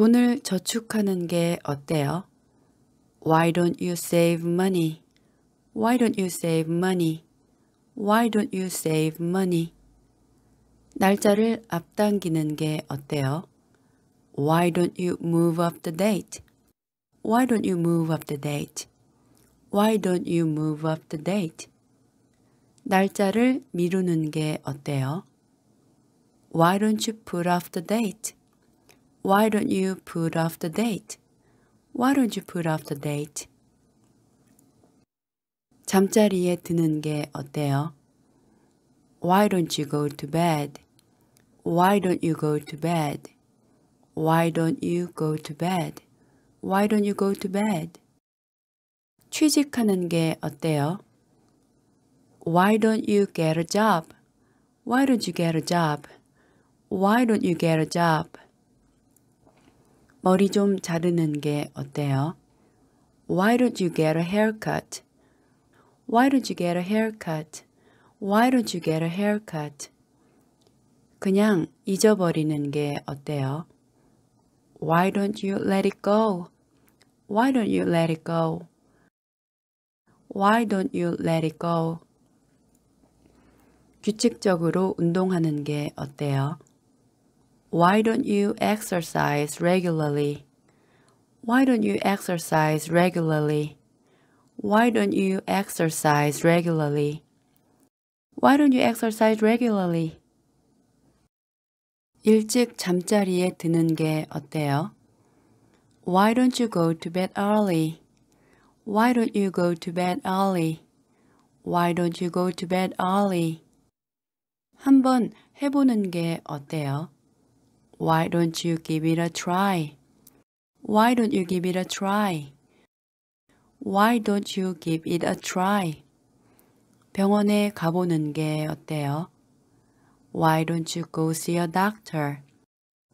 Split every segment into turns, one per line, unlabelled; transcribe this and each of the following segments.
돈을 저축하는 게 어때요? Why don't you save money? Why don't you save money? Why don't you save money? 날짜를 앞당기는 게 어때요? Why don't you move up the date? Why don't you move up the date? Why don't you move up the date? 날짜를 미루는 게 어때요? Why don't you put off the date? Why don't you put off the date? Why don't you put off the date? 잠자리에 드는 게 어때요? Why don't you go to bed? Why don't you go to bed? Why don't you go to bed? Why don't you go to bed? 취직하는 게 어때요? Why don't you get a job? Why don't you get a job? Why don't you get a job? 머리 좀 자르는 게 어때요? Why don't you get a haircut? Why don't you get a haircut? Why don't you get a haircut? 그냥 잊어버리는 게 어때요? Why don't you let it go? Why don't you let it go? Why don't you let it go? 규칙적으로 운동하는 게 어때요? Why don't you exercise regularly? Why don't you exercise regularly? Why don't you exercise regularly? Why don't you exercise regularly? 일찍 잠자리에 드는 게 어때요? Why don't you go to bed early? Why don't you go to bed early? Why don't you go to bed early? 한번 해보는 게 어때요? Why don't you give it a try? Why don't you give it a try? Why don't you give it a try? 병원에 가보는 게 어때요? Why don't you go see a doctor?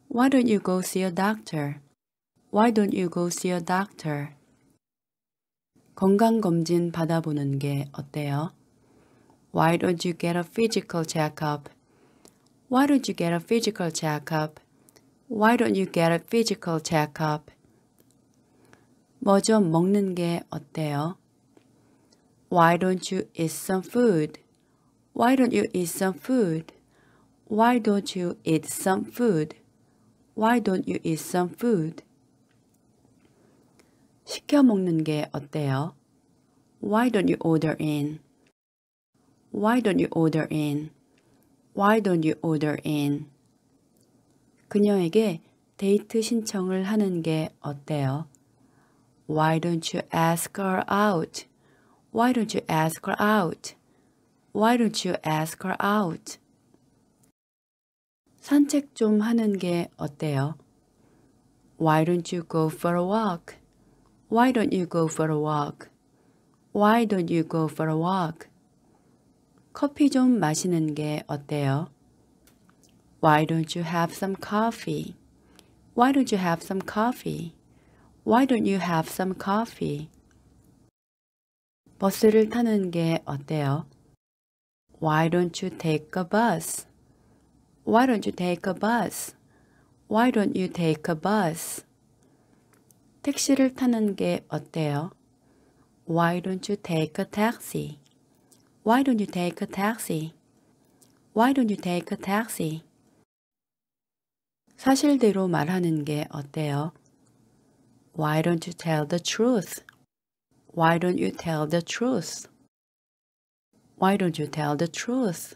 Why don't you go see a doctor? Why don't you go see a doctor? 건강검진 받아보는 게 어때요? Why don't you get a physical checkup? Why don't you get a physical checkup? Why don't you get a physical checkup? 뭐 먹는 게 어때요? Why don't you eat some food? Why don't you eat some food? Why don't you eat some food? Why don't you eat some food? 시켜 먹는 게 어때요? Why don't you order in? Why don't you order in? Why don't you order in? 그녀에게 데이트 신청을 하는 게 어때요? Why don't you ask her out? Why don't you ask her out? Why don't you ask her out? 산책 좀 하는 게 어때요? Why don't you go for a walk? Why don't you go for a walk? Why don't you go for a walk? 커피 좀 마시는 게 어때요? Why don't you have some coffee? Why don't you have some coffee? Why don't you have some coffee? 버스를 타는 게 어때요? Why don't you take a bus? Why don't you take a bus? Why don't you take a bus? 택시를 타는 게 어때요? Why don't you take a taxi? Why don't you take a taxi? Why don't you take a taxi? 사실대로 말하는 게 어때요? Why don't you tell the truth? Why don't you tell the truth? Why don't you tell the truth?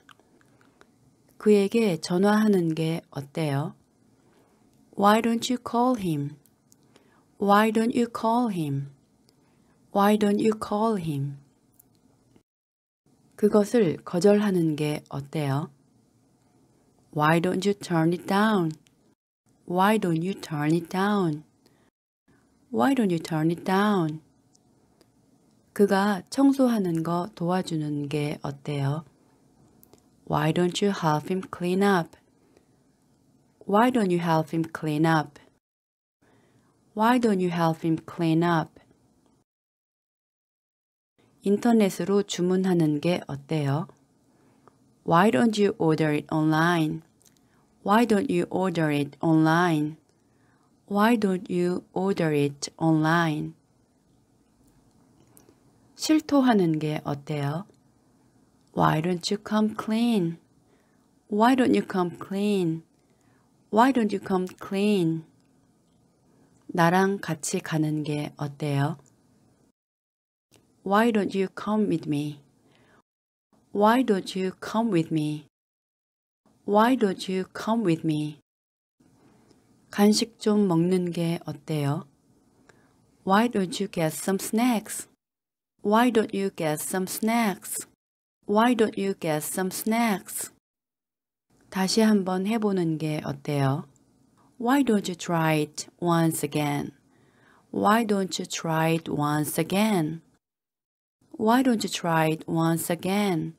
그에게 전화하는 게 어때요? Why don't you call him? Why don't you call him? Why don't you call him? 그것을 거절하는 게 어때요? Why don't you turn it down? Why don't you turn it down? Why don't you turn it down? 그가 청소하는 거 도와주는 게 어때요? Why don't you help him clean up? Why don't you help him clean up? Why don't you help him clean up? 인터넷으로 주문하는 게 어때요? Why don't you order it online? Why don't you order it online? Why don't you order it online? 실토하는 게 어때요? Why don't you come clean? Why don't you come clean? Why don't you come clean? 나랑 같이 가는 게 어때요? Why don't you come with me? Why don't you come with me? Why don't you come with me? 간식 좀 먹는 게 어때요? Why don't you get some snacks? Why don't you get some snacks? Why don't you get some snacks? 다시 한번 해보는 게 어때요? Why don't you try it once again? Why don't you try it once again? Why don't you try it once again?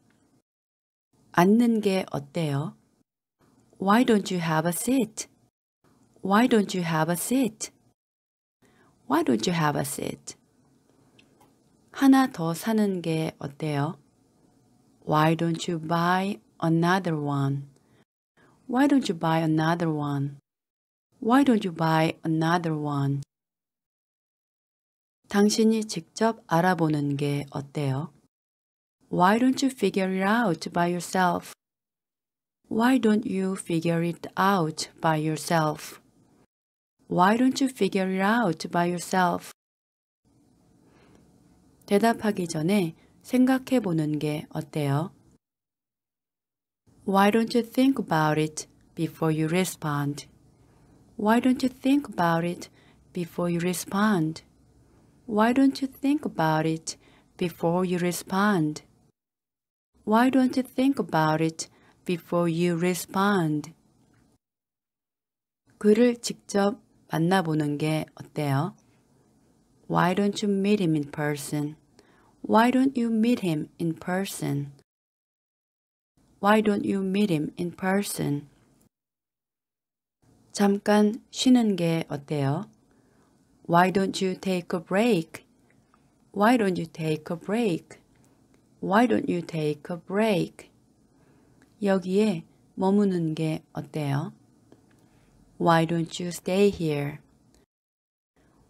앉는 게 어때요? Why don't you have a seat? Why don't you have a seat? Why don't you have a seat? 하나 더 사는 게 어때요? Why don't you buy another one? Why don't you buy another one? Why don't you buy another one? 당신이 직접 알아보는 게 어때요? Why don't you figure it out by yourself? Why don't you figure it out by yourself? Why don't you figure it out by yourself? 대답하기 전에 생각해 보는 게 어때요? Why don't you think about it before you respond? Why don't you think about it before you respond? Why don't you think about it before you respond? Why don't you think about it before you respond. 그를 직접 만나보는 게 어때요? Why don't you meet him in person? Why don't you meet him in person? Why don't you meet him in person? 잠깐 쉬는 게 어때요? Why don't you take a break? Why don't you take a break? Why don't you take a break? 여기에 머무는 게 어때요? Why don't you stay here?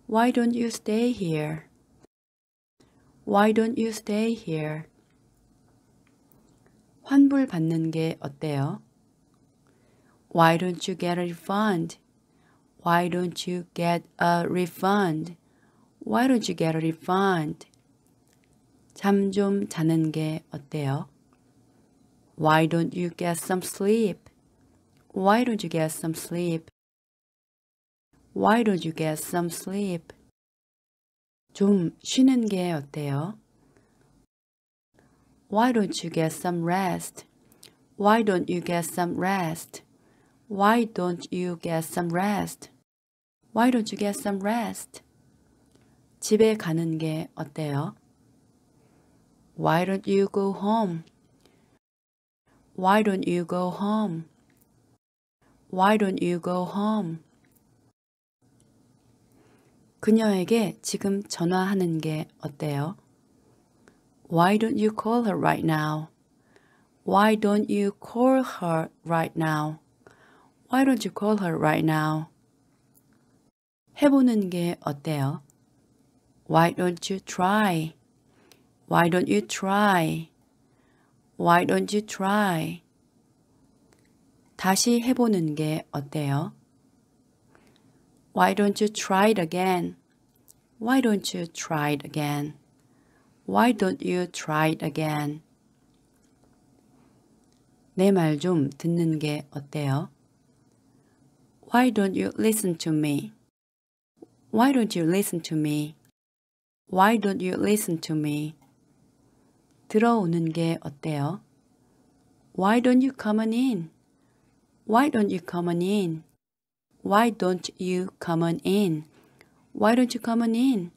Why don't you stay here? Why don't you stay here? 환불 받는 게 어때요? Why don't you get a refund? Why don't you get a refund? Why don't you get a refund? 잠 좀 자는 게 어때요? Why don't you get some sleep? Why don't you get some sleep? Why don't you get some sleep? 좀 쉬는 게 어때요? Why don't you get some rest? Why don't you get some rest? Why don't you get some rest? Why don't you get some rest? 집에 가는 게 어때요? Why don't you go home? Why don't you go home? Why don't you go home? 그녀에게 지금 전화하는 게 어때요? Why don't you call her right now? Why don't you call her right now? Why don't you call her right now? 해보는 게 어때요? Why don't you try? Why don't you try? Why don't you try? 다시 해보는 게 어때요? Why don't you try it again? Why don't you try it again? Why don't you try it again? 내 말 좀 듣는 게 어때요? Why don't you listen to me? Why don't you listen to me? Why don't you listen to me? 들어오는 게 어때요? Why don't you come on in? Why don't you come on in? Why don't you come on in? Why don't you come on in?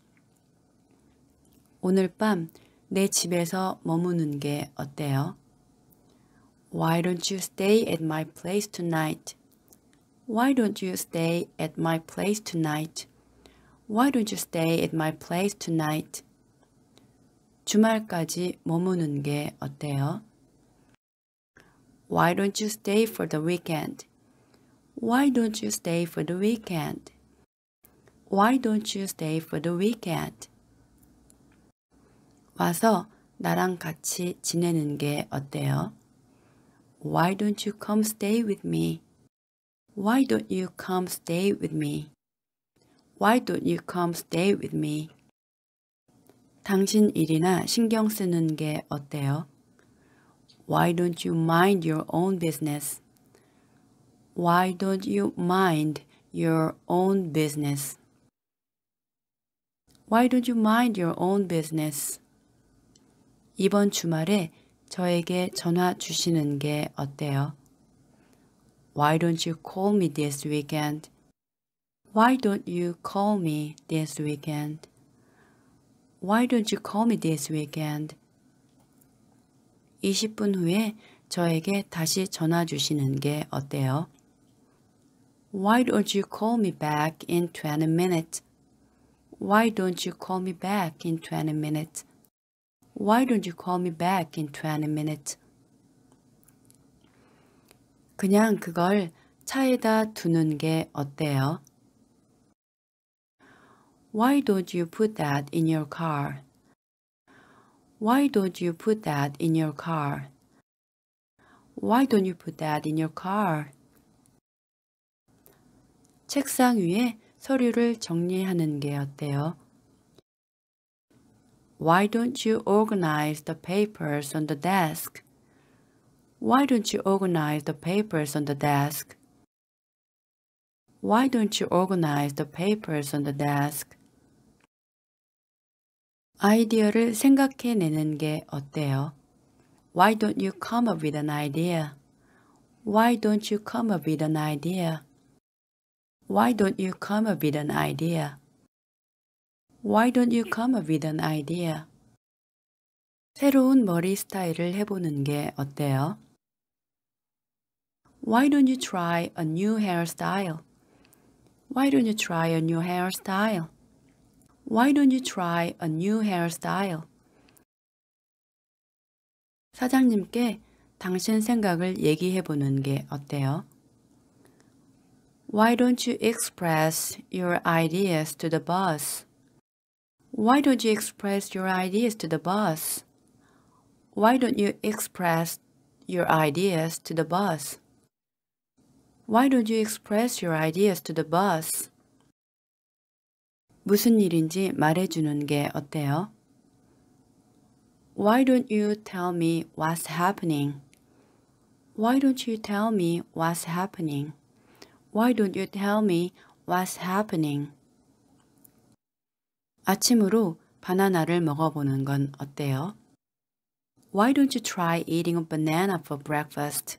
오늘 밤 내 집에서 머무는 게 어때요? Why don't you stay at my place tonight? Why don't you stay at my place tonight? Why don't you stay at my place tonight? 주말까지 머무는 게 어때요? Why don't you stay for the weekend? Why don't you stay for the weekend? Why don't you stay for the weekend? 와서 나랑 같이 지내는 게 어때요? Why don't you come stay with me? Why don't you come stay with me? Why don't you come stay with me? 당신 일이나 신경 쓰는 게 어때요? Why don't you mind your own business? Why don't you mind your own business? Why don't you mind your own business? 이번 주말에 저에게 전화 주시는 게 어때요? Why don't you call me this weekend? Why don't you call me this weekend? Why don't you call me this weekend? 20분 후에 저에게 다시 전화 주시는 게 어때요? Why don't you call me back in 20 minutes? Why don't you call me back in 20 minutes? Why don't you call me back in 20 minutes? 그냥 그걸 차에다 두는 게 어때요? Why don't you put that in your car? Why don't you put that in your car? Why don't you put that in your car? 책상 위에 서류를 정리하는 게 어때요? Why don't you organize the papers on the desk? Why don't you organize the papers on the desk? Why don't you organize the papers on the desk? 아이디어를 생각해내는 게 어때요? Why don't you come up with an idea? Why don't you come up with an idea? Why don't you come up with an idea? Why don't you come up with an idea? 새로운 머리 스타일을 해보는 게 어때요? Why don't you try a new hairstyle? Why don't you try a new hairstyle? Why don't you try a new hairstyle? 사장님께 당신 생각을 얘기해 보는 게 어때요? Why don't you express your ideas to the boss? Why don't you express your ideas to the boss? Why don't you express your ideas to the boss? Why don't you express your ideas to the boss? 무슨 일인지 말해주는 게 어때요? Why don't you tell me what's happening? Why don't you tell me what's happening? Why don't you tell me what's happening? 아침으로 바나나를 먹어보는 건 어때요? Why don't you try eating a banana for breakfast?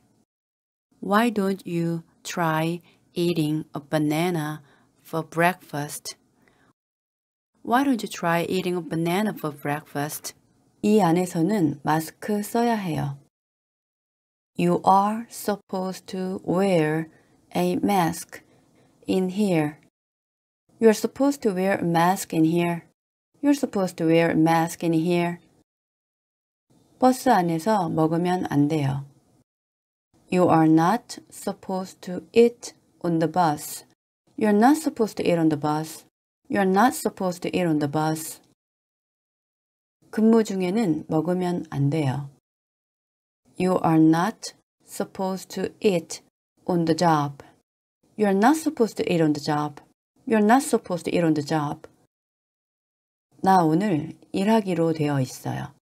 Why don't you try eating a banana for breakfast? Why don't you try eating a banana for breakfast? 이 안에서는 마스크 써야 해요. You are supposed to wear a mask in here. You're supposed to wear a mask in here. You're supposed to wear a mask in here. 버스 안에서 먹으면 안 돼요. You are not supposed to eat on the bus. You're not supposed to eat on the bus. You are not supposed to eat on the bus. 근무 중에는 먹으면 안 돼요. You are not supposed to eat on the job. You are not supposed to eat on the job. You are not supposed to eat on the job. 나 오늘 일하기로 되어 있어요.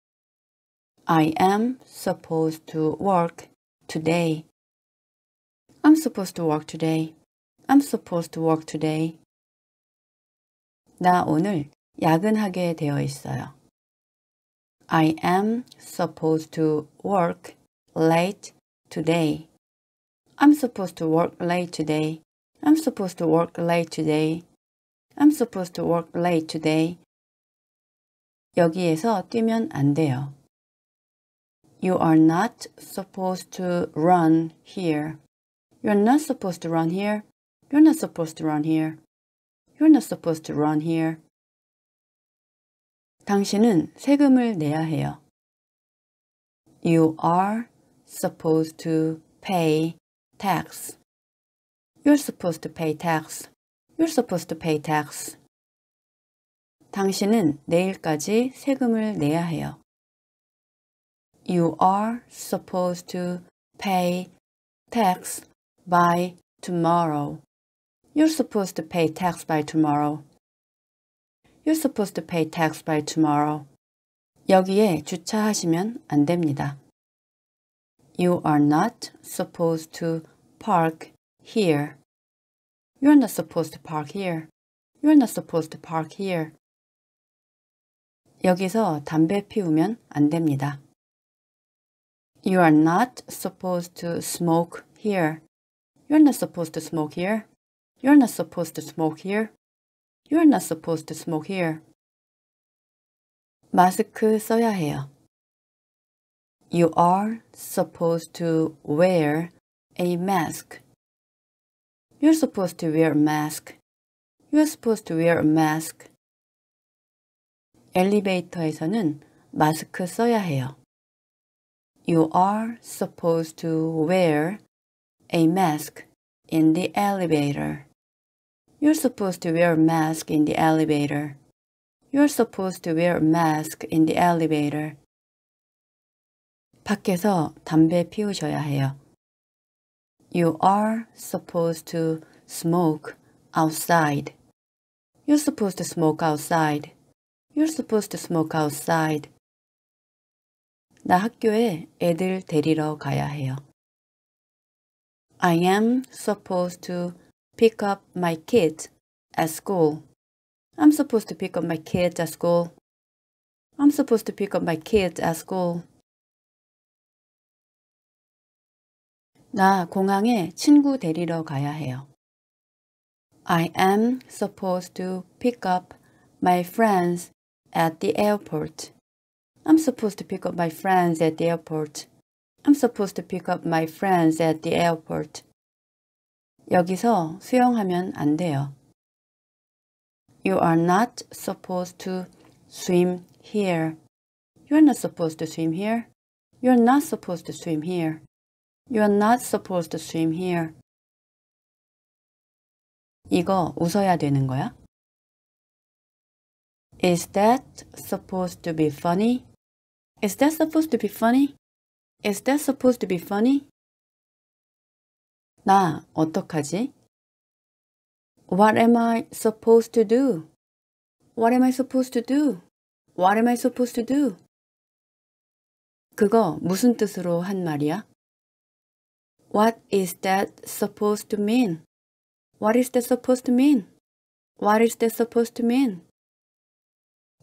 I am supposed to work today. I'm supposed to work today. I'm supposed to work today. 나 오늘 야근하게 되어 있어요. I am supposed to work late today. I'm supposed to work late today. I'm supposed to work late today. I'm supposed to work late today. 여기에서 뛰면 안 돼요. You are not supposed to run here. You're not supposed to run here. You're not supposed to run here. You're not supposed to run here. 당신은 세금을 내야 해요. You are supposed to pay tax. You're supposed to pay tax. You're supposed to pay tax. 당신은 내일까지 세금을 내야 해요. You are supposed to pay tax by tomorrow. You're supposed to pay tax by tomorrow. You're supposed to pay tax by tomorrow. 여기에 주차하시면 안 됩니다. You are not supposed to park here. You're not supposed to park here. You're not supposed to park here. 여기서 담배 피우면 안 됩니다. You are not supposed to smoke here. You're not supposed to smoke here. You're not supposed to smoke here. You're not supposed to smoke here. 마스크 써야 해요. You are supposed to wear a mask. You're supposed to wear a mask. You're supposed to wear a mask. 엘리베이터에서는 마스크 써야 해요. You are supposed to wear a mask in the elevator. You're supposed to wear a mask in the elevator. You're supposed to wear a mask in the elevator. 밖에서 담배 피우셔야 해요. You are supposed to smoke outside. You're supposed to smoke outside. You're supposed to smoke outside. 나 학교에 애들 데리러 가야 해요. I am supposed to pick up my kids at school. I'm supposed to pick up my kids at school. I'm supposed to pick up my kids at school. 나 공항에 친구 데리러 가야 해요. I am supposed to pick up my friends at the airport. I'm supposed to pick up my friends at the airport. I'm supposed to pick up my friends at the airport. 여기서 수영하면 안 돼요. You are not supposed to swim here. You are not supposed to swim here. You are not supposed to swim here. You are not supposed to swim here. 이거 웃어야 되는 거야? Is that supposed to be funny? Is that supposed to be funny? Is that supposed to be funny? 나 어떡하지? What am I supposed to do? What am I supposed to do? What am I supposed to do? 그거 무슨 뜻으로 한 말이야? What is that supposed to mean? What is that supposed to mean? What is that supposed to mean?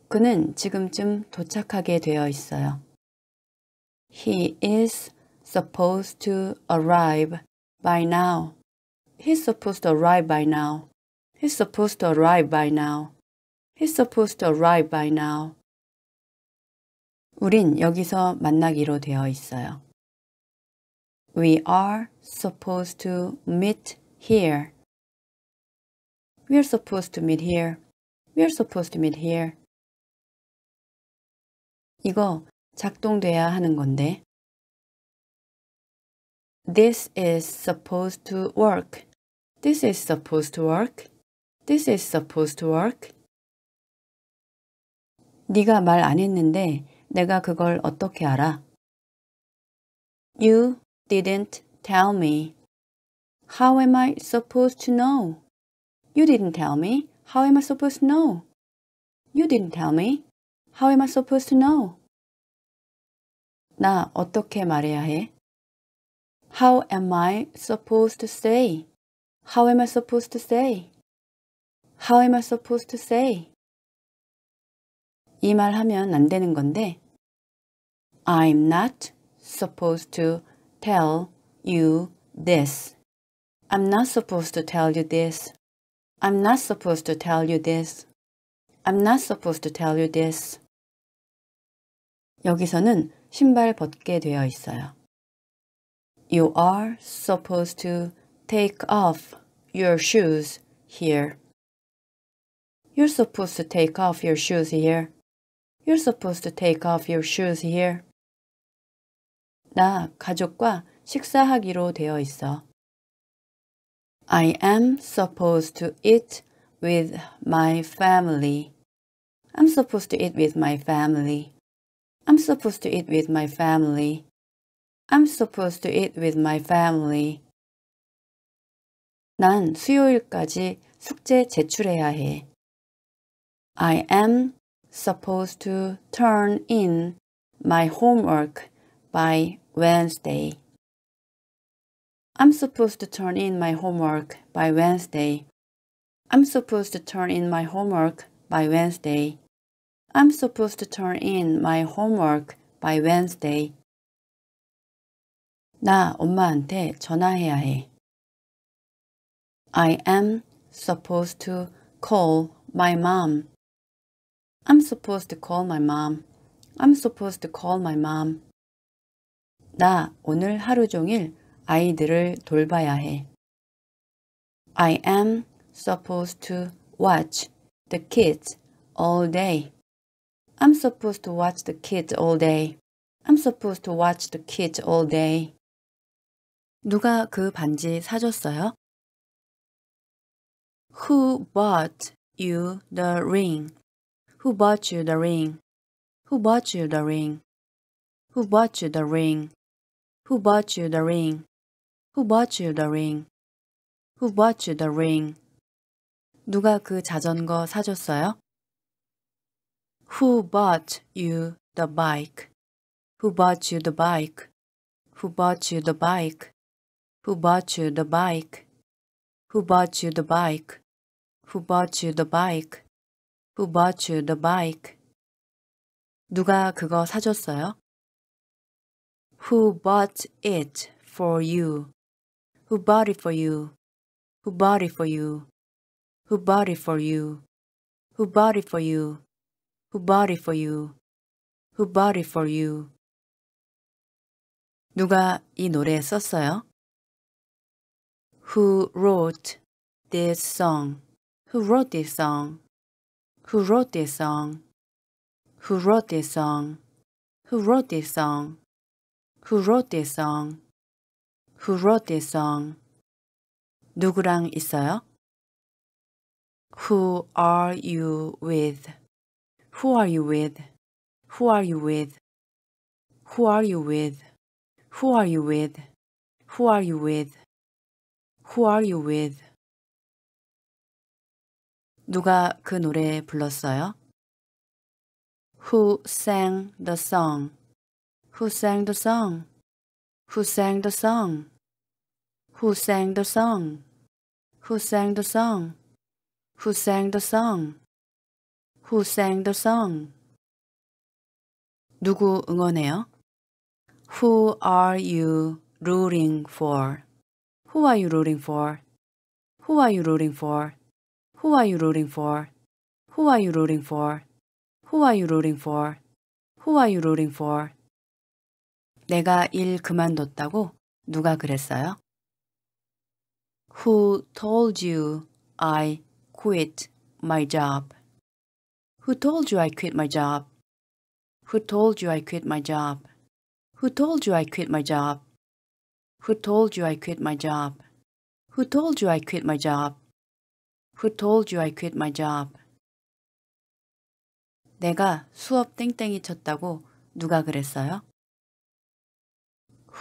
그는 지금쯤 도착하게 되어 있어요. He is supposed to arrive by now. He's supposed to arrive by now. He's supposed to arrive by now. He's supposed to arrive by now. 우린 여기서 만나기로 되어 있어요. We are supposed to meet here. We are supposed to meet here. We are supposed to meet here. 이거 작동돼야 하는 건데 This is supposed to work. This is supposed to work. This is supposed to work. 네가 했는데 내가 그걸 어떻게 알아? You didn't tell me. How am I supposed to know? You didn't tell me. How am I supposed to know? You didn't tell me. How am I supposed to know? 나 어떻게 말해야 해? How am I supposed to say? How am I supposed to say? How am I supposed to say? 이 말 하면 안 되는 건데 I'm not supposed to tell you this. I'm not supposed to tell you this. I'm not supposed to tell you this. I'm not supposed to tell you this. 여기서는 신발 벗게 되어 있어요. You are supposed to take off your shoes here. You're supposed to take off your shoes here. You're supposed to take off your shoes here. 나 가족과 식사하기로 되어 있어. I am supposed to eat with my family. I'm supposed to eat with my family. I'm supposed to eat with my family. I'm supposed to eat with my family. 난 수요일까지 숙제 제출해야 해. I am supposed to turn in my homework by Wednesday. I'm supposed to turn in my homework by Wednesday. I'm supposed to turn in my homework by Wednesday. I'm supposed to turn in my homework by Wednesday. 나 엄마한테 전화해야 해. I am supposed to call my mom. I'm supposed to call my mom. I'm supposed to call my mom. 나 오늘 하루 종일 아이들을 돌봐야 해. I am supposed to watch the kids all day. I'm supposed to watch the kids all day. I'm supposed to watch the kids all day. 누가 그 반지 사줬어요? Who bought you the ring? Who bought you the ring? Who bought you the ring? Who bought you the ring? Who bought you the ring? Who bought you the ring? Who bought you the ring? 누가 그 자전거 사줬어요? Who bought you the bike? Who bought you the bike? Who bought you the bike? Who bought you the bike? Who bought you the bike? Who bought you the bike? Who bought you the bike? 누가 그거 사줬어요? Who bought it for you? Who bought it for you? Who bought it for you? Who bought it for you? Who bought it for you? Who bought it for you? Who bought it for you? 누가 이 노래 썼어요? who wrote this song? Who wrote this song? Who wrote this song? Who wrote this song? Who wrote this song? Who wrote this song? Who wrote this song? 누구랑 있어요? Who are you with? Who are you with? Who are you with? Who are you with? Who are you with? Who are you with? Who are you with? 누가 그 노래 불렀어요? Who sang the song? Who sang the song? Who sang the song? Who sang the song? Who sang the song? Who sang the song? Who sang the song? 누구 응원해요? Who are you rooting for? Who are you rooting for? Who are you rooting for? Who are you rooting for? Who are you rooting for? Who are you rooting for? Who are you rooting for? 내가 일 그만뒀다고 누가 그랬어요? Who told you I quit my job? Who told you I quit my job? Who told you I quit my job? Who told you I quit my job? Who told you I quit my job? Who told you I quit my job? Who told you I quit my job? 내가 수업 땡땡이 쳤다고 누가 그랬어요?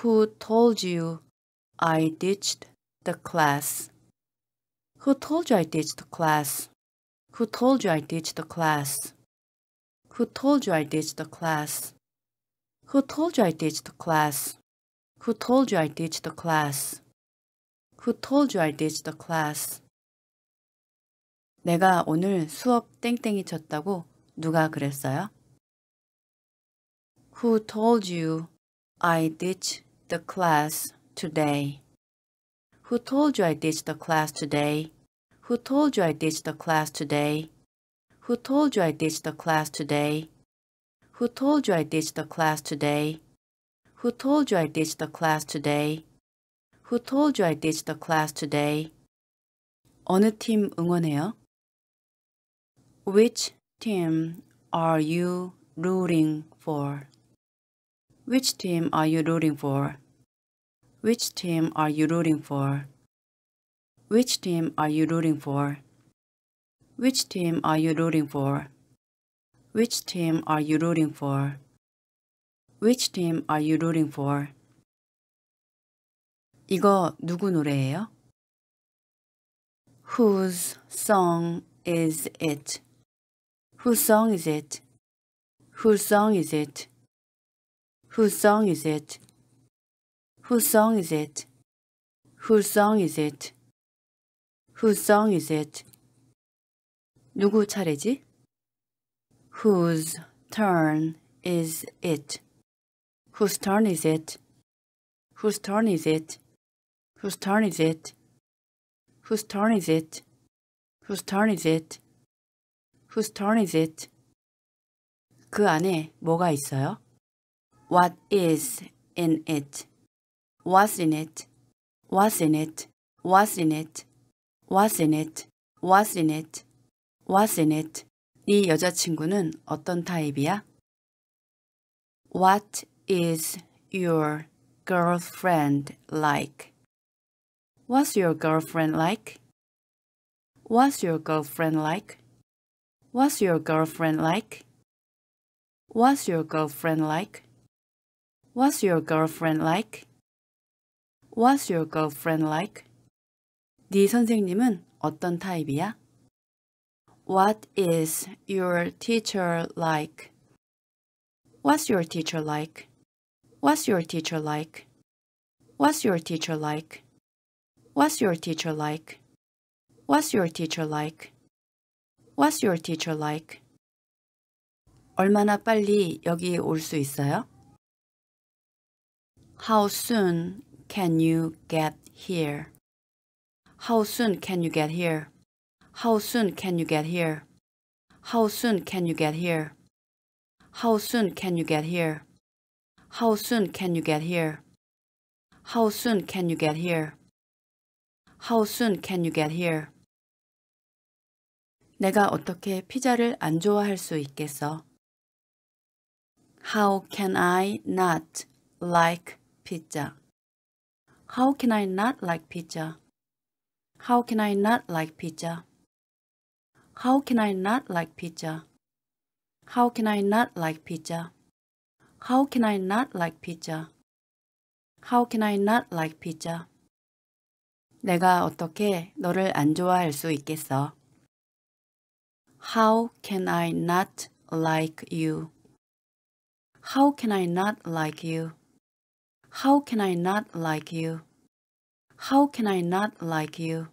Who told you I ditched the class? Who told you I ditched the class? Who told you I ditched the class? Who told you I ditched the class? Who told you I ditched the class? Who told you I ditched the class? Who told you I ditched the class? 내가 오늘 수업 땡땡이 쳤다고 누가 그랬어요? Who told you I ditched the class today? Who told you I ditched the class today? Who told you I ditched the class today? Who told you I ditched the class today? Who told you I ditched the class today? Who told you I ditched the class today? Who told you I ditched the class today? 어느 팀 응원해요? Which team are you rooting for? Which team are you rooting for? Which team are you rooting for? Which team are you rooting for? Which team are you rooting for? Which team are you rooting for? Which team are you rooting for? 이거 누구 노래예요? Whose song is it? Whose song is it? Whose song is it? Whose song is it? Whose song is it? Whose song is it? Whose song is it? 누구 차례지? Whose turn is it? Whose turn is it? Whose turn is it? Whose turn is it? Whose turn is it? Whose turn is it? Whose turn is it? 그 안에 뭐가 있어요? What is in it? What's in it? What's in it? What's in it? What's in it? What's in it? What's in it? 네 여자친구는 어떤 타입이야? What is your girlfriend like? What's your girlfriend like? What's your girlfriend like? What's your girlfriend like? What's your girlfriend like? What's your girlfriend like? What's your girlfriend like? 네 선생님은 어떤 타입이야? What is your teacher like? What's your teacher like? What's your teacher like? What's your teacher like? What's your teacher like? What's your teacher like? What's your teacher like? 얼마나 빨리 여기 올수 있어요? How soon can you get here? How soon can you get here? How soon can you get here? How soon can you get here? How soon can you get here? How soon can you get here? How soon can you get here? How soon can you get here? 내가 어떻게 피자를 안 좋아할 수 있겠어? How can I not like pizza? How can I not like pizza? How can I not like pizza? How can I not like pizza? How can I not like pizza? How can I not like pizza? How can I not like pizza? 내가 어떻게 너를 안 좋아할 수 있겠어? How can I not like you? How can I not like you? How can I not like you? How can I not like you?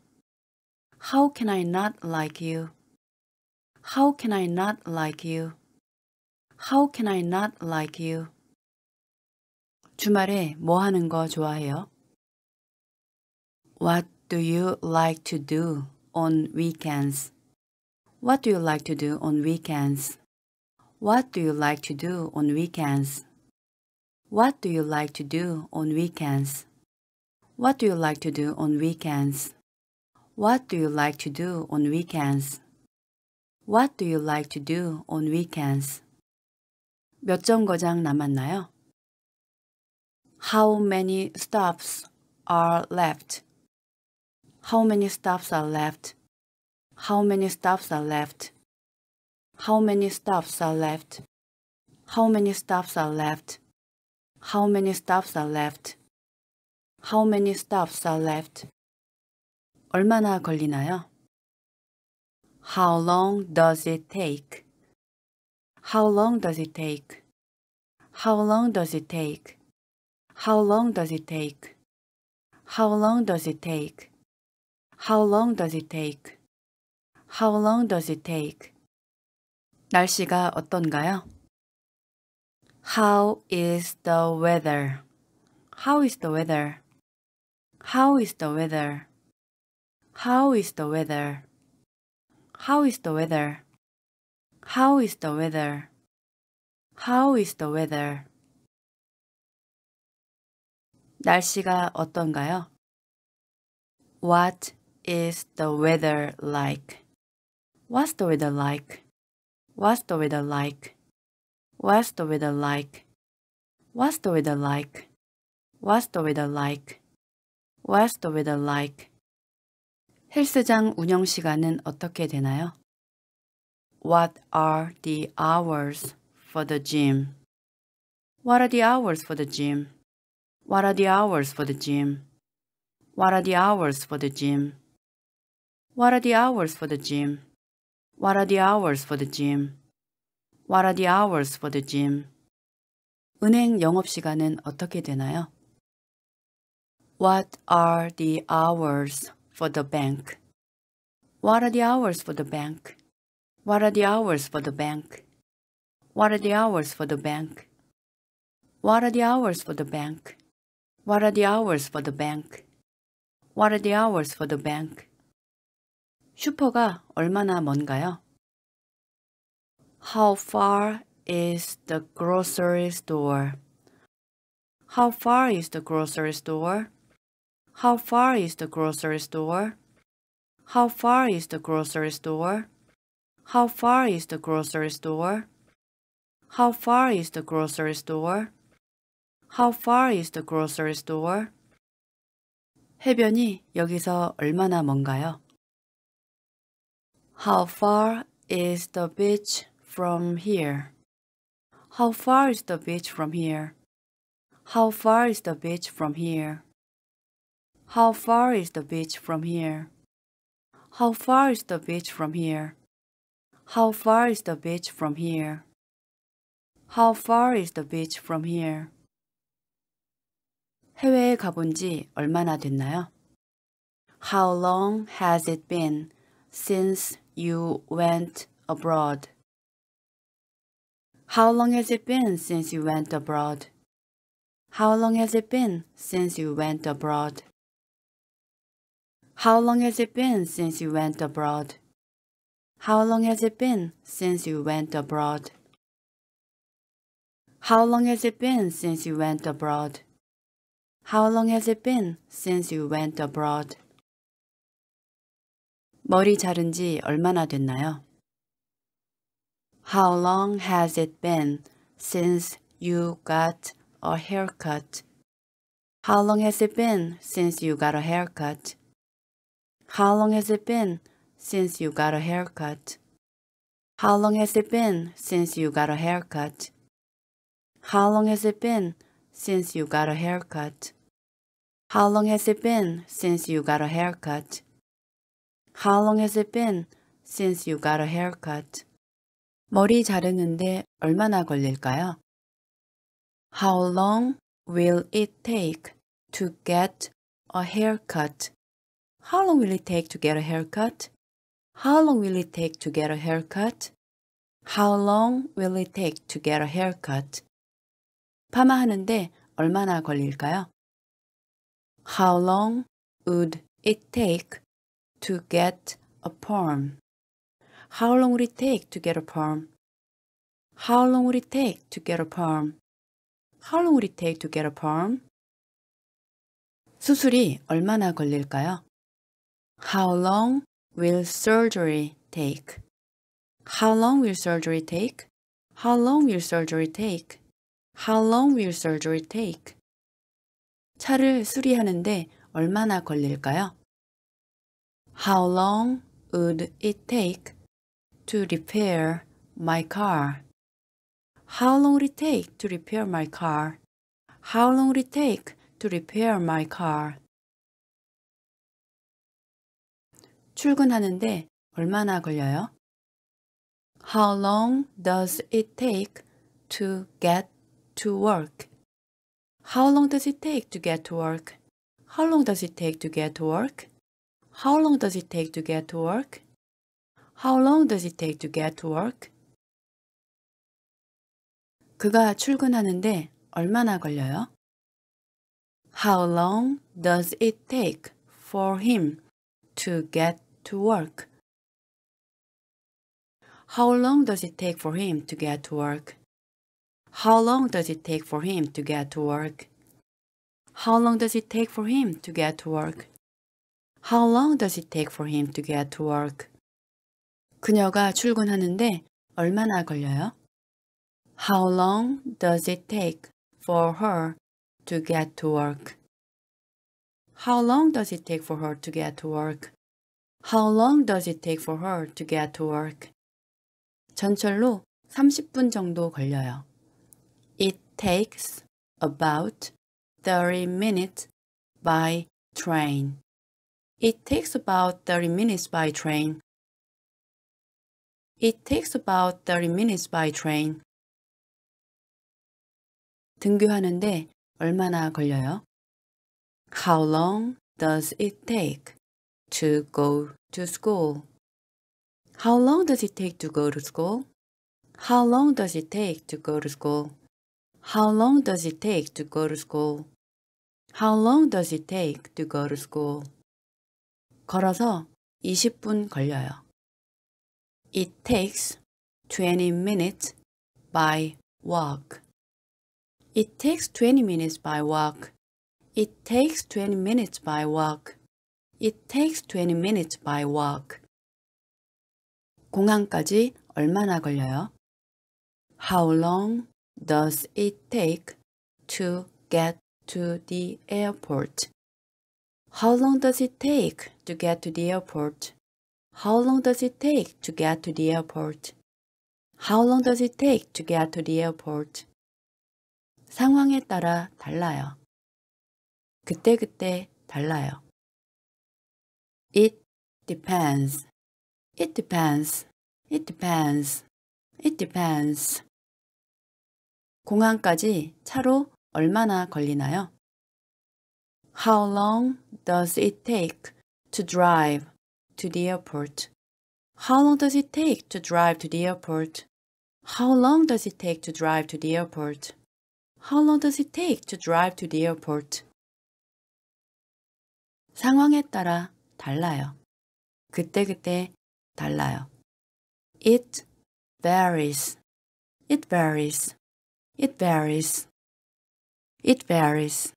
How can I not like you? How can I not like you? How can I not like you? 주말에 뭐 하는 거 좋아해요? What do you like to do on weekends? What do you like to do on weekends? What do you like to do on weekends? What do you like to do on weekends? What do you like to do on weekends? What do you like to do on weekends? What do you like to do on weekends? 몇 정거장 남았나요? How many stops are left? How many stops are left? How many stops are left? How many stops are left? How many stops are left? How many stops are left? How many stops are left? 얼마나 걸리나요? How long does it take? How long does it take? How long does it take? How long does it take? How long does it take? How long does it take? How long does it take? 날씨가 어떤가요? How is the weather? How is the weather? How is the weather? How is the weather? How is the weather? How is the weather? How is the weather? 날씨가 어떤가요? What is the weather like? What's the weather like? What's the weather like? What's the weather like? What's the weather like? What's the weather like? What's the weather like? 헬스장 운영 시간은 어떻게 되나요? What are the hours for the gym? What are the hours for the gym? What are the hours for the gym? What are the hours for the gym? What are the hours for the gym? What are the hours for the gym? What are the hours for the gym? 은행 영업 시간은 어떻게 되나요? What are the hours for the bank? What are the hours for the bank? What are the hours for the bank? What are the hours for the bank? What are the hours for the bank? What are the hours for the bank? What are the hours for the bank? 슈퍼가 얼마나 먼가요? How far is the grocery store? How far is the grocery store? How far is the grocery store? How far is the grocery store? How far is the grocery store? How far is the grocery store? How far is the grocery store? 해변이 여기서 얼마나 먼가요? How far is the beach from here? How far is the beach from here? How far is the beach from here? How far is the beach from here? How far is the beach from here? How far is the beach from here? How far is the beach from here? 해외에 가본 지 얼마나 됐나요? How long has it been since you went abroad? How long has it been since you went abroad? How long has it been since you went abroad? How long has it been since you went abroad? How long has it been since you went abroad? How long has it been since you went abroad? How long has it been since you went abroad? 머리 자른 지 얼마나 됐나요? How long has it been since you got a haircut? How long has it been since you got a haircut? How long has it been since you got a haircut? How long has it been since you got a haircut? How long has it been since you got a haircut? How long has it been since you got a haircut? How long has it been since you got a haircut? 머리 자르는데 얼마나 걸릴까요? How long will it take to get a haircut? How long will it take to get a haircut? How long will it take to get a haircut? How long will it take to get a haircut? 파마하는데 얼마나 걸릴까요? How long would it take to get a perm? How long would it take to get a perm? How long would it take to get a perm? How long would it take to get a perm? 수술이 얼마나 걸릴까요? How long will surgery take? How long will surgery take? How long will surgery take? How long will surgery take? 차를 수리하는데 얼마나 걸릴까요? How long would it take to repair my car? How long would it take to repair my car? How long would it take to repair my car? 출근하는데 얼마나 걸려요? How long does it take to get to work? How long does it take to get to work? How long does it take to get to work? How long does it take to get to work? How long does it take to get to work? 그가 출근하는데 얼마나 걸려요? How long does it take for him to get to work? How long does it take for him to get to work? How long does it take for him to get to work? How long does it take for him to get to work? How long does it take for him to get to work? 그녀가 출근하는데 얼마나 걸려요? How long does it take for her to get to work? How long does it take for her to get to work? How long does it take for her to get to work? 전철로 30분 정도 걸려요. It takes about 30 minutes by train. It takes about 30 minutes by train. It takes about 30 minutes by train. 등교하는데 얼마나 걸려요? How long does it take to go to school? How long does it take to go to school? How long does it take to go to school? How long does it take to go to school? How long does it take to go to school? 걸어서 20분 걸려요. It takes 20 minutes by walk. It takes 20 minutes by walk. It takes 20 minutes by walk. It takes 20 minutes by walk. 공항까지 얼마나 걸려요? How long does it take to get to the airport? How long does it take to get to the airport? How long does it take to get to the airport? How long does it take to get to the airport? 상황에 따라 달라요. 그때그때 그때 달라요. depends. It depends. It depends. It depends. 공항까지 차로 얼마나 걸리나요? How long does it take to drive to the airport? How long does it take to drive to the airport? How long does it take to drive to the airport? How long does it take to drive to the airport? 상황에 따라 달라요. 그때그때 달라요. It varies. It varies. It varies. It varies.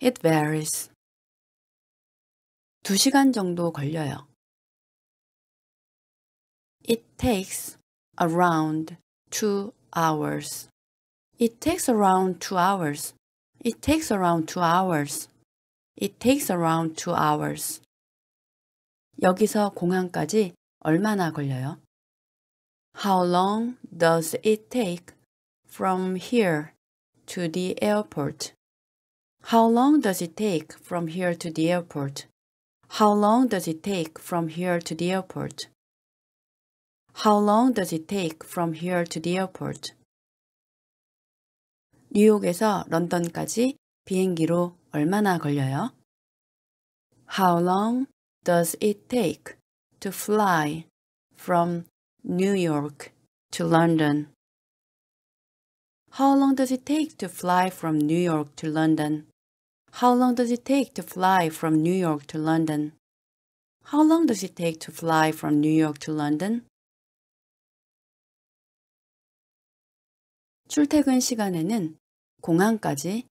It varies. 시간 정도 걸려요. It takes around 2 hours. It takes around 2 hours. It takes around 2 hours. It takes around 2 hours. 여기서 공항까지 얼마나 걸려요? How long does it take from here to the airport? How long does it take from here to the airport? How long does it take from here to the airport? How long does it take from here to the airport? 뉴욕에서 런던까지 비행기로 얼마나 걸려요? How long does it take to fly from New York to London? How long does it take to fly from New York to London? How long does it take to fly from New York to London? How long does it take to fly from New York to London? 출퇴근 시간에는 공항까지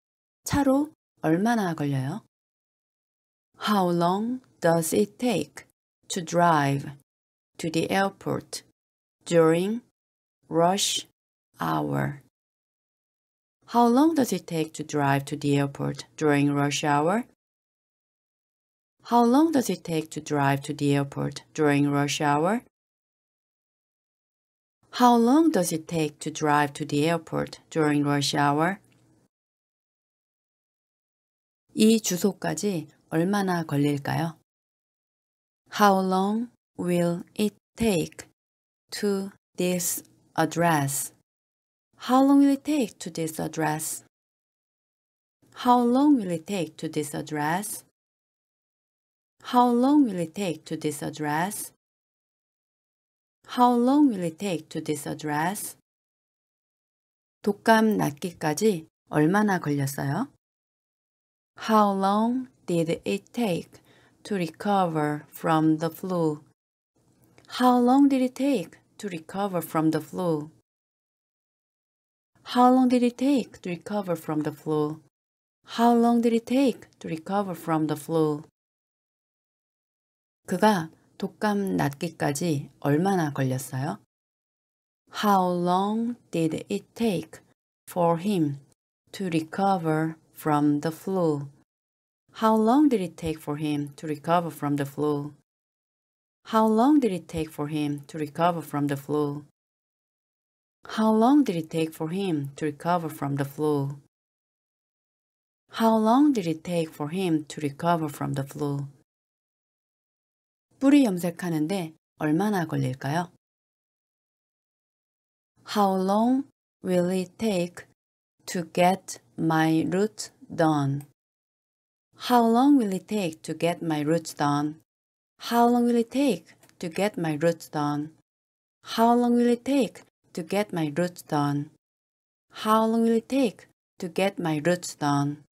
차로 얼마나 걸려요? How long does it take to drive to the airport during rush hour? How long does it take to drive to the airport during rush hour? How long does it take to drive to the airport during rush hour? How long does it take to drive to the airport during rush hour? 이 주소까지 얼마나 걸릴까요? How long will it take to this address? How long will it take to this address? How long will it take to this address? How long will it take to this address? How long will it take to this address? 독감 낫기까지 얼마나 걸렸어요? How long did it take to recover from the flu. How long did it take to recover from the flu? How long did it take to recover from the flu? How long did it take to recover from the flu? 그가 독감 낫기까지 얼마나 걸렸어요? How long did it take for him to recover from the flu? How long did it take for him to recover from the flu? How long did it take for him to recover from the flu? How long did it take for him to recover from the flu? How long did it take for him to recover from the flu? 뿌리 염색하는데 얼마나 걸릴까요? How long will it take to get my root done? How long will it take to get my roots done? How long will it take to get my roots done? How long will it take to get my roots done? How long will it take to get my roots done?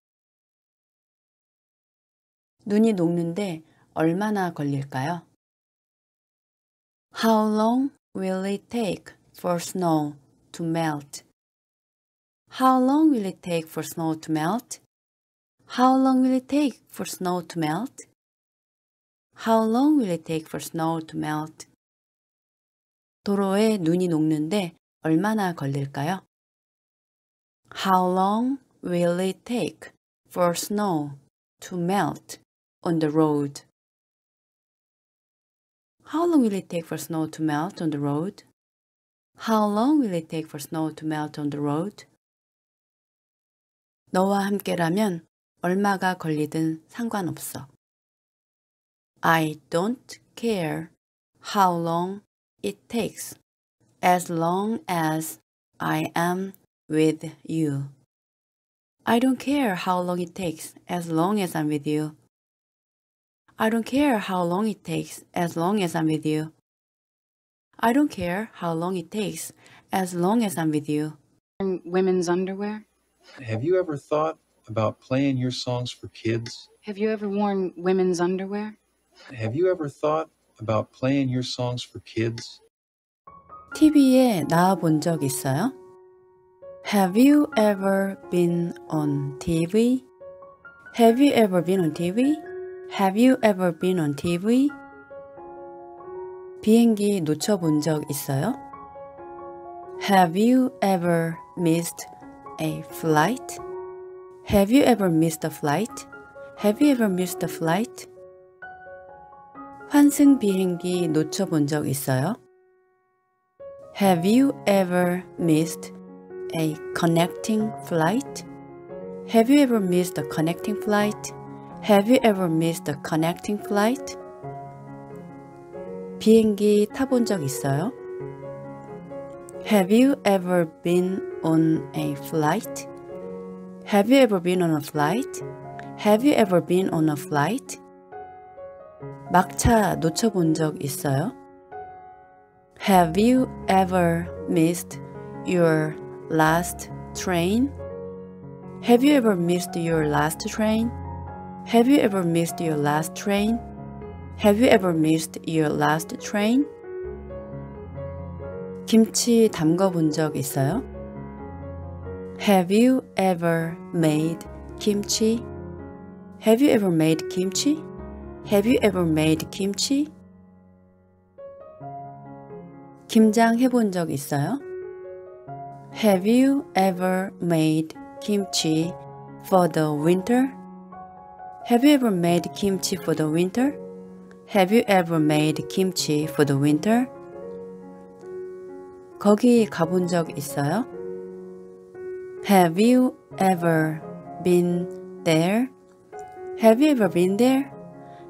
눈이 녹는데 얼마나 걸릴까요? How long will it take for snow to melt? How long will it take for snow to melt? How long will it take for snow to melt? How long will it take for snow to melt? 도로에 눈이 녹는데 얼마나 걸릴까요? How long will it take for snow to melt on the road? How long will it take for snow to melt on the road? How long will it take for snow to melt on the road? 너와 함께라면 얼마가 걸리든 상관없어. I don't care how long it takes as long as I am with you. I don't care how long it takes as long as I'm with you. I don't care how long it takes as long as I'm with you. I don't care how long it takes as long as I'm with you. And women's underwear? Have you ever thought about playing your songs for kids? Have you ever worn women's underwear? Have you ever thought about playing your songs for kids? TV에 나와 본 적 있어요? Have you ever been on TV? Have you ever been on TV? Have you ever been on TV? 비행기 놓쳐본 적 있어요? Have you ever missed a flight? Have you ever missed a flight? Have you ever missed a flight? 환승 비행기 놓쳐본 적 있어요? Have you ever missed a connecting flight? Have you ever missed a connecting flight? Have you ever missed a connecting flight? 비행기 타 본 적 있어요? Have you ever been on a flight? Have you ever been on a flight? Have you ever been on a flight? 막차 놓쳐본 적 있어요? Have you ever missed your last train? Have you ever missed your last train? Have you ever missed your last train? Have you ever missed your last train? 김치 담궈 본적 있어요? Have you ever made kimchi? Have you ever made kimchi? Have you ever made kimchi? 김장 해본 적 있어요? Have you ever made kimchi for the winter? Have you ever made kimchi for the winter? Have you ever made kimchi for the winter? 거기 가본 적 있어요? Have you ever been there? Have you ever been there?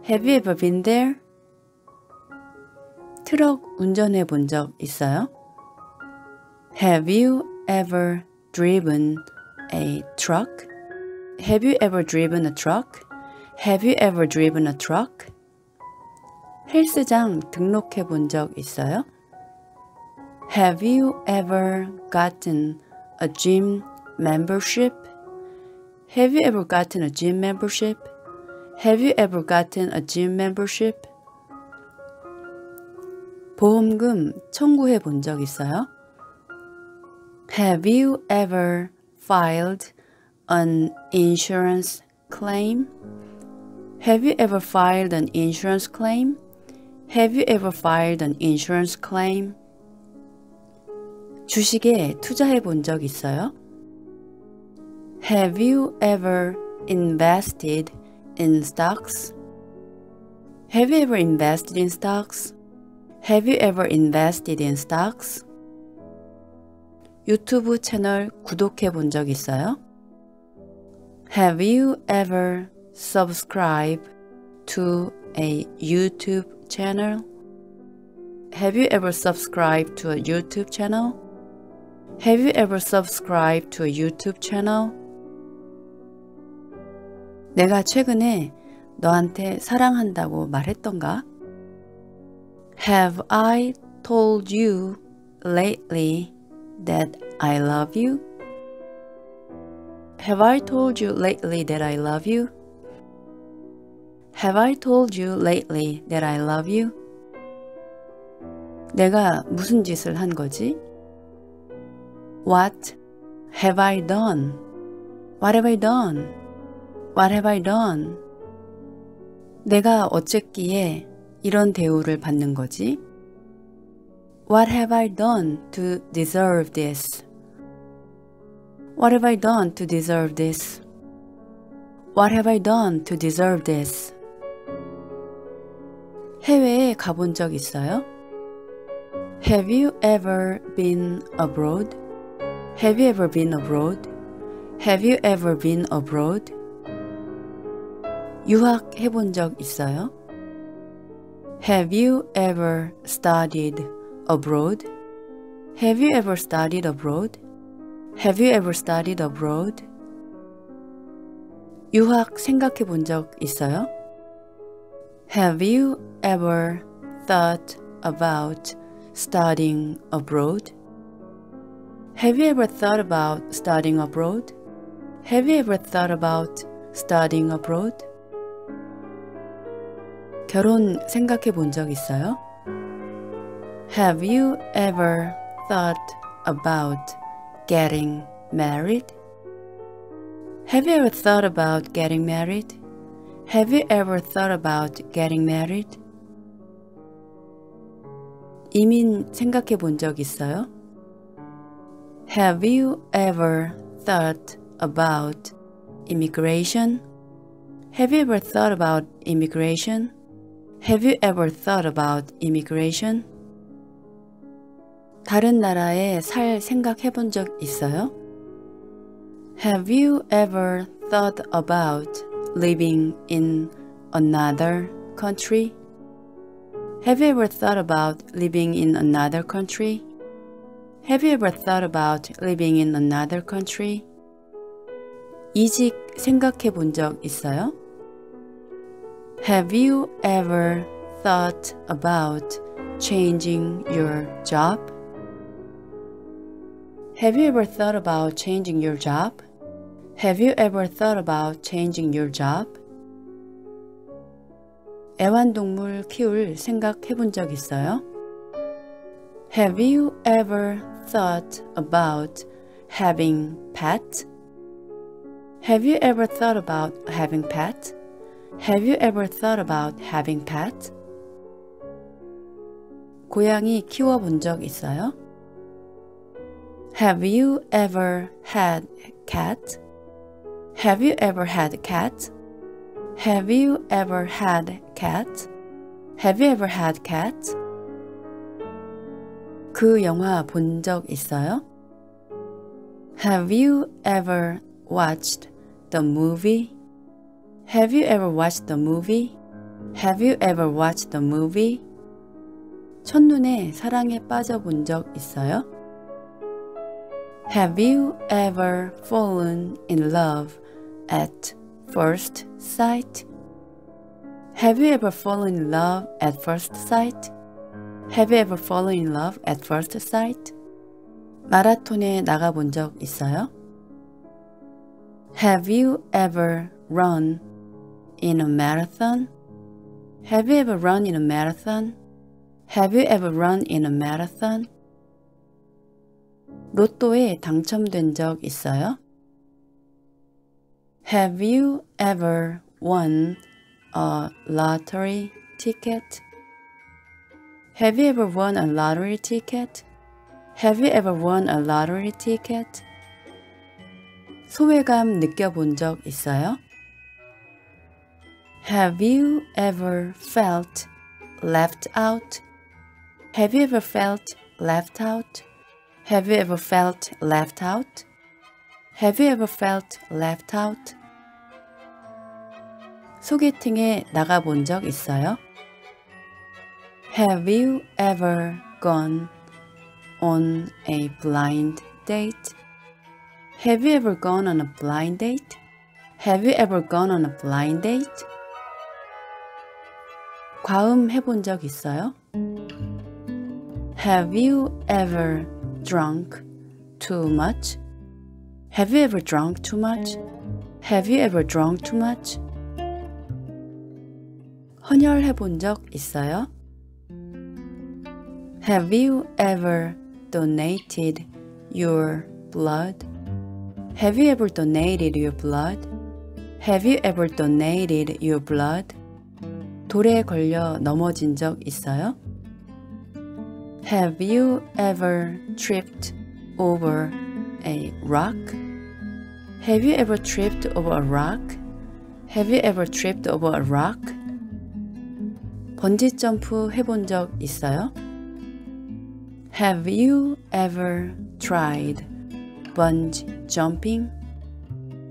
Have you ever been there? 트럭 운전해 본 적 있어요? Have you ever driven a truck? Have you ever driven a truck? Have you ever driven a truck? 헬스장 등록해 본 적 있어요? Have you ever gotten a gym membership? Have you ever gotten a gym membership? Have you ever gotten a gym membership? 보험금 청구해 본 적 있어요? Have you ever filed an insurance claim? Have you ever filed an insurance claim? Have you ever filed an insurance claim? 주식에 투자해 본 적 있어요? Have you ever invested in stocks? Have you ever invested in stocks? Have you ever invested in stocks? 유튜브 채널 구독해 본 적 있어요? Have you ever subscribed to a YouTube channel? Have you ever subscribed to a YouTube channel? Have you ever subscribed to a YouTube channel? 내가 최근에 너한테 사랑한다고 말했던가? Have I told you lately that I love you? Have I told you lately that I love you? Have I told you lately that I love you? 내가 무슨 짓을 한 거지? What have I done? What have I done? What have I done? 내가 어쨌기에 이런 대우를 받는 거지? What have I done to deserve this? What have I done to deserve this? What have I done to deserve this? 해외에 가본 적 있어요? Have you ever been abroad? Have you ever been abroad? Have you ever been abroad? 유학 해본 적 있어요? Have you ever studied abroad? Have you ever studied abroad? Have you ever studied abroad? 유학 생각해 본적 있어요? Have you ever thought about studying abroad? Have you ever thought about studying abroad? Have you ever thought about studying abroad? 결혼 생각해 본 적 있어요? Have you ever thought about getting married? Have you ever thought about getting married? Have you ever thought about getting married? 이민 생각해 본 적 있어요? Have you ever thought about immigration? Have you ever thought about immigration? Have you ever thought about immigration? 다른 나라에 살 생각해 본적 있어요? Have you ever thought about living in another country? Have you ever thought about living in another country? Have you ever thought about living in another country? 이직 생각해 본적 있어요? Have you ever thought about changing your job? Have you ever thought about changing your job? Have you ever thought about changing your job? 애완동물 키울 생각해 본 적 있어요? Have you ever thought about having pet? Have you ever thought about having pet? Have you ever thought about having pets? 고양이 키워본 적 있어요? Have you ever had cat? Have you ever had cat? Have you ever had cat? Have you ever had cat? 그 영화 본 적 있어요? Have you ever watched the movie? Have you ever watched the movie? Have you ever watched the movie? 첫눈에 사랑에 빠져본 적 있어요? Have you ever fallen in love at first sight? Have you ever fallen in love at first sight? Have you ever fallen in love at first sight? 마라톤에 나가본 적 있어요? Have you ever run in a marathon? Have you ever run in a marathon? Have you ever run in a marathon? 로또에 당첨된 적 있어요? Have you ever won a lottery ticket? Have you ever won a lottery ticket? Have you ever won a lottery ticket? 소외감 느껴본 적 있어요? Have you ever felt left out? Have you ever felt left out? Have you ever felt left out? Have you ever felt left out? 소개팅에 나가 적 있어요? Have you ever gone on a blind date? Have you ever gone on a blind date? Have you ever gone on a blind date? 과음 해본 적 있어요? Have you ever drunk too much? Have you ever drunk too much? Have you ever drunk too much? 헌혈해 적 있어요? Have you ever donated your blood? Have you ever donated your blood? Have you ever donated your blood? 돌에 걸려 넘어진 적 있어요? Have you ever tripped over a rock? Have you ever tripped over a rock? Have you ever tripped over a rock? 번지 점프 해본 적 있어요? Have you ever tried bungee jumping?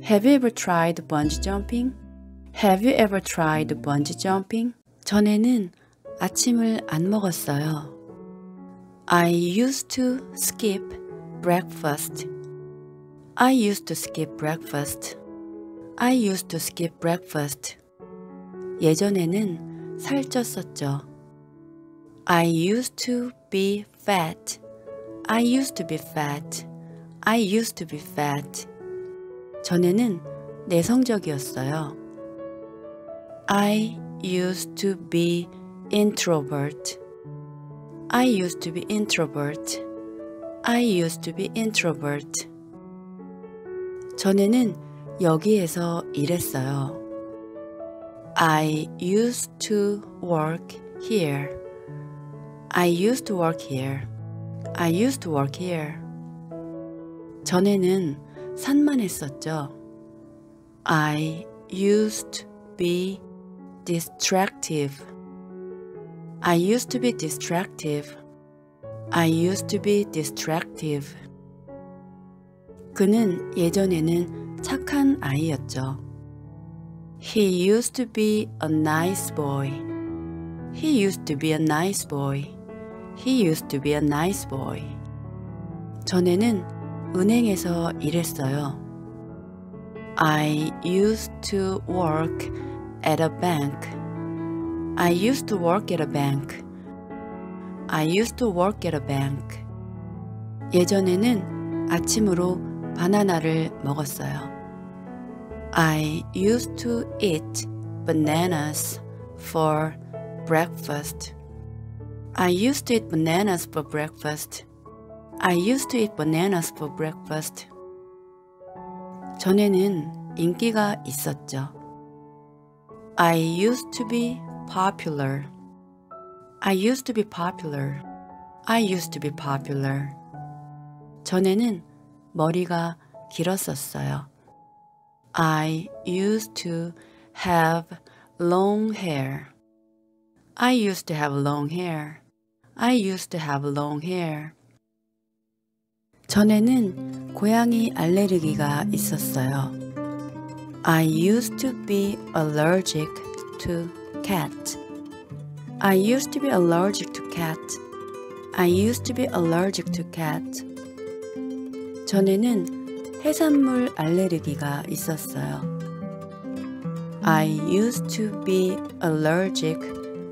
Have you ever tried bungee jumping? Have you ever tried bungee jumping? 전에는 아침을 안 먹었어요. I used to skip breakfast. I used to skip breakfast. I used to skip breakfast. 예전에는 살쪘었죠. I used to be fat. I used to be fat. I used to be fat. 전에는 내성적이었어요. I used to be introvert. I used to be introvert. I used to be introvert. 전에는 여기에서 일했어요. I used to work here. I used to work here. I used to work here. 전에는 산만 했었죠. I used to be Distractive. I used to be distractive. I used to be distractive. 그는 예전에는 착한 아이였죠. He used to be a nice boy. He used to be a nice boy. He used to be a nice boy. 전에는 은행에서 일했어요. I used to work at a bank. I used to work at a bank. I used to work at a bank. 예전에는 아침으로 바나나를 먹었어요. I used to eat bananas for breakfast. I used to eat bananas for breakfast. I used to eat bananas for breakfast. 전에는 인기가 있었죠. I used to be popular. I used to be popular. I used to be popular. 전에는 머리가 길었었어요. I used to have long hair. I used to have long hair. I used to have long hair. 전에는 고양이 알레르기가 있었어요. I used to be allergic to cat. I used to be allergic to cat. I used to be allergic to cat. 전에는 해산물 알레르기가 있었어요. I used to be allergic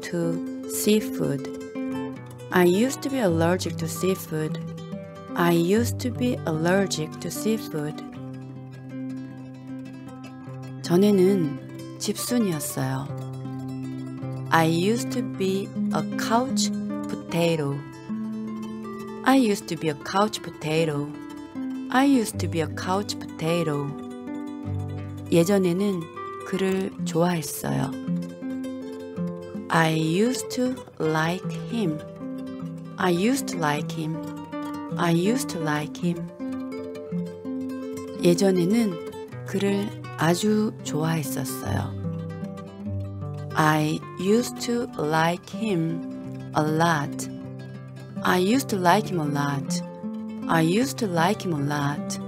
to seafood. I used to be allergic to seafood. I used to be allergic to seafood. 전에는 집순이었어요. I used to be a couch potato. I used to be a couch potato. I used to be a couch potato. 예전에는 그를 좋아했어요. I used to like him. I used to like him. I used to like him. 예전에는 그를 아주 좋아했었어요. I used to like him a lot. I used to like him a lot. I used to like him a lot.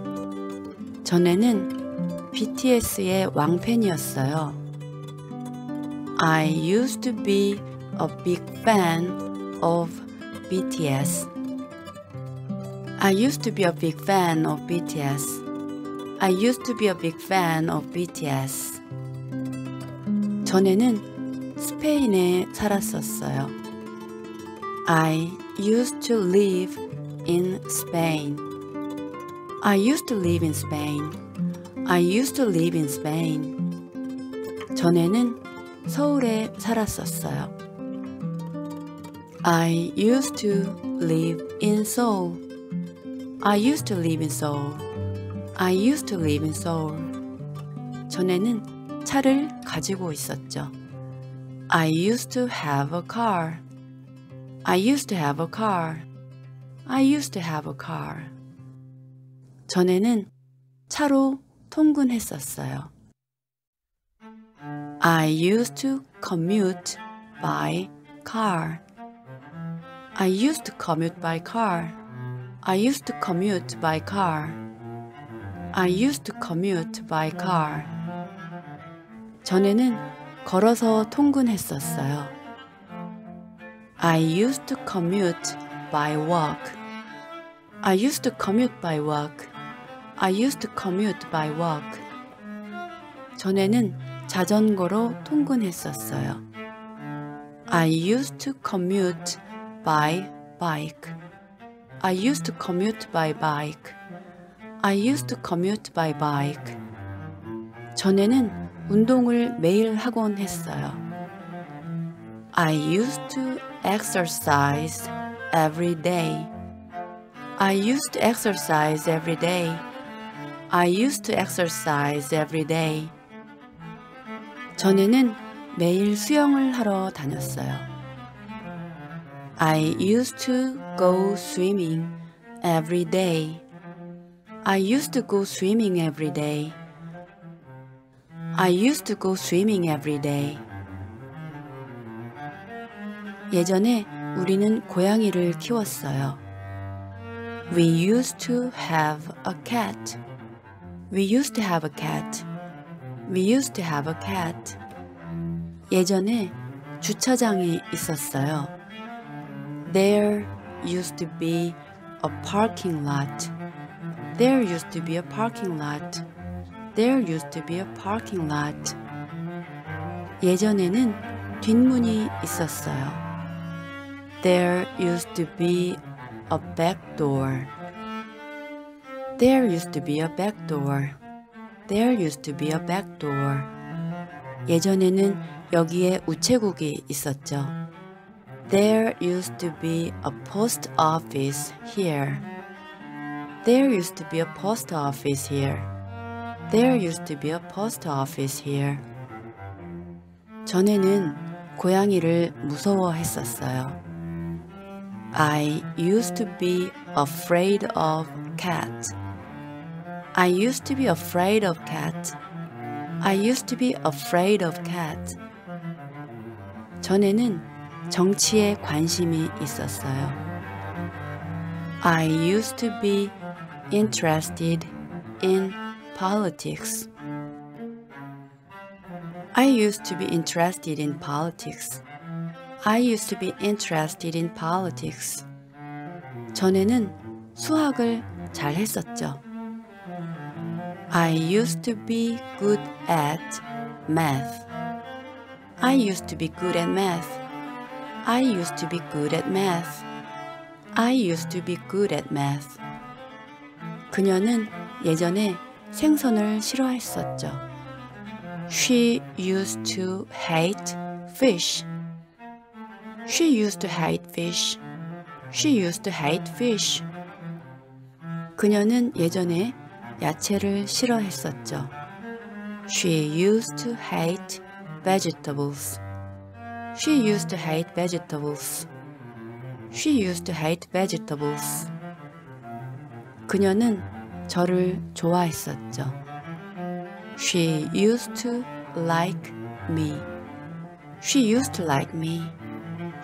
전에는 BTS의 왕팬이었어요. I used to be a big fan of BTS. I used to be a big fan of BTS. I used to be a big fan of BTS. 전에는 스페인에 살았었어요. I used to live in Spain. I used to live in Spain. I used to live in Spain. 전에는 서울에 살았었어요. I used to live in Seoul. I used to live in Seoul. I used to live in Seoul. 전에는 차를 가지고 있었죠. I used to have a car. I used to have a car. I used to have a car. 전에는 차로 통근했었어요. I used to commute by car. I used to commute by car. I used to commute by car. I used to commute by car. 전에는 걸어서 통근했었어요. I used to commute by walk. I used to commute by walk. I used to commute by walk. 전에는 자전거로 통근했었어요. I used to commute by bike. I used to commute by bike. I used to commute by bike. 전에는 운동을 매일 하곤 했어요. I used to exercise every day. I used to exercise every day. I used to exercise every day. 전에는 매일 수영을 하러 다녔어요. I used to go swimming every day. I used to go swimming every day. I used to go swimming every day. 예전에 우리는 고양이를 키웠어요. We used to have a cat. We used to have a cat. We used to have a cat. 예전에 주차장이 있었어요. There used to be a parking lot. There used to be a parking lot. There used to be a parking lot. 예전에는 뒷문이 있었어요. There used to be a back door. There used to be a back door. There used to be a back door. 예전에는 여기에 우체국이 있었죠. There used to be a post office here. There used to be a post office here. There used to be a post office here. 전에는 고양이를 무서워했었어요. I used to be afraid of cat. I used to be afraid of cat. I used to be afraid of cat. 전에는 정치에 관심이 있었어요. I used to be interested in politics. I used to be interested in politics. I used to be interested in politics. 전에는 수학을 잘 했었죠. I used to be good at math. I used to be good at math. I used to be good at math. I used to be good at math. 그녀는 예전에 생선을 싫어했었죠. She used to hate fish. She used to hate fish. She used to hate fish. 그녀는 예전에 야채를 싫어했었죠. She used to hate vegetables. She used to hate vegetables. She used to hate vegetables. 그녀는 저를 좋아했었죠. She used to like me. She used to like me.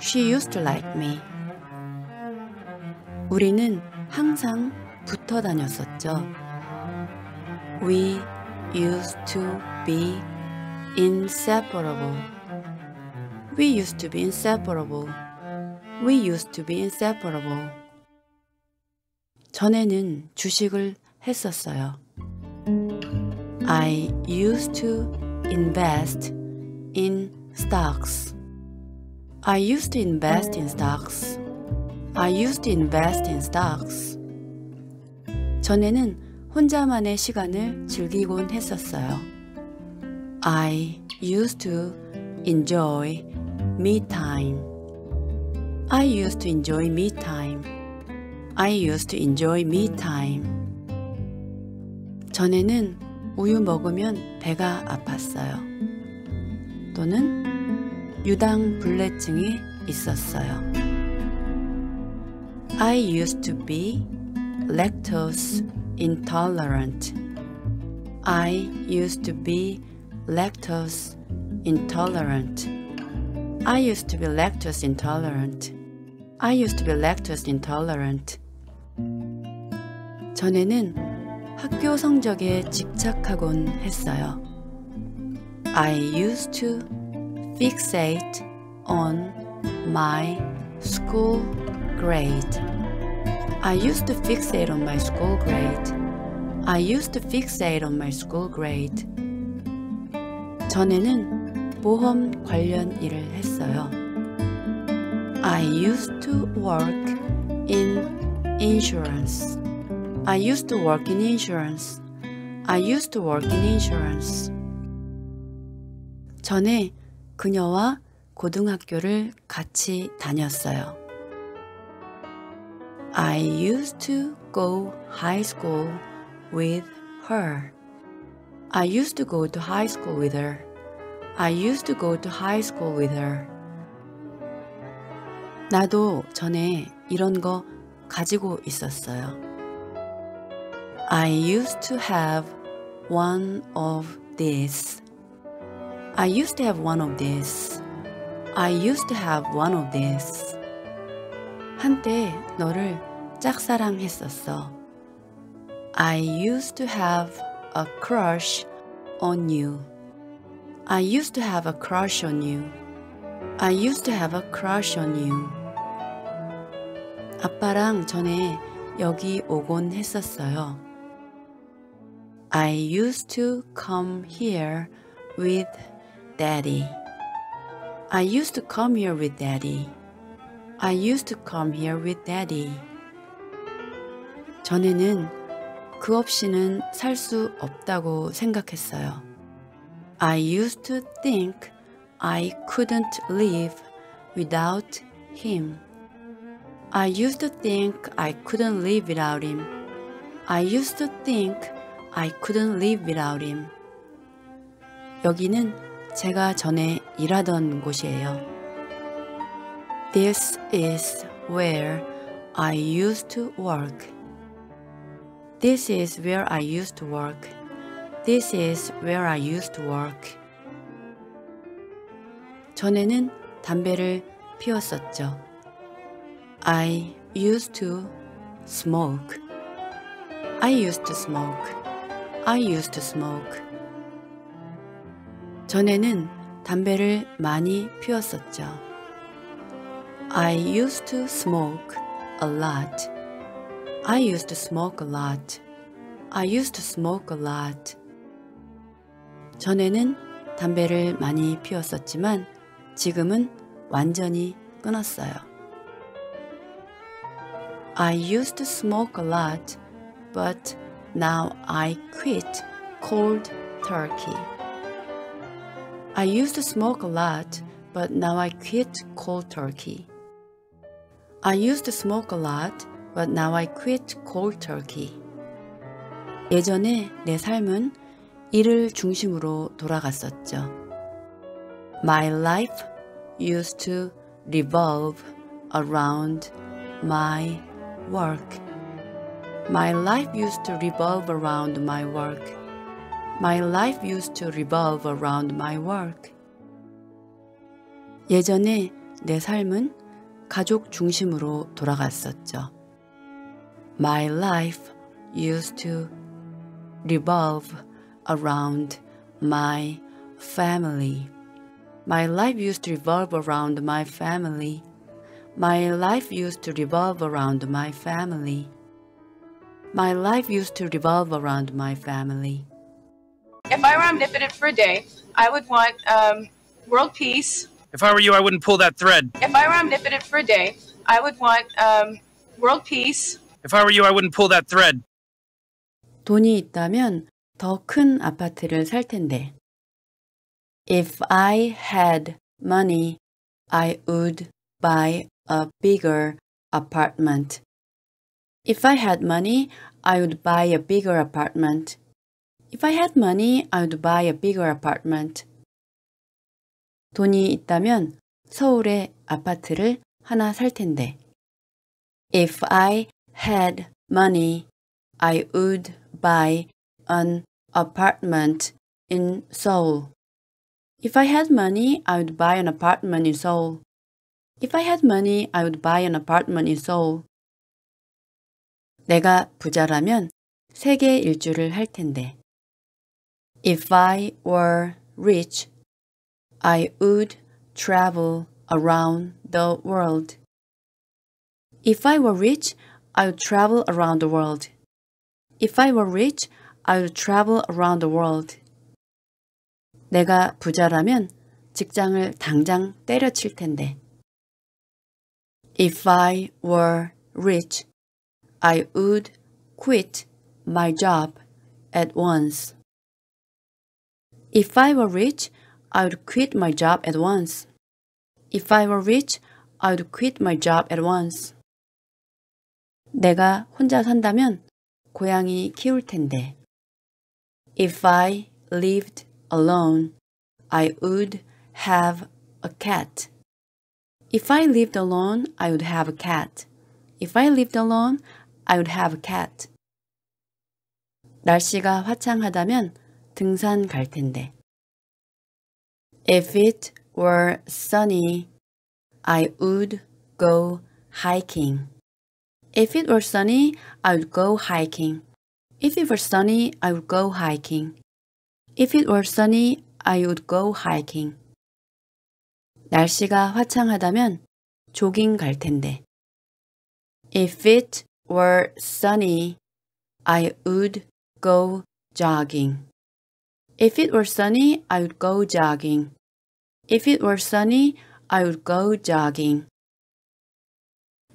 She used to like me. 우리는 항상 붙어 다녔었죠. We used to be inseparable. We used to be inseparable. We used to be inseparable. 전에는 주식을 했었어요. I used to invest in stocks. I used to invest in stocks. I used to invest in stocks. 전에는 혼자만의 시간을 즐기곤 했었어요. I used to enjoy me time. I used to enjoy me time. I used to enjoy me time. 전에는 우유 먹으면 배가 아팠어요. 또는 유당 불내증이 있었어요. I used to be lactose intolerant. I used to be lactose intolerant. I used to be lactose intolerant. I used to be lactose intolerant. 전에는 학교 성적에 집착하곤 했어요. I used to fixate on my school grade. I used to fixate on my school grade. I used to fixate on my school grade. 전에는 보험 관련 일을 했어요. I used to work in insurance. I used to work in insurance. I used to work in insurance. 전에 그녀와 고등학교를 같이 다녔어요. I used to go high school with her. I used to go to high school with her. I used to go to high school with her. 나도 전에 이런 거 가지고 있었어요. I used to have one of these. I used to have one of these. I used to have one of these. 한때 너를 짝사랑했었어. I used to have a crush on you. I used to have a crush on you. I used to have a crush on you. 아빠랑 전에 여기 오곤 했었어요. I used to come here with daddy. I used to come here with daddy. I used to come here with daddy. 전에는 그 없이는 살 수 없다고 생각했어요. I used to think I couldn't live without him. I used to think I couldn't live without him. I used to think I couldn't live without him. 여기는 제가 전에 일하던 곳이에요. This is where I used to work. This is where I used to work. This is where I used to work. 전에는 담배를 피웠었죠. I used to smoke. I used to smoke. I used to smoke. 전에는 담배를 많이 피웠었죠. I used to smoke a lot. I used to smoke a lot. I used to smoke a lot. 전에는 담배를 많이 피웠었지만 지금은 완전히 끊었어요. I used to smoke a lot, but Now I quit cold turkey. I used to smoke a lot, but now I quit cold turkey. I used to smoke a lot, but now I quit cold turkey. 예전에 내 삶은 일을 중심으로 돌아갔었죠. My life used to revolve around my work. My life used to revolve around my work. My life used to revolve around my work. 예전에 내 삶은 가족 중심으로 돌아갔었죠. My life used to revolve around my family. My life used to revolve around my family. My life used to revolve around my family. My life used to revolve around my family. If I were omnipotent for a day, I would want um, world peace. If I were you, I wouldn't pull that thread. If I were omnipotent for a day, I would want um, world peace. If I were you, I wouldn't pull that thread. 돈이 있다면 아파트를 살 텐데. If I had money, I would buy a bigger apartment. If I had money, I would buy a bigger apartment. If I had money, I would buy a bigger apartment. 돈이 있다면 서울에 아파트를 하나 살 텐데. If I had money, I would buy an apartment in Seoul. If I had money, I would buy an apartment in Seoul. If I had money, I would buy an apartment in Seoul. 내가 부자라면 세계 일주를 할 텐데. If I were rich, I would travel around the world. If I were rich, I would travel around the world. If I were rich, I would travel around the world. 내가 부자라면 직장을 당장 때려칠 텐데. If I were rich, I would quit my job at once. If I were rich, I would quit my job at once. If I were rich, I would quit my job at once. 내가 혼자 산다면 고양이 키울 텐데. If I lived alone, I would have a cat. If I lived alone, I would have a cat. If I lived alone, I would have a cat. 날씨가 화창하다면 등산 갈 텐데. If it were sunny, I would go hiking. If it were sunny, I would go hiking. If it were sunny, I would go hiking. If it were sunny, I would go hiking. 날씨가 화창하다면 조깅 갈 텐데. If it were sunny, I would go jogging. If it were sunny, I would go jogging. If it were sunny, I would go jogging.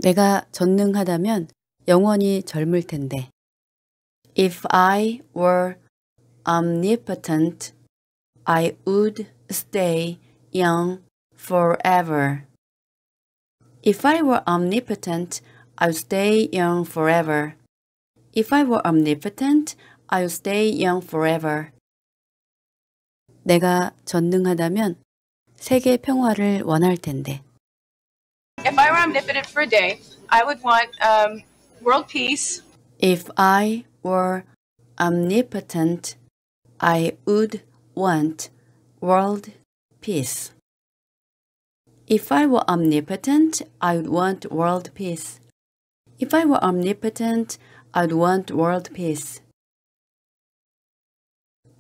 내가 전능하다면 영원히 젊을 텐데. If I were omnipotent, I would stay young forever. If I were omnipotent, I'll stay young forever. If I were omnipotent, I'll stay young forever. 내가 전능하다면 세계 평화를 원할 텐데. If I were omnipotent for a day, I would want um, world peace. If I were omnipotent, I would want world peace. If I were omnipotent, I would want world peace. If I were omnipotent, I'd want world peace.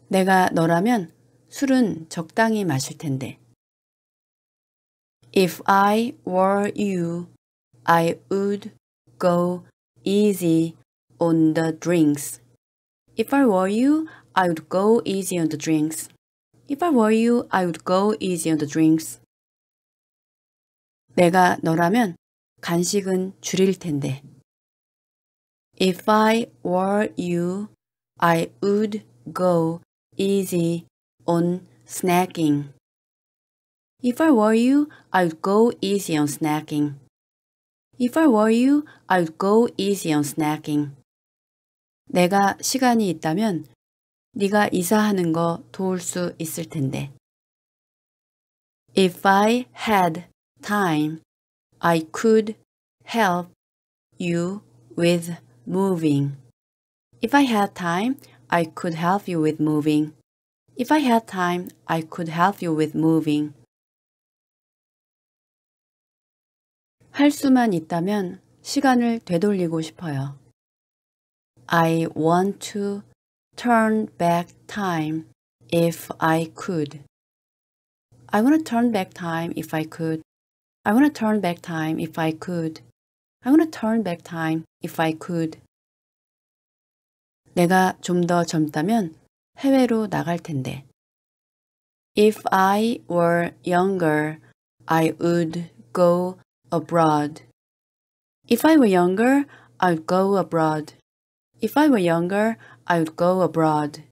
내가 너라면 술은 적당히 마실 텐데. If I were you, I would go easy on the drinks. If I were you, I would go easy on the drinks. If I were you, I would go easy on the drinks. 내가 너라면 간식은 줄일 텐데. If I were you, I would go easy on snacking. If I were you, I'd go easy on snacking. If I were you, I'd go easy on snacking. 내가 시간이 있다면 네가 이사하는 거 도울 수 있을 텐데. If I had time, I could help you with moving. If I had time, I could help you with moving. If I had time, I could help you with moving. 할 수만 있다면 시간을 되돌리고 싶어요. I want to turn back time if I could. I want to turn back time if I could. I want to turn back time if I could. I want to turn back time if I could. 내가 좀 더 젊다면 해외로 나갈 텐데. If I were younger, I would go abroad. If I were younger, I would go abroad. If I were younger, I would go abroad.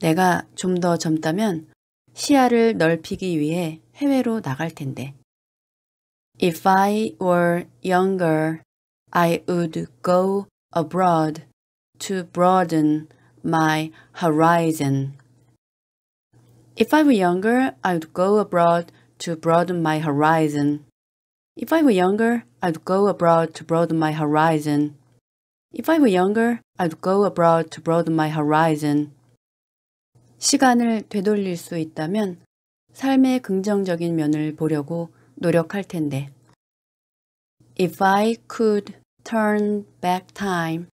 내가 좀더 젊다면 시야를 넓히기 위해 해외로 나갈 텐데. If I were younger, I would go abroad to broaden my horizon. If I were younger, I would go abroad to broaden my horizon. If I were younger, I'd go abroad to broaden my horizon. If I were younger, I'd go abroad to broaden my horizon. 시간을 되돌릴 수 있다면 삶의 긍정적인 면을 보려고 노력할 텐데. If I could turn back time,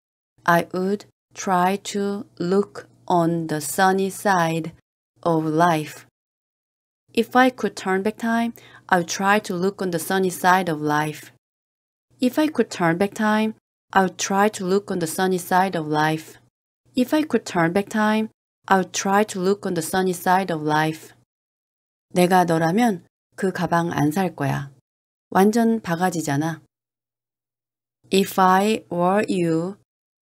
I would try to look on the sunny side of life. If I could turn back time, I would try to look on the sunny side of life. If I could turn back time, I would try to look on the sunny side of life. If I could turn back time, I would try to look on the sunny side of life. 내가 너라면 그 가방 안 살 거야. 완전 바가지잖아. If I were you,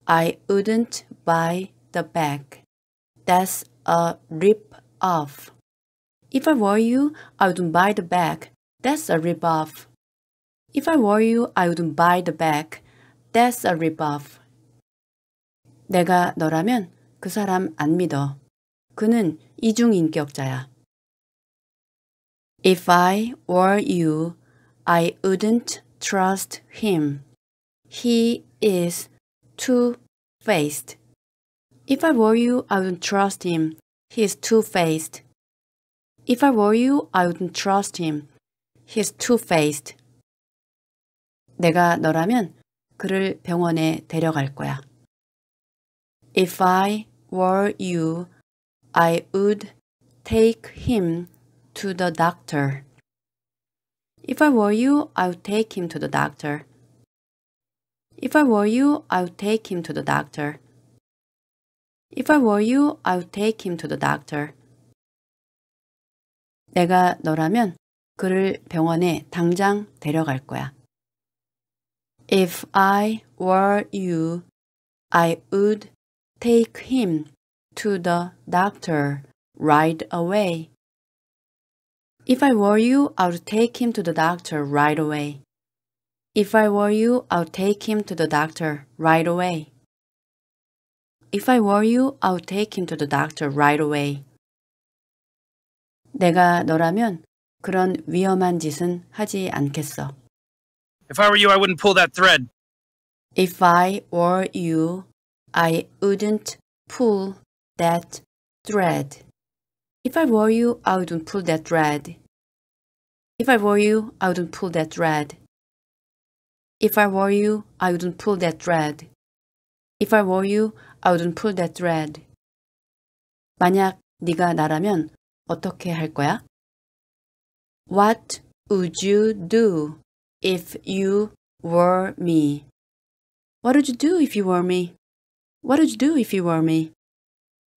I wouldn't buy the bag. That's a rip-off. If I were you, I wouldn't buy the bag. That's a rip-off. If I were you, I wouldn't buy the bag. That's a rip-off. 내가 너라면 그 사람 안 믿어. 그는 이중인격자야. If I were you, I wouldn't trust him. He is two-faced. If I were you, I wouldn't trust him. He is two-faced. If I were you, I wouldn't trust him. He's two-faced. 내가 너라면 그를 병원에 데려갈 거야. If I were you, I would take him to the doctor. If I were you, I would take him to the doctor. If I were you, I would take him to the doctor. If I were you, I would take him to the doctor. 내가 너라면 그를 병원에 당장 데려갈 거야. If I were you, I would take him to the doctor right away. If I were you, I would take him to the doctor right away. If I were you, I would take him to the doctor right away. If I were you, I would take him to the doctor right away. 내가 너라면 그런 위험한 짓은 하지 않겠어. If I were you, I wouldn't pull that thread. If I were you, I wouldn't pull that thread. If I were you, I wouldn't pull that thread. If I were you, I wouldn't pull that thread. If I were you, I wouldn't pull that thread. If I were you, I wouldn't pull that thread. 만약 네가 나라면 어떻게 할 거야? What would you do if you were me? What would you do if you were me? What would you do if you were me?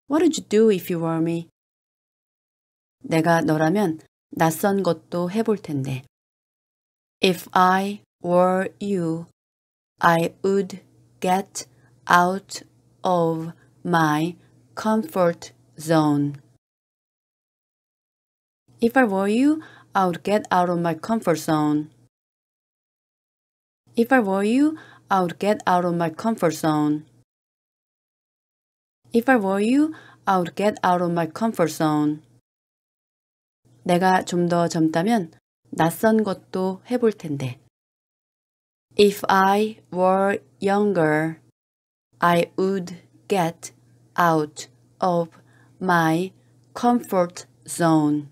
What would you do if you were me? 내가 너라면 낯선 것도 해볼 텐데. If I were you, I would get out of my comfort zone. If I were you, I would get out of my comfort zone. If I were you, I would get out of my comfort zone. If I were you, I would get out of my comfort zone. 내가 좀 더 젊다면 낯선 것도 해볼 텐데. If I were younger, I would get out of my comfort zone.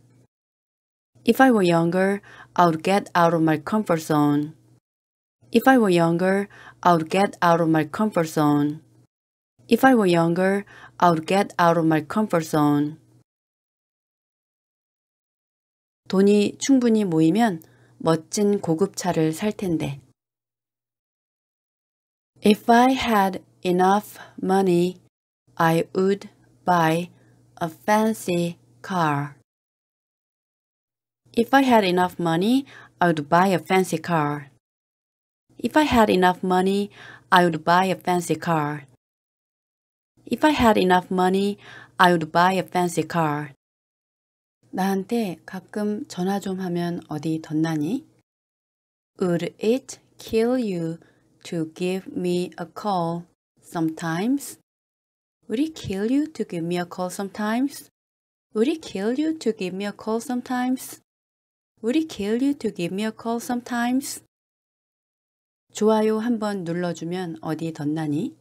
If I were younger, I would get out of my comfort zone. If I were younger, I would get out of my comfort zone. If I were younger, I would get out of my comfort zone. 돈이 충분히 모이면 멋진 고급차를 살 텐데. If I had enough money, I would buy a fancy car. If I had enough money, I would buy a fancy car. If I had enough money, I would buy a fancy car. If I had enough money, I would buy a fancy car. 나한테 가끔 전화 좀 하면 어디 덧나니? Would it kill you to give me a call sometimes? Would it kill you to give me a call sometimes? Would it kill you to give me a call sometimes? Would it kill you to give me a call sometimes? 좋아요 한번 눌러주면 어디 덧나니?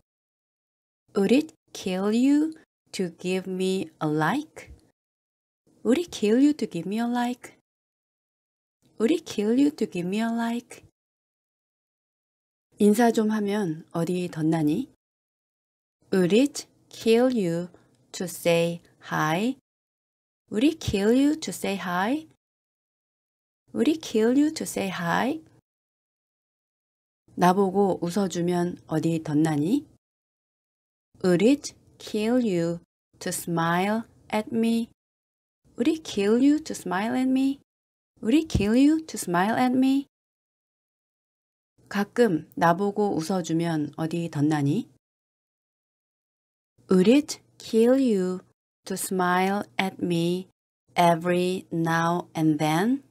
Would it kill you to give me a like? Would it kill you to give me a like? Would it kill you to give me a like? 인사 좀 하면 어디 덧나니? Would it kill you to say hi? Would it kill you to say hi? Would it kill you to say hi? 나보고 웃어주면 어디 덧나니? Would it kill you to smile at me? Would it kill you to smile at me? Would it kill you to smile at me? 가끔 나보고 웃어주면 어디 덧나니? Would it kill you to smile at me every now and then?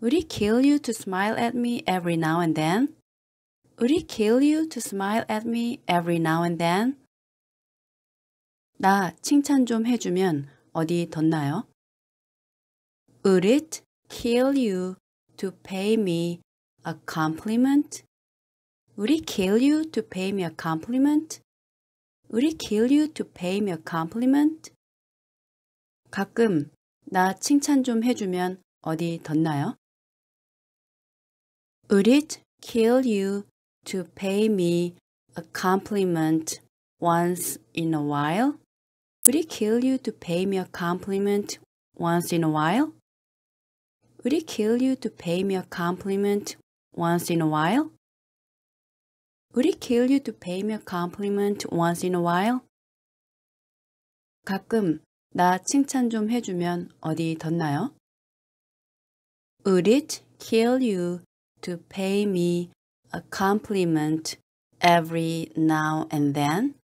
Would it kill you to smile at me every now and then? Would it kill you to smile at me every now and then? 나 칭찬 좀 해주면 어디 덧나요? Would it kill you to pay me a compliment? Would it kill you to pay me a compliment? Would it kill you to pay me a compliment? 가끔 나 칭찬 좀 해주면 어디 덧나요? Would it kill you to pay me a compliment once in a while? Would it kill you to pay me a compliment once in a while? Would it kill you to pay me a compliment once in a while? Would it kill you to pay me a compliment once in a while? 가끔 나 칭찬 좀 해주면 어디 덧나요? Would it kill you to pay me a compliment every now and then?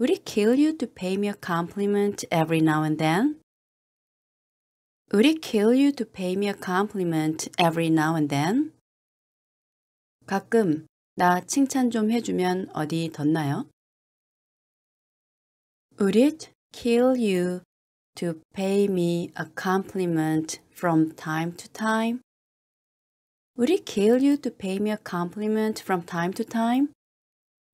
Would it kill you to pay me a compliment every now and then? Would it kill you to pay me a compliment every now and then? 가끔 나 칭찬 좀 해주면 어디 덧나요? Would it kill you to pay me a compliment from time to time? Would it kill you to pay me a compliment from time to time?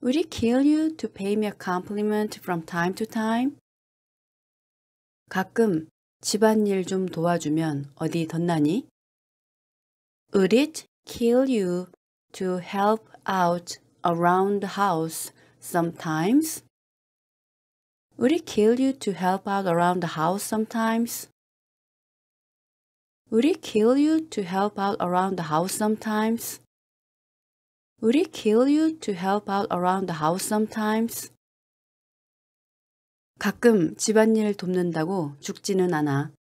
Would it kill you to pay me a compliment from time to time? 가끔 집안일 좀 도와주면 어디 덧나니? Would it kill you to help out around the house sometimes? Would it kill you to help out around the house sometimes? Would it kill you to help out around the house sometimes? Would it kill you to help out around the house sometimes? 가끔 집안일 돕는다고 죽지는 않아.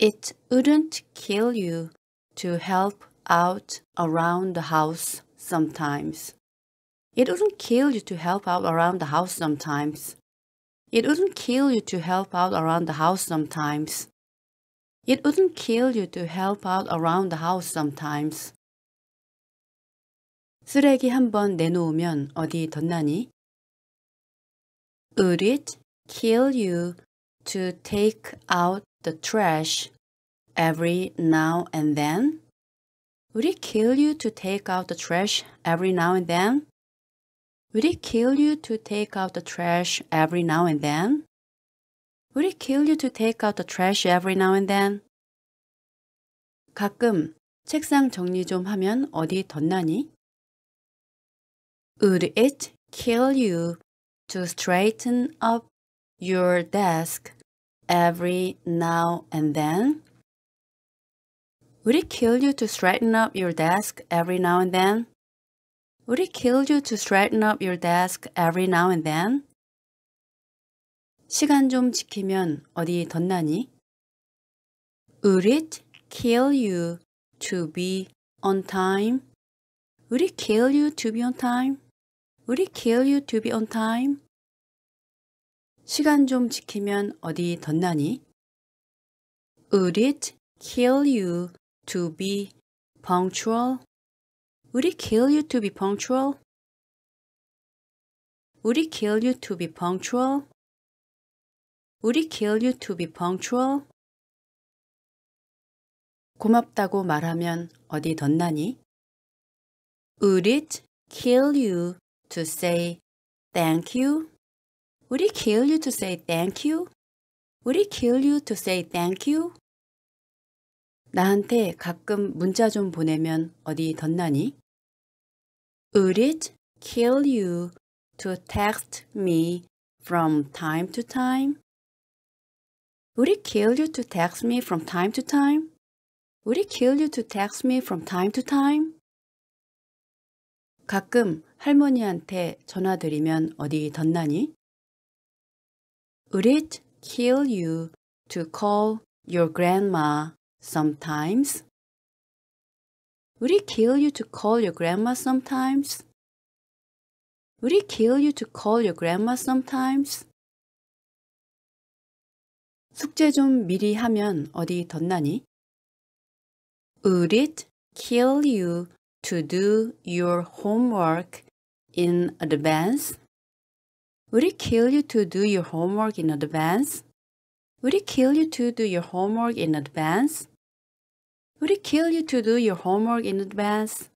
It wouldn't kill you to help out around the house sometimes. It wouldn't kill you to help out around the house sometimes. It wouldn't kill you to help out around the house sometimes. It wouldn't kill you to help out around the house sometimes. 쓰레기 한번 내놓으면 어디 덧나니? Would it kill you to take out the trash every now and then? Would it kill you to take out the trash every now and then? Would it kill you to take out the trash every now and then? Would it kill you to take out the trash every now and then? 가끔 책상 정리 좀 하면 어디 덧나니? Would it kill you to straighten up your desk every now and then? Would it kill you to straighten up your desk every now and then? Would it kill you to straighten up your desk every now and then? 시간 좀 지키면 어디 덧나니? Would it kill you to be on time? Would it kill you to be on time? Would it kill you to be on time? 시간 좀 지키면 어디 덧나니? Would it kill you to be punctual? Would it kill you to be punctual? Would it kill you to be punctual? Would it kill you to be punctual? 고맙다고 말하면 어디 덧나니? Would it kill you to say thank you? Would it kill you to say thank you? Would it kill you to say thank you? 나한테 가끔 문자 좀 보내면 어디 덧나니? Would it kill you to text me from time to time? Would it kill you to text me from time to time? Would it kill you to text me from time to time? 가끔 할머니한테 전화드리면 어디 덧나니? Would it kill you to call your grandma sometimes? Would it kill you to call your grandma sometimes? Would it kill you to call your grandma sometimes? 숙제 좀 미리 하면 어디 덧나니? Would it kill you to do your homework in advance? Would it kill you to do your homework in advance? Would it kill you to do your homework in advance? Would it kill you to do your homework in advance?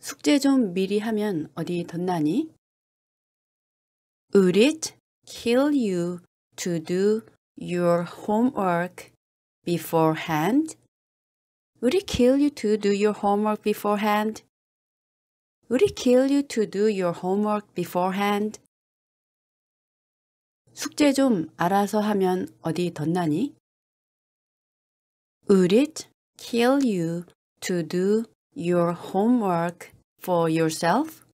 숙제 좀 미리 하면 어디 덧나니? Would it kill you to do your homework beforehand? Would it kill you to do your homework beforehand? Would it kill you to do your homework beforehand? 숙제 좀 알아서 하면 어디 덧나니? Would it kill you to do your homework for yourself?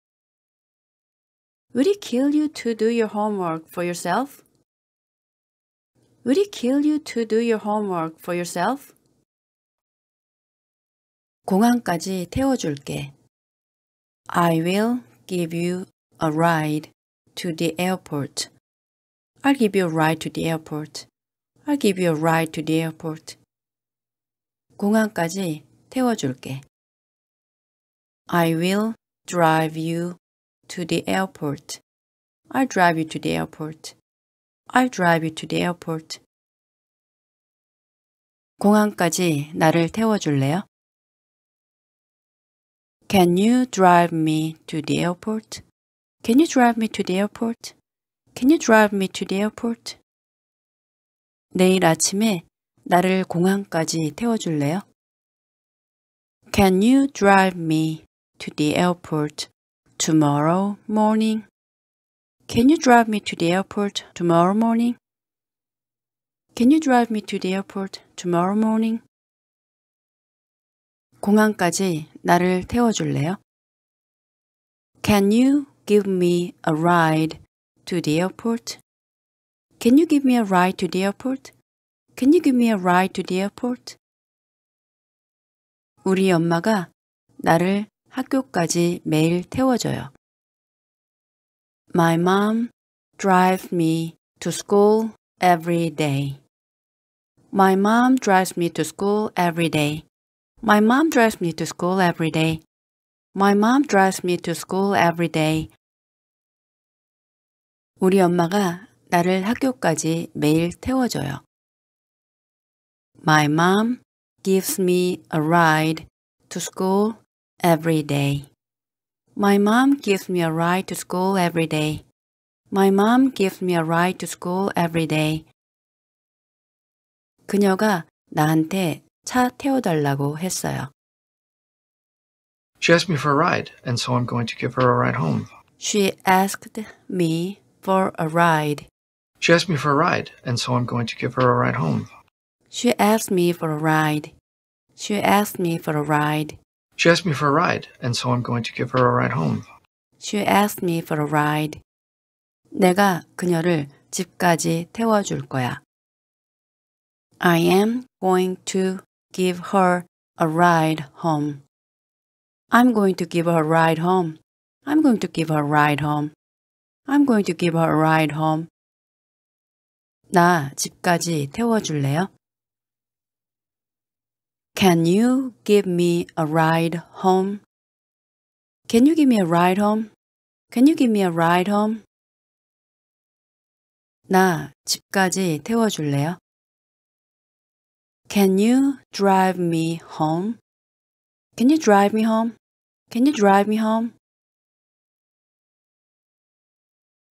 Would it kill you to do your homework for yourself? Would it kill you to do your homework for yourself? 공항까지 태워줄게. I will give you a ride to the airport. I'll give you a ride to the airport. I'll give you a ride to the airport. 공항까지 태워줄게. I will drive you to the airport. I'll drive you to the airport. I'll drive you to the airport. 공항까지 나를 태워줄래요? Can you drive me to the airport? Can you drive me to the airport? Can you drive me to the airport? 내일 아침에 나를 공항까지 태워줄래요? Can you drive me to the airport tomorrow morning? Can you drive me to the airport tomorrow morning? Can you drive me to the airport tomorrow morning? 공항까지 나를 태워줄래요? Can you give me a ride to the airport? Can you give me a ride to the airport? Can you give me a ride to the airport? 우리 엄마가 나를 학교까지 매일 태워줘요. My mom drives me to school every day. My mom drives me to school every day. My mom drives me to school every day. My mom drives me to school every day. 우리 엄마가 나를 학교까지 매일 태워줘요. My mom gives me a ride to school every day. My mom gives me a ride to school every day. My mom gives me a ride to school every day. 그녀가 나한테 차 태워달라고 했어요. She asked me for a ride, and so I'm going to give her a ride home. She asked me for a ride. She asked me for a ride, and so I'm going to give her a ride home. She asked me for a ride. She asked me for a ride. She asked me for a ride, and so I'm going to give her a ride home. She asked me for a ride. 내가 그녀를 집까지 태워줄 거야. I am going to give her a ride home. I'm going to give her a ride home. I'm going to give her a ride home. I'm going to give her a ride home. 나 집까지 태워줄래요? Can you give me a ride home? Can you give me a ride home? Can you give me a ride home? 나 집까지 태워줄래요? Can you drive me home? Can you drive me home? Can you drive me home?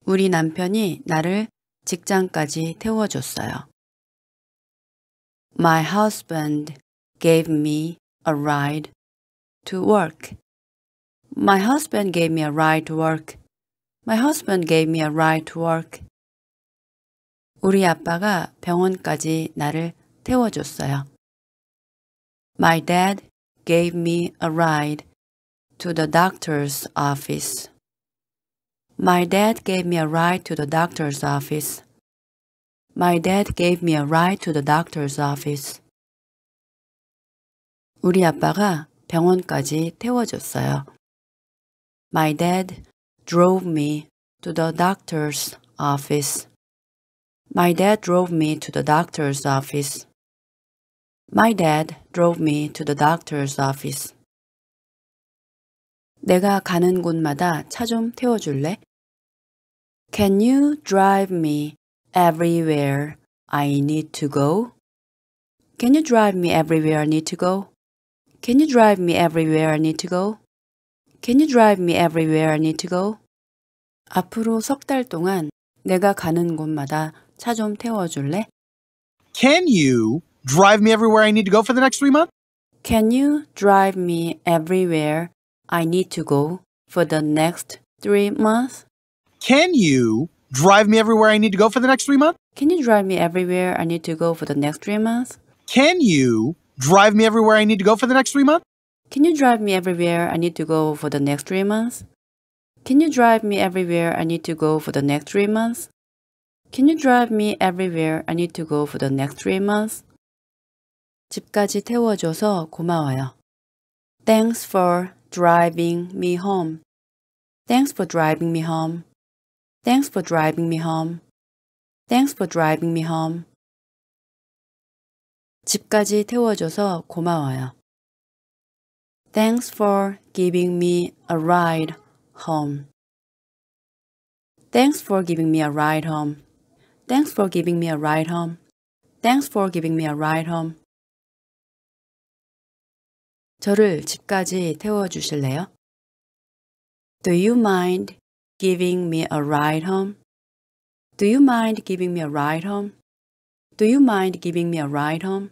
우리 남편이 나를 직장까지 태워줬어요. My husband gave me a ride to work. My husband gave me a ride to work. My husband gave me a ride to work. 우리 아빠가 병원까지 나를 태워줬어요. My dad gave me a ride to the doctor's office. My dad gave me a ride to the doctor's office. My dad gave me a ride to the doctor's office. 우리 아빠가 병원까지 태워줬어요. My dad drove me to the doctor's office. My dad drove me to the doctor's office. My dad drove me to the doctor's office. 내가 가는 곳마다 태워줄래? Can you drive me everywhere I need to go? Can you drive me everywhere I need to go? Can you drive me everywhere I need to go? Can you drive me everywhere I need to go? 앞으로 석 달 동안 내가 가는 곳마다 차 좀 태워줄래? Can you drive me everywhere I need to go for the next three months? Can you drive me everywhere I need to go for the next three months? Can you drive me everywhere I need to go for the next three months? Can you drive me everywhere I need to go for the next three months? Can you drive me everywhere I need to go for the next three months? Can you drive me everywhere I need to go for the next three months? Can you drive me everywhere I need to go for the next three months? Can you drive me everywhere I need to go for the next three months? 집까지 태워줘서 고마워요. Thanks for driving me home. Thanks for driving me home. Thanks for driving me home. Thanks for driving me home. 집까지 태워줘서 고마워요. Thanks for giving me a ride home. Thanks for giving me a ride home. Thanks for giving me a ride home. Thanks for giving me a ride home. 저를 집까지 태워주실래요? Do you mind giving me a ride home? Do you mind giving me a ride home? Do you mind giving me a ride home?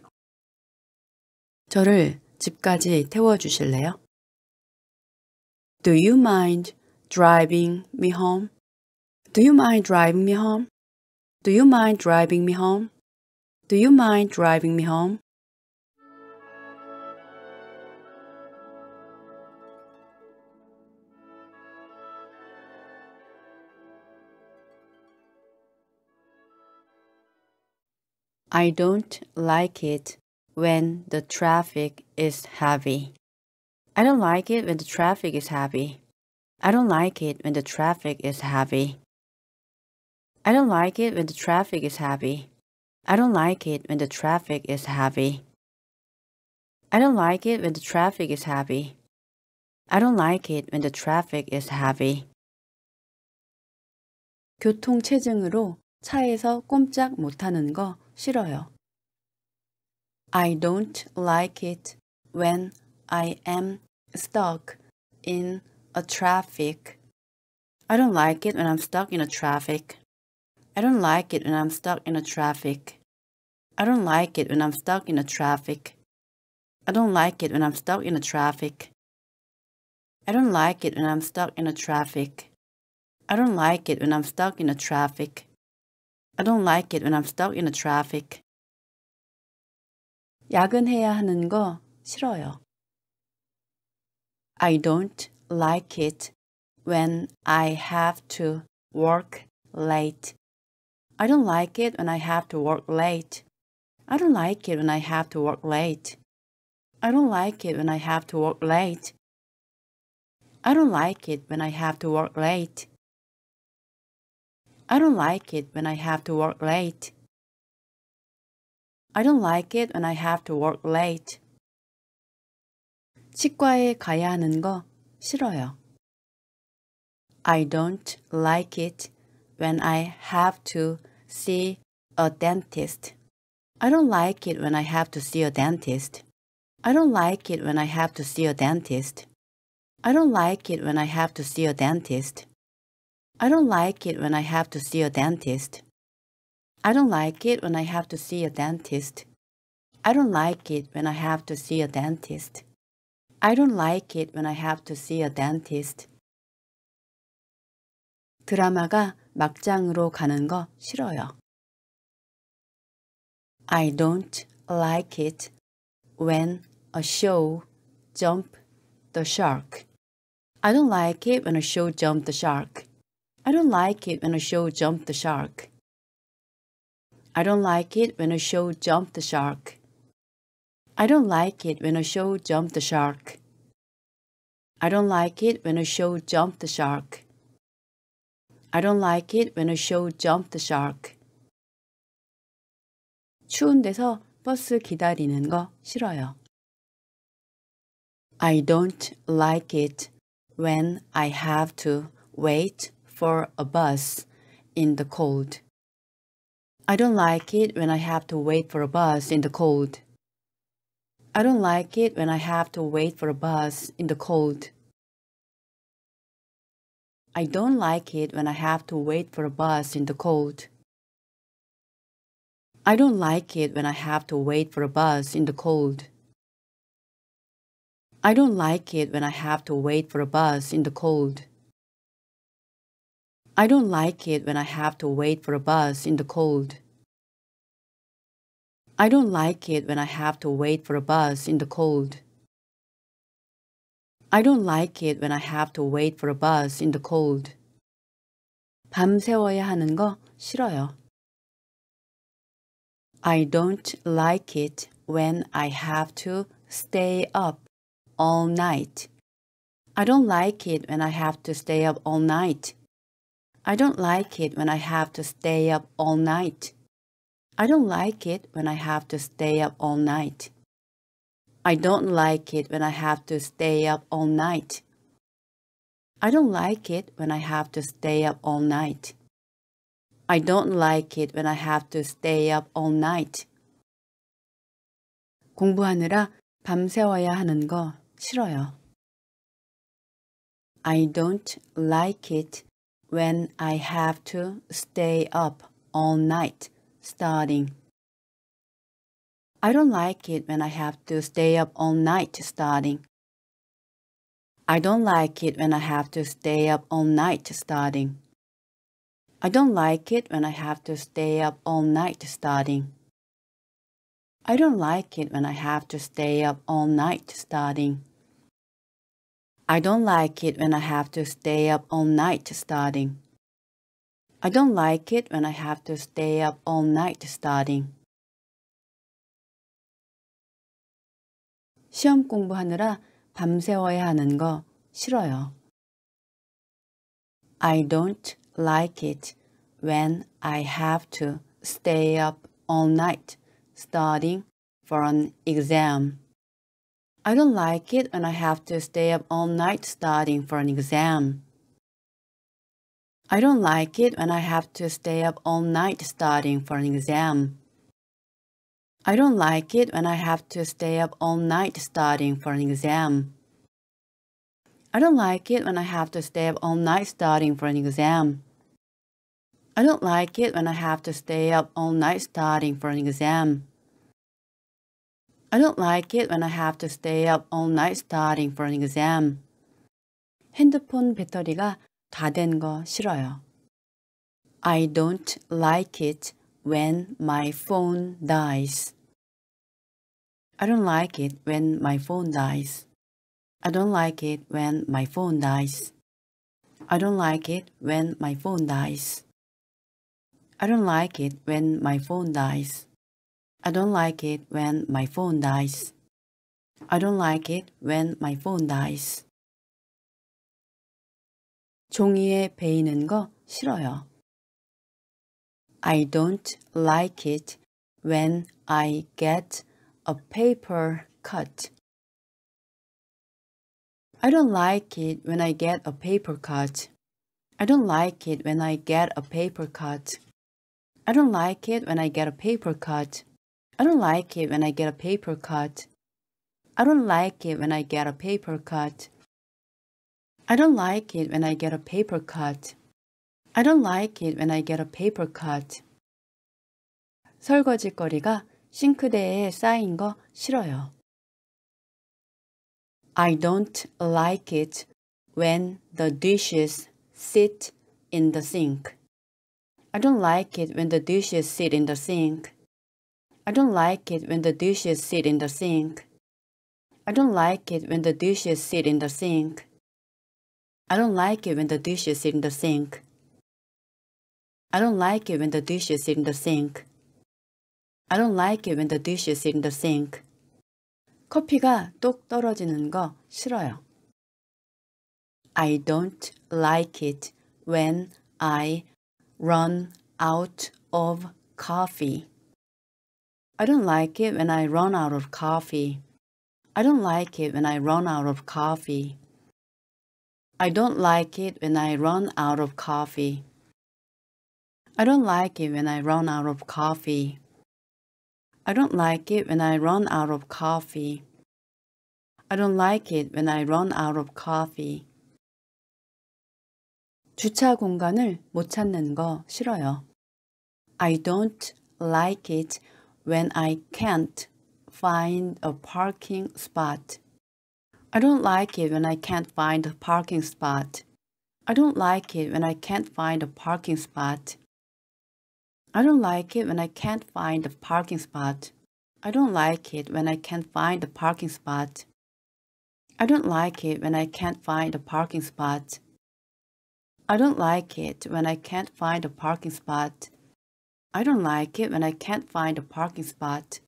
저를 집까지 태워주실래요? Do you mind driving me home? Do you mind driving me home? Do you mind driving me home? Do you mind driving me home? I don't like it when the traffic is heavy. I don't like it when the traffic is heavy. I don't like it when the traffic is heavy. I don't like it when the traffic is heavy. I don't like it when the traffic is heavy. I don't like it when the traffic is heavy. I don't like it when the traffic is heavy. 교통 체증으로 차에서 꼼짝 못하는 거 싫어요. I don't like it when I am stuck in a traffic. I don't like it when I'm stuck in a traffic. I don't like it when I'm stuck in a traffic. I don't like it when I'm stuck in a traffic. I don't like it when I'm stuck in a traffic. I don't like it when I'm stuck in a traffic. I don't like it when I'm stuck in a traffic. I don't like it when I'm stuck in the traffic. 야근해야 하는 거 싫어요. I don't like it when I have to work late. I don't like it when I have to work late. I don't like it when I have to work late. I don't like it when I have to work late. I don't like it when I have to work late. I don't like it when I have to work late. I don't like it when I have to work late. 치과에 가야 하는 거 싫어요. I don't like it when I have to see a dentist. I don't like it when I have to see a dentist. I don't like it when I have to see a dentist. I don't like it when I have to see a dentist. I don't like it when I have to see a dentist. I don't like it when I have to see a dentist. I don't like it when I have to see a dentist. I don't like it when I have to see a dentist. 드라마가 막장으로 가는 거 싫어요. I don't like it when a show jump the shark. I don't like it when a show jump the shark. I don't like it when a show jumped the shark. I don't like it when a show jumped the shark. I don't like it when a show jumped the shark. I don't like it when a show jumped the shark. I don't like it when a show jumped the shark. 추운 데서 버스 기다리는 거 싫어요. I don't like it when I have to wait for a bus in the cold. I don't like it when I have to wait for a bus in the cold. I don't like it when I have to wait for a bus in the cold. I don't like it when I have to wait for a bus in the cold. I don't like it when I have to wait for a bus in the cold. I don't like it when I have to wait for a bus in the cold. I don't like it when I have to wait for a bus in the cold. I don't like it when I have to wait for a bus in the cold. I don't like it when I have to wait for a bus in the cold. 밤새워야 하는 거 싫어요. I don't like it when I have to stay up all night. I don't like it when I have to stay up all night. I don't like it when I have to stay up all night. I don't like it when I have to stay up all night. I don't like it when I have to stay up all night. I don't like it when I have to stay up all night. I don't like it when I have to stay up all night. 공부하느라 밤새워야 하는 거 싫어요. I don't like it when I have to stay up all night studying. I don't like it when I have to stay up all night studying. I don't like it when I have to stay up all night studying. I don't like it when I have to stay up all night studying. I don't like it when I have to stay up all night studying. I don't like it when I have to stay up all night studying. I don't like it when I have to stay up all night studying. 시험 공부하느라 밤새워야 하는 거 싫어요. I don't like it when I have to stay up all night studying for an exam. I don't like it when I have to stay up all night studying for an exam. I don't like it when I have to stay up all night studying for an exam. I don't like it when I have to stay up all night studying for an exam. I don't like it when I have to stay up all night studying for an exam. I don't like it when I have to stay up all night studying for an exam. I don't like it when I have to stay up all night studying for an exam. 핸드폰 배터리가 다 된 거 싫어요. I don't like it when my phone dies. I don't like it when my phone dies. I don't like it when my phone dies. I don't like it when my phone dies. I don't like it when my phone dies. I don't like it when my phone dies. I don't like it when my phone dies. 종이에 베이는 거 싫어요. I don't like it when I get a paper cut. I don't like it when I get a paper cut. I don't like it when I get a paper cut. I don't like it when I get a paper cut. I don't like it when I get a paper cut. I don't like it when I get a paper cut. I don't like it when I get a paper cut. I don't like it when I get a paper cut. 설거지거리가 싱크대에 쌓인 거 싫어요. I don't like it when the dishes sit in the sink. I don't like it when the dishes sit in the sink. I don't like it when the dishes sit in the sink. I don't like it when the dishes sit in the sink. I don't like it when the dishes sit in the sink. I don't like it when the dishes sit in the sink. I don't like it when the dishes sit in the sink. 커피가 똑 떨어지는 거 싫어요. I don't like it when I run out of coffee. I don't like it when I run out of coffee. I don't like it when I run out of coffee. I don't like it when I run out of coffee. I don't like it when I run out of coffee. I don't like it when I run out of coffee. I don't like it when I run out of coffee. 주차 공간을 못 찾는 거 싫어요. I don't like it when I can't find a parking spot. I don't like it when I can't find a parking spot. I don't like it when I can't find a parking spot. I don't like it when I can't find a parking spot. I don't like it when I can't find a parking spot. I don't like it when I can't find a parking spot. I don't like it when I can't find a parking spot. I don't like it when I can't find a parking spot.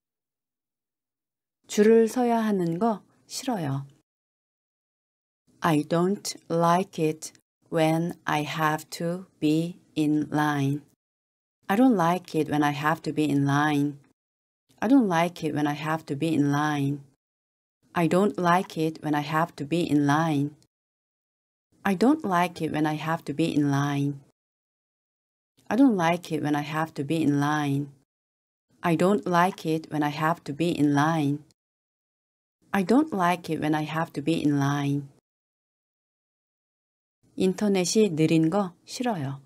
줄을 서야 하는 거 싫어요. I don't like it when I have to be in line. I don't like it when I have to be in line. I don't like it when I have to be in line. I don't like it when I have to be in line. I don't like it when I have to be in line. I don't like it when I have to be in line. I don't like it when I have to be in line. I don't like it when I have to be in line. 인터넷이 느린 거 싫어요.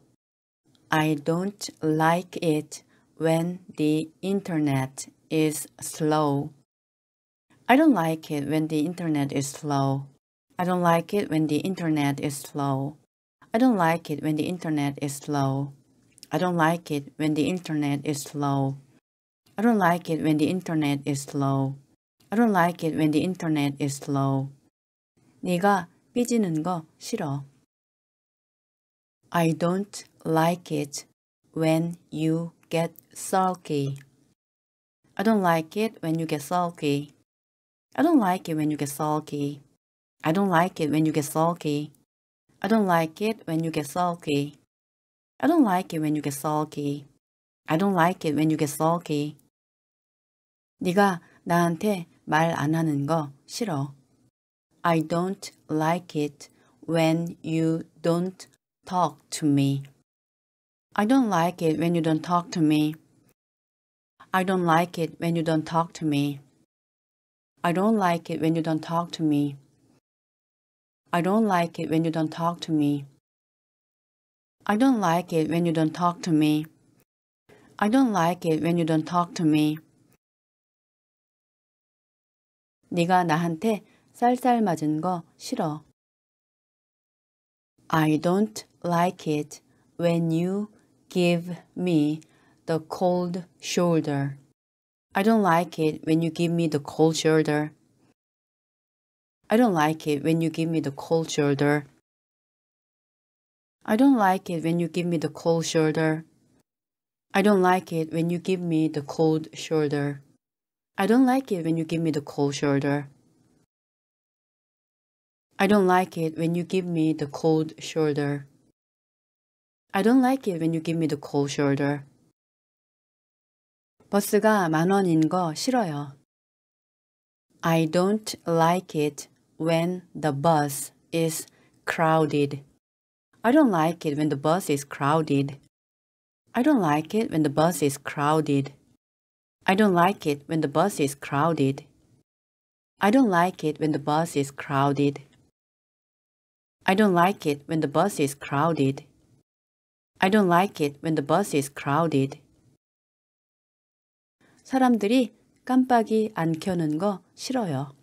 I don't like it when the internet is slow. I don't like it when the internet is slow. I don't like it when the internet is slow. I don't like it when the internet is slow. I don't like it when the internet is slow. I don't like it when the internet is slow. I don't like it when the internet is slow. 네가 삐지는 거 싫어. I don't like it when you get sulky. I don't like it when you get sulky. I don't like it when you get sulky. I don't like it when you get sulky. I don't like it when you get sulky. I don't like it when you get sulky. I don't like it when you get sulky. 네가 나한테 말 안 하는 거 싫어. I don't like it when you don't talk to me. I don't like it when you don't talk to me. I don't like it when you don't talk to me. I don't like it when you don't talk to me. I don't like it when you don't talk to me. I don't like it when you don't talk to me. I don't like it when you don't talk to me. 네가 나한테 쌀쌀 맞은 거 싫어. I don't like it when you give me the cold shoulder. I don't like it when you give me the cold shoulder. I don't like it when you give me the cold shoulder. I don't like it when you give me the cold shoulder. I don't like it when you give me the cold shoulder. I don't like it when you give me the cold shoulder. I don't like it when you give me the cold shoulder. I don't like it when you give me the cold shoulder. 버스가 만 원인 거 싫어요. I don't like it when the bus is crowded. I don't like it when the bus is crowded. I don't like it when the bus is crowded. I don't like it when the bus is crowded. I don't like it when the bus is crowded. I don't like it when the bus is crowded. I don't like it when the bus is crowded. 사람들이 깜빡이 안 켜는 거 싫어요.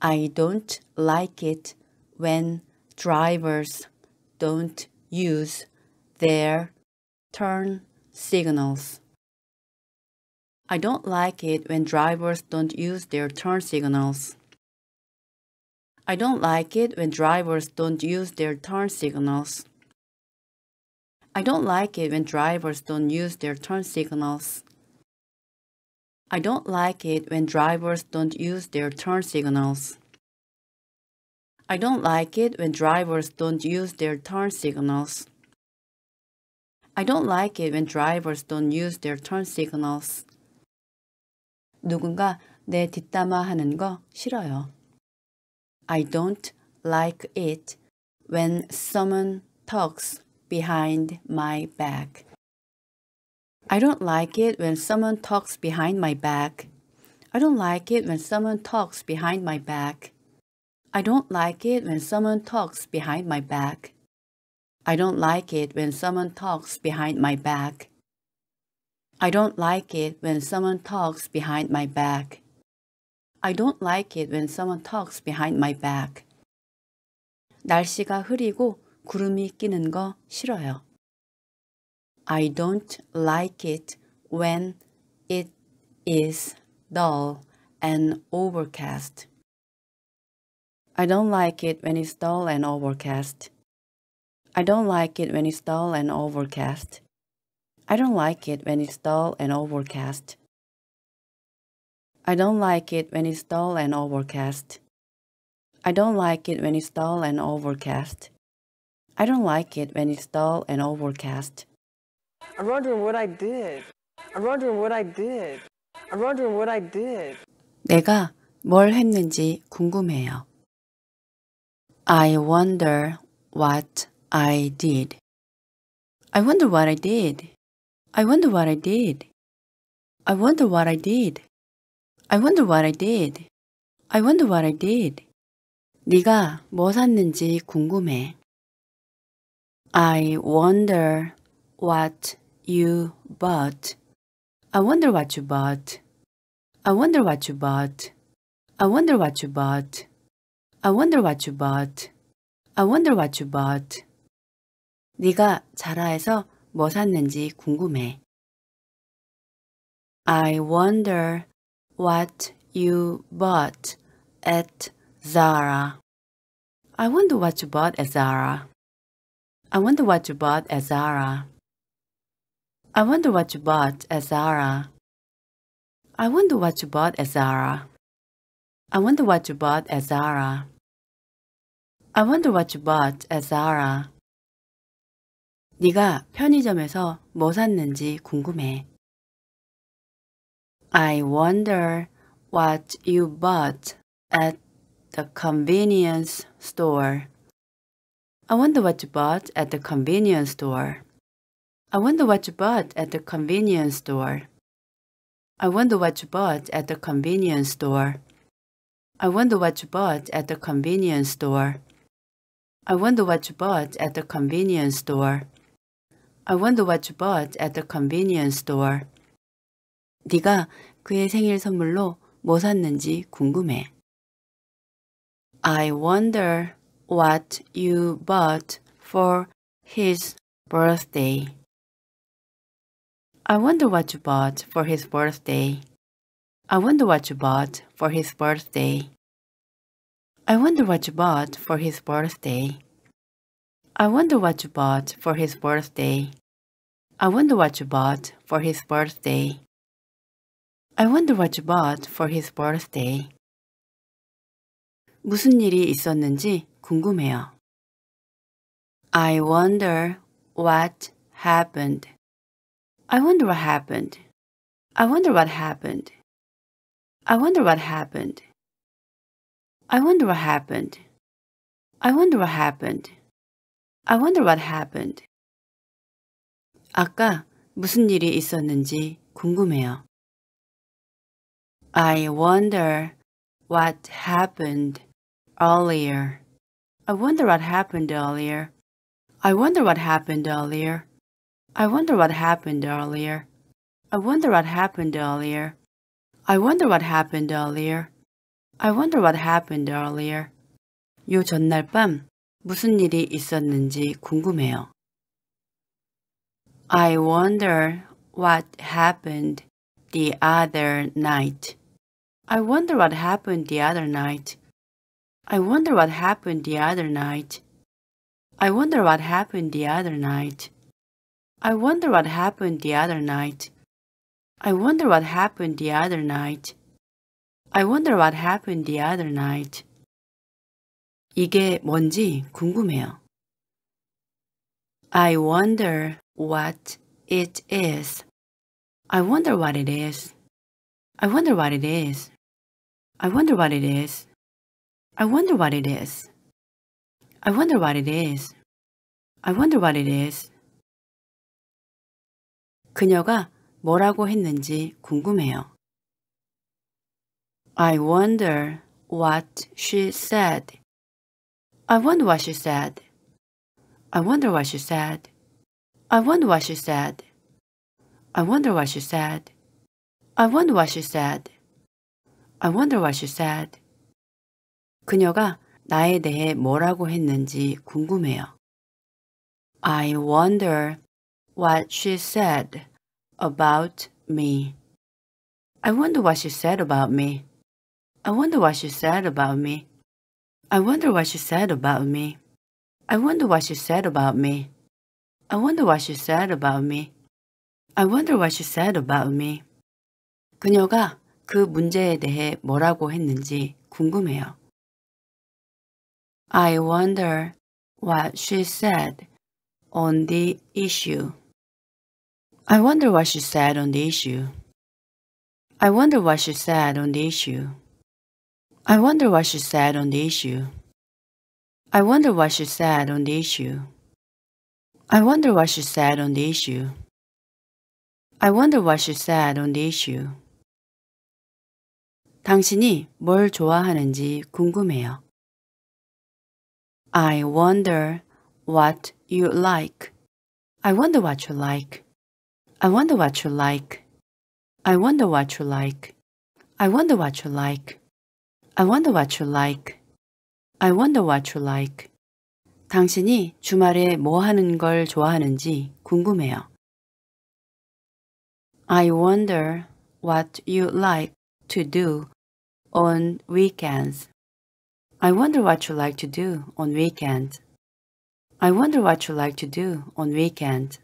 I don't like it when drivers don't use their turn signals. I don't like it when drivers don't use their turn signals. I don't like it when drivers don't use their turn signals. I don't like it when drivers don't use their turn signals. I don't like it when drivers don't use their turn signals. I don't like it when drivers don't use their turn signals. I don't like it when drivers don't use their turn signals. 누군가 내 뒷담화 하는 거 싫어요. I don't like it when someone talks behind my back. I don't like it when someone talks behind my back. I don't like it when someone talks behind my back. I don't like it when someone talks behind my back. I don't like it when someone talks behind my back. I don't like it when someone talks behind my back. I don't like it when someone talks behind my back. 날씨가 흐리고 구름이 끼는 거 싫어요. I don't like it when it is dull and overcast. I don't like it when it's dull and overcast. I don't like it when it's dull and overcast. I don't like it when it's dull and overcast. I don't like it when it's dull and overcast. I don't like it when it's dull and overcast. I don't like it when it's dull and overcast. I'm wondering what I did. I'm wondering what I did. I'm wondering what I did. 내가 뭘 했는지 궁금해요. I wonder what I did. I wonder what I did. I wonder what I did. I wonder what I did. I wonder what I did. I wonder what I did. 네가 뭐 샀는지 궁금해. I wonder what you bought. I wonder what you bought. I wonder what you bought. I wonder what you bought. I wonder what you bought. I wonder what you bought. 네가 자라에서 뭐 샀는지 궁금해. I wonder what you bought at Zara. I wonder what you bought at Zara. I wonder what you bought at Zara. I wonder what you bought at Zara. I wonder what you bought at Zara. I wonder what you bought at Zara. I wonder what you bought at Zara. 네가 편의점에서 뭐 샀는지 궁금해. I wonder what you bought at the convenience store. I wonder what you bought at the convenience store. I wonder what you bought at the convenience store. I wonder what you bought at the convenience store. I wonder what you bought at the convenience store. I wonder what you bought at the convenience store. I wonder what you bought at the convenience store. 네가 그의 생일 선물로 뭐 샀는지 궁금해. I wonder what you bought for his birthday. I wonder what you bought for his birthday. I wonder what you bought for his birthday. I wonder what you bought for his birthday. I wonder what you bought for his birthday. I wonder what you bought for his birthday. I wonder what you bought for his birthday. 무슨 일이 있었는지 궁금해요. I wonder what happened. I wonder what happened. I wonder what happened. I wonder what happened. I wonder what happened. I wonder what happened. I wonder what happened. 아까 무슨 일이 있었는지 궁금해요. I wonder what happened earlier. I wonder what happened earlier. I wonder what happened earlier. I wonder what happened earlier. I wonder what happened earlier. I wonder what happened earlier. I wonder what happened earlier. 요 전날 밤 무슨 일이 있었는지 궁금해요. I wonder what happened the other night. I wonder what happened the other night. I wonder what happened the other night. I wonder what happened the other night. I wonder what happened the other night. I wonder what happened the other night. I wonder what happened the other night. 이게 뭔지 궁금해요. I wonder what it is. I wonder what it is. I wonder what it is. I wonder what it is. I wonder what it is. I wonder what it is. I wonder what it is. 그녀가 뭐라고 했는지 궁금해요. I wonder what she said. I wonder what she said. I wonder what she said. I wonder what she said. I wonder what she said. I wonder what she said. I wonder what she said. 그녀가 나에 대해 뭐라고 했는지 궁금해요. I wonder what she said. about me. I wonder what she said about me. I wonder what she said about me. I wonder what she said about me. I wonder what she said about me. I wonder what she said about me. I wonder what she said about me. 그녀가 그 문제에 대해 뭐라고 했는지 궁금해요. I wonder what she said on the issue. I wonder what she said on the issue. I wonder what she said on the issue. I wonder what she said on the issue. I wonder what she said on the issue. I wonder what she said on the issue. I wonder what she said on the issue. 당신이 뭘 좋아하는지 궁금해요. I wonder what you like. I wonder what you like. I wonder what you like. I wonder what you like. I wonder what you like. I wonder what you like. I wonder what you like. 당신이 주말에 뭐 하는 걸 좋아하는지 궁금해요. I wonder what you like to do on weekends. I wonder what you like to do on weekend. I wonder what you like to do on weekend.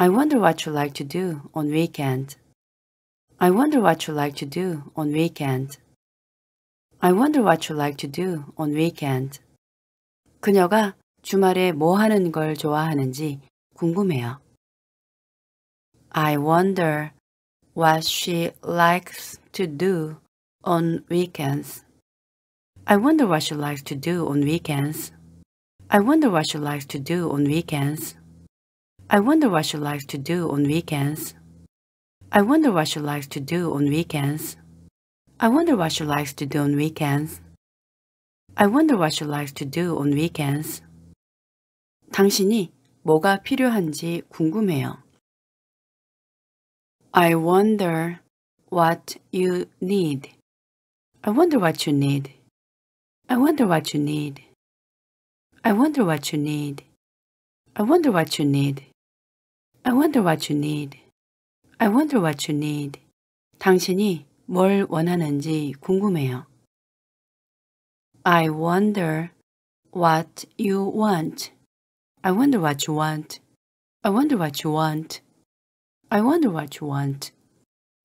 I wonder what you like to do on weekend. I wonder what you like to do on weekend. I wonder what you like to do on weekend. 그녀가 주말에 뭐 하는 걸 좋아하는지 궁금해요. I wonder what she likes to do on weekends. I wonder what she likes to do on weekends. I wonder what she likes to do on weekends. I wonder what she likes to do on weekends. I wonder what she likes to do on weekends. I wonder what she likes to do on weekends. I wonder what she likes to do on weekends. 당신이 뭐가 필요한지 궁금해요. I wonder what you need. I wonder what you need. I wonder what you need. I wonder what you need. I wonder what you need. I wonder what you need. I wonder what you need. 당신이 뭘 원하는지 궁금해요. I wonder what you want. I wonder what you want. I wonder what you want. I wonder what you want.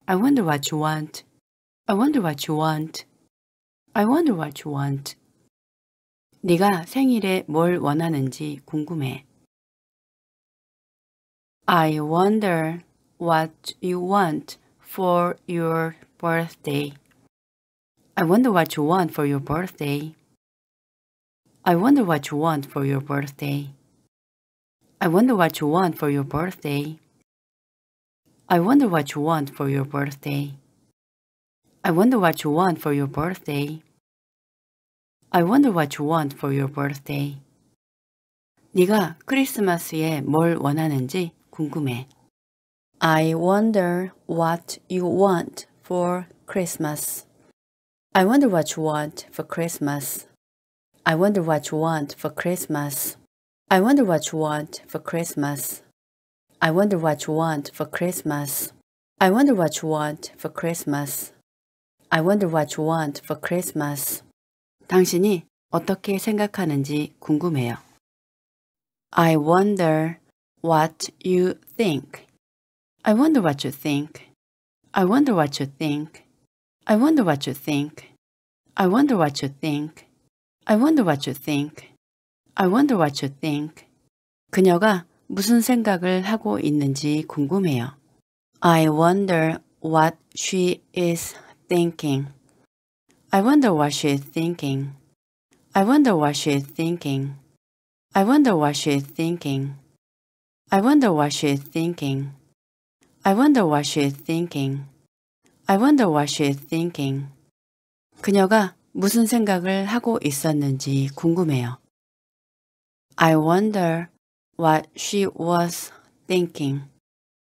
I wonder what you want. I wonder what you want. I wonder what you want. 네가 생일에 뭘 원하는지 궁금해. I wonder what you want for your birthday. I wonder what you want for your birthday. I wonder what you want for your birthday. I wonder what you want for your birthday. I wonder what you want for your birthday. I wonder what you want for your birthday. I wonder what you want for your birthday. 네가 크리스마스에 뭘 원하는지 궁금해. I wonder what you want for Christmas. I wonder what you want for Christmas. I wonder what you want for Christmas. I wonder what you want for Christmas. I wonder what you want for Christmas. I wonder what you want for Christmas. I wonder what you want for Christmas. 당신이 어떻게 생각하는지 궁금해요. I wonder what you think. I wonder what you think. I wonder what you think. I wonder what you think. I wonder what you think. I wonder what you think. I wonder what you think. 그녀가 무슨 생각을 하고 있는지 궁금해요. I wonder what she is thinking. I wonder what she is thinking. I wonder what she is thinking. I wonder what she is thinking. I wonder what she's thinking. I wonder what she's thinking. I wonder what she's thinking. 그녀가 무슨 생각을 하고 있었는지 궁금해요. I wonder what she was thinking.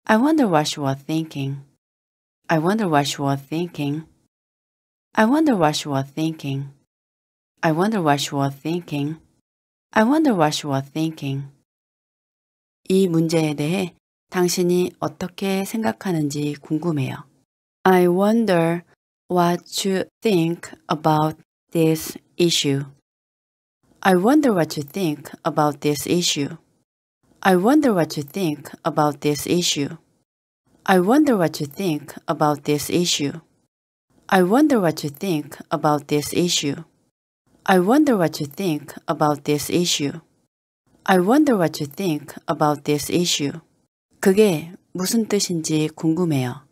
I wonder what she was thinking. I wonder what she was thinking. I wonder what she was thinking. I wonder what she was thinking. I wonder what she was thinking. 이 문제에 대해 당신이 어떻게 생각하는지 궁금해요. I wonder what you think about this issue. I wonder what you think about this issue. I wonder what you think about this issue. I wonder what you think about this issue. I wonder what you think about this issue. I wonder what you think about this issue. I wonder what you think about this issue. 그게 무슨 뜻인지 궁금해요.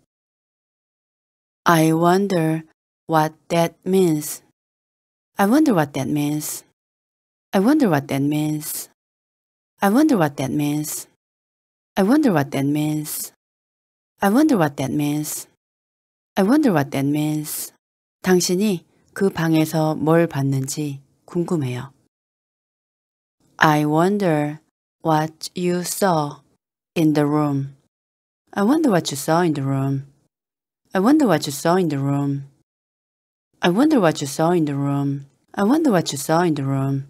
I wonder what that means. I wonder what that means. I wonder what that means. I wonder what that means. I wonder what that means. I wonder what that means. I wonder what that means. 당신이 그 방에서 뭘 봤는지 궁금해요. I wonder what you saw in the room. I wonder what you saw in the room. I wonder what you saw in the room. I wonder what you saw in the room. I wonder what you saw in the room.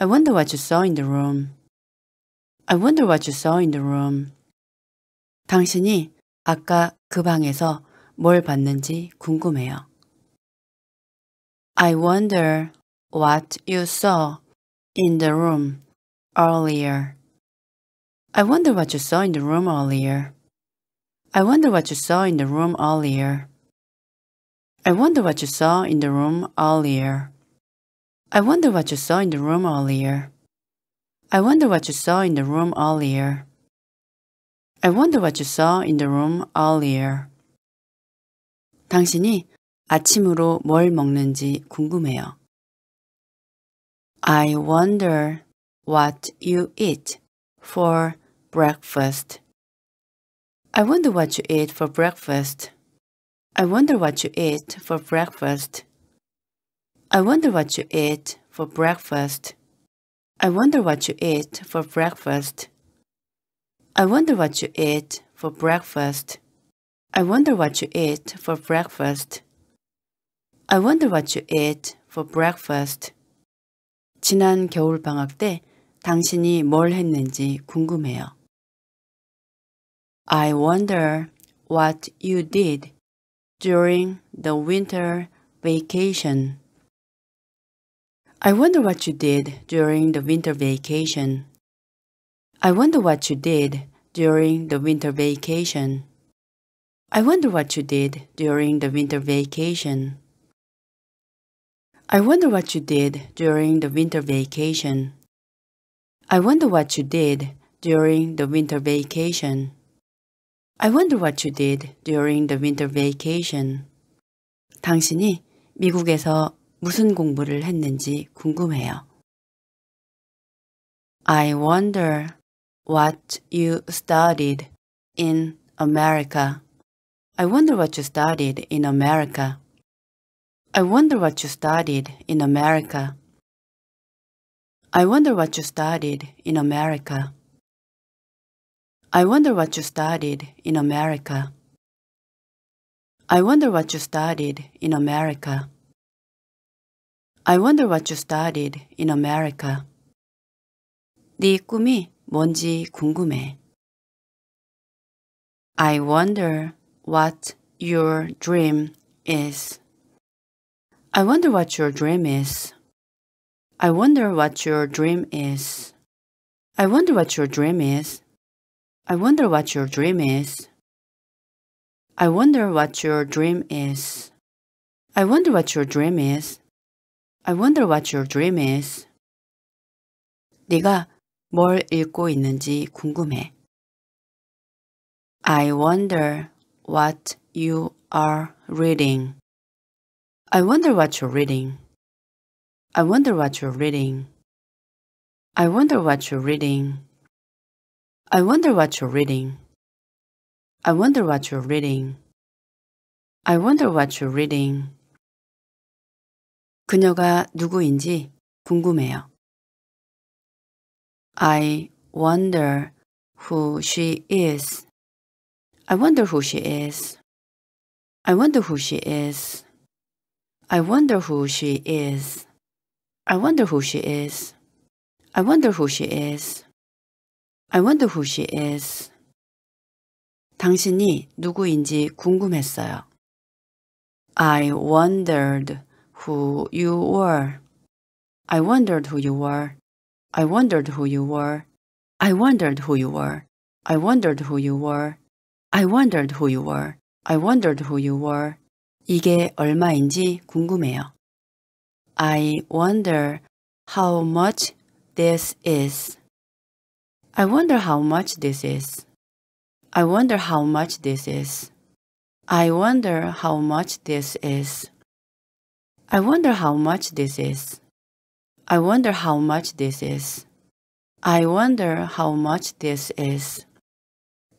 I wonder what you saw in the room. I wonder what you saw in the room. 당신이 아까 그 방에서 뭘 봤는지 궁금해요. I wonder what you saw in the room earlier. I wonder what you saw in the room earlier. I wonder what you saw in the room earlier. I wonder what you saw in the room earlier. I wonder what you saw in the room earlier. I wonder what you saw in the room earlier. I wonder what you saw in the room earlier. 당신이 아침으로 뭘 먹는지 궁금해요. I wonder what you eat for breakfast. I wonder what you eat for breakfast. I wonder what you eat for breakfast. I wonder what you eat for breakfast. I wonder what you eat for breakfast. I wonder what you eat for breakfast. I wonder what you eat for breakfast. I wonder what you eat for breakfast. 지난 겨울 방학 때 당신이 뭘 했는지 궁금해요. I wonder what you did during the winter vacation. I wonder what you did during the winter vacation. I wonder what you did during the winter vacation. I wonder what you did during the winter vacation. I wonder what you did during the winter vacation. I wonder what you did during the winter vacation. I wonder what you did during the winter vacation. 당신이 미국에서 무슨 공부를 했는지 궁금해요. I wonder what you studied in America. I wonder what you studied in America. I wonder what you studied in America. I wonder what you studied in America. I wonder what you studied in America. I wonder what you studied in America. I wonder what you studied in America. 네 꿈이 뭔지 궁금해. I wonder what your dream is. I wonder what your dream is. I wonder what your dream is. I wonder what your dream is. I wonder what your dream is. I wonder what your dream is. I wonder what your dream is. I wonder what your dream is. 네가 뭘 읽고 있는지 궁금해. I wonder what you are reading. I wonder what you're reading. I wonder what you're reading. I wonder what you're reading. I wonder what you're reading. I wonder what you're reading. I wonder what you're reading. 그녀가 누구인지 궁금해요. I wonder who she is. I wonder who she is. I wonder who she is. I wonder who she is. I wonder who she is. I wonder who she is. I wonder who she is. 당신이 누구인지 궁금했어요. I wondered who you were. I wondered who you were. I wondered who you were. I wondered who you were. I wondered who you were. I wondered who you were. I wondered who you were. 이게 얼마인지 궁금해요. I wonder how much this is. I wonder how much this is. I wonder how much this is. I wonder how much this is. I wonder how much this is. I wonder how much this is. I wonder how much this is.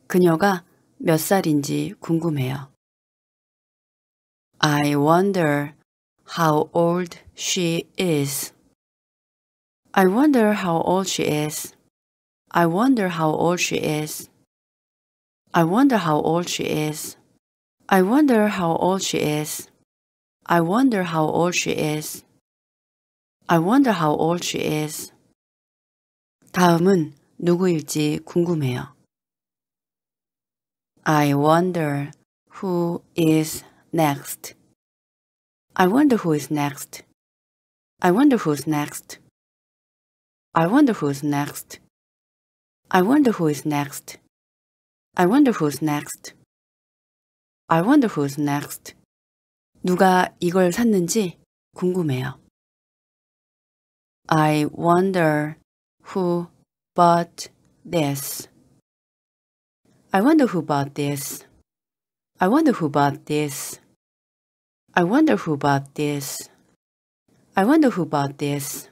그녀가 몇 살인지 궁금해요. I wonder how old she is. I wonder how old she is. I wonder how old she is. I wonder how old she is. I wonder how old she is. I wonder how old she is. I wonder how old she is. 다음은 누구일지 궁금해요. I wonder who is Next. I wonder who is next. I wonder who's next. I wonder who's next. I wonder who is next. I wonder who's next. I wonder who's next. 누가 이걸 샀는지 궁금해요. I wonder who bought this. I wonder who bought this. I wonder who bought this. I wonder who bought this. I wonder who bought this.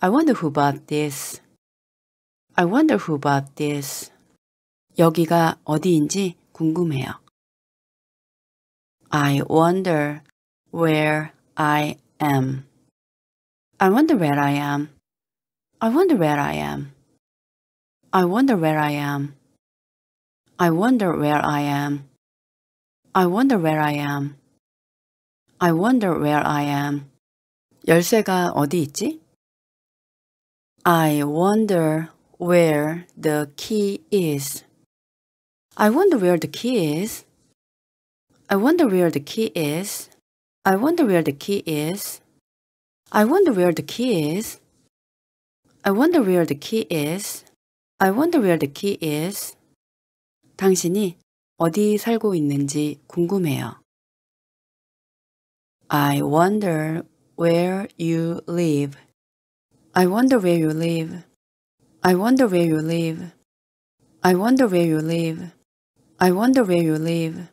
I wonder who bought this. I wonder who bought this. 여기가 어디인지 궁금해요. I wonder where I am. I wonder where I am. I wonder where I am. I wonder where I am. I wonder where I am. I wonder where I am. I wonder where I am. 열쇠가 어디 있지? I wonder where the key is. I wonder where the key is. I wonder where the key is. I wonder where the key is. I wonder where the key is. I wonder where the key is. I wonder where the key is. 당신이 어디 살고 있는지 궁금해요. I wonder where you live. I wonder where you live. I wonder where you live. I wonder where you live. I wonder where you live.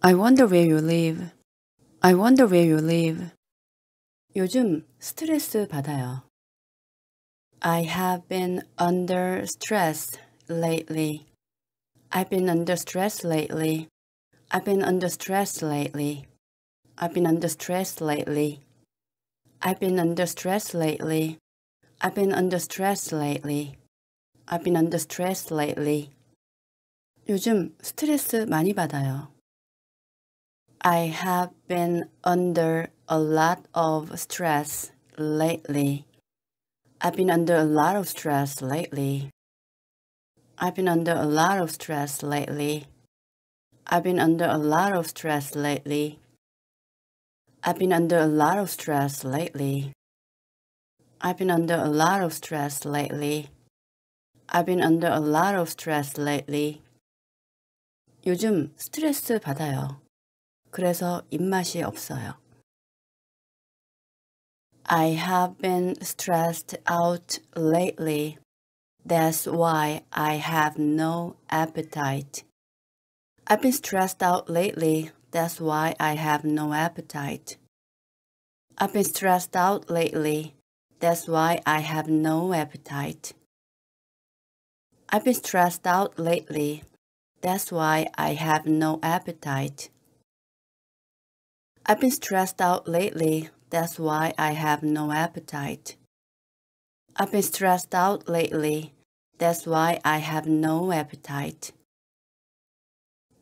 I wonder where you live. I wonder where you live. 요즘 스트레스 받아요. I have been under stress lately. I've been under stress lately. I've been under stress lately. I've been under stress lately. I've been under stress lately. I've been under stress lately. I've been under stress lately. 요즘 스트레스 많이 받아요. I have been under a lot of stress lately. I've been under a lot of stress lately. I've been under a lot of stress lately. I've been under a lot of stress lately. I've been under a lot of stress lately. I've been under a lot of stress lately. I've been under a lot of stress lately. 요즘 스트레스 받아요. 그래서 입맛이 없어요. I have been stressed out lately. That's why I have no appetite. I've been stressed out lately. That's why I have no appetite. I've been stressed out lately. That's why I have no appetite. I've been stressed out lately. That's why I have no appetite. I've been stressed out lately. That's why I have no appetite. I've been stressed out lately. That's why I have no appetite.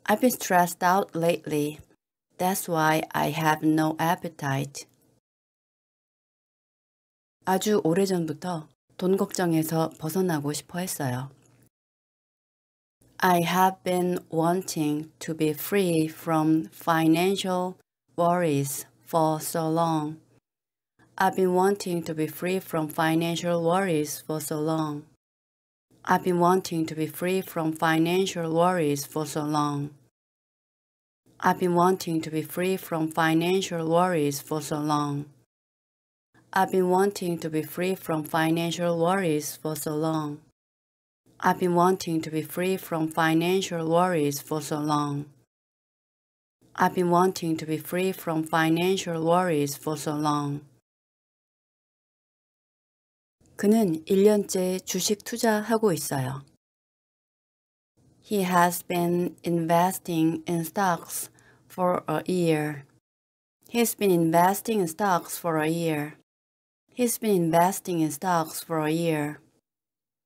I've been stressed out lately. That's why I have no appetite. 아주 오래전부터 돈 걱정에서 벗어나고 싶어 했어요. I have been wanting to be free from financial worries for so long. I've been wanting to be free from financial worries for so long. I've been wanting to be free from financial worries for so long. I've been wanting to be free from financial worries for so long. I've been wanting to be free from financial worries for so long. I've been wanting to be free from financial worries for so long. I've been wanting to be free from financial worries for so long. 그는 1년째 주식 투자하고 있어요. He has been investing in stocks for a year. He's been investing in stocks for a year. He's been investing in stocks for a year.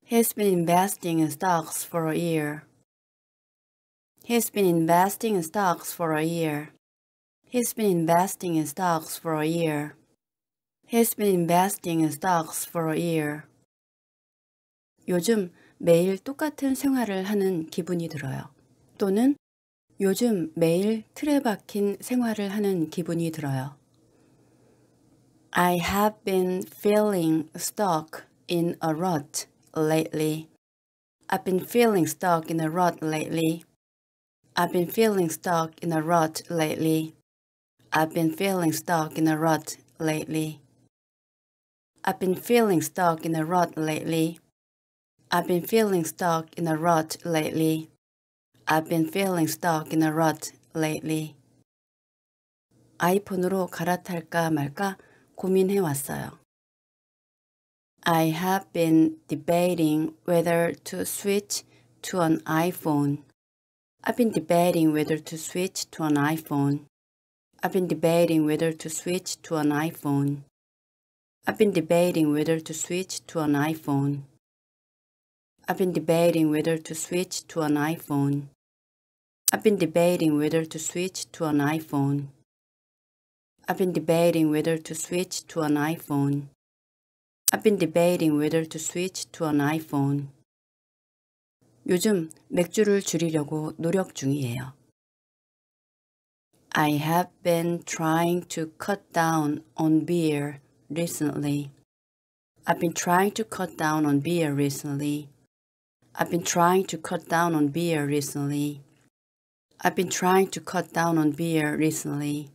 He's been investing in stocks for a year. He's been investing in stocks for a year. He's been investing in stocks for a year. He's been investing in stocks for a year. 요즘 매일 똑같은 생활을 하는 기분이 들어요. 또는 요즘 매일 틀에 박힌 생활을 하는 기분이 들어요. I have been feeling stuck in a rut lately. I've been feeling stuck in a rut lately. I've been feeling stuck in a rut lately. I've been feeling stuck in a rut lately. I've been feeling stuck in a rut lately. I've been feeling stuck in a rut lately. I've been feeling stuck in a rut lately. 아이폰으로 갈아탈까 말까 고민해 왔어요. I have been debating whether to switch to an iPhone. I've been debating whether to switch to an iPhone. I've been debating whether to switch to an iPhone. I've been debating whether to switch to an iPhone. I've been debating whether to switch to an iPhone. I've been debating whether to switch to an iPhone. I've been debating whether to switch to an iPhone. I've been debating whether to switch to an iPhone. 요즘 맥주를 줄이려고 노력 중이에요. I have been trying to cut down on beer recently. I've been trying to cut down on beer recently. I've been trying to cut down on beer recently. I've been trying to cut down on beer recently.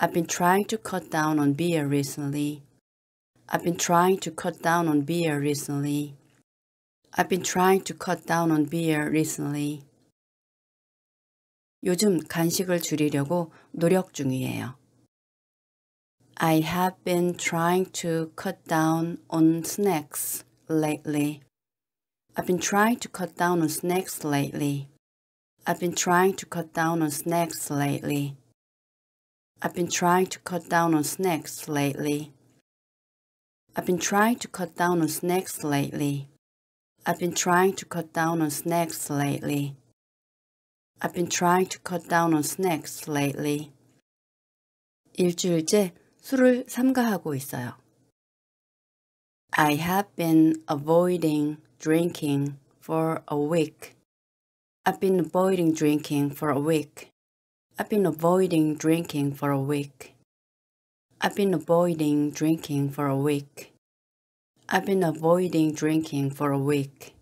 I've been trying to cut down on beer recently. I've been trying to cut down on beer recently. I've been trying to cut down on beer recently. 요즘 간식을 줄이려고 노력 중이에요. I have been trying to cut down on snacks lately. I've been trying to cut down on snacks lately. I've been trying to cut down on snacks lately. I've been trying to cut down on snacks lately. I've been trying to cut down on snacks lately. I've been trying to cut down on snacks lately. I've been trying to cut down on snacks lately. 일주일째 술을 삼가하고 있어요. I have been avoiding drinking for a week. I've been avoiding drinking for a week. I've been avoiding drinking for a week. I've been avoiding drinking for a week. I've been avoiding drinking for a week.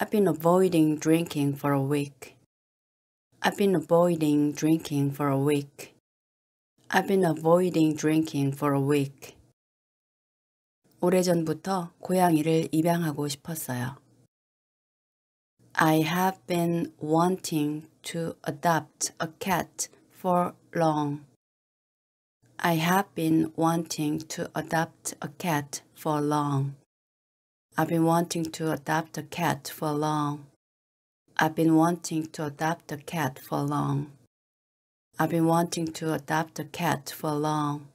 I've been avoiding drinking for a week. I've been avoiding drinking for a week. I've been avoiding drinking for a week. 오래전부터 고양이를 입양하고 싶었어요. I have been wanting to adopt a cat for long. I have been wanting to adopt a cat for long. I've been wanting to adopt a cat for long. I've been wanting to adopt a cat for long. I've been wanting to adopt a cat for long.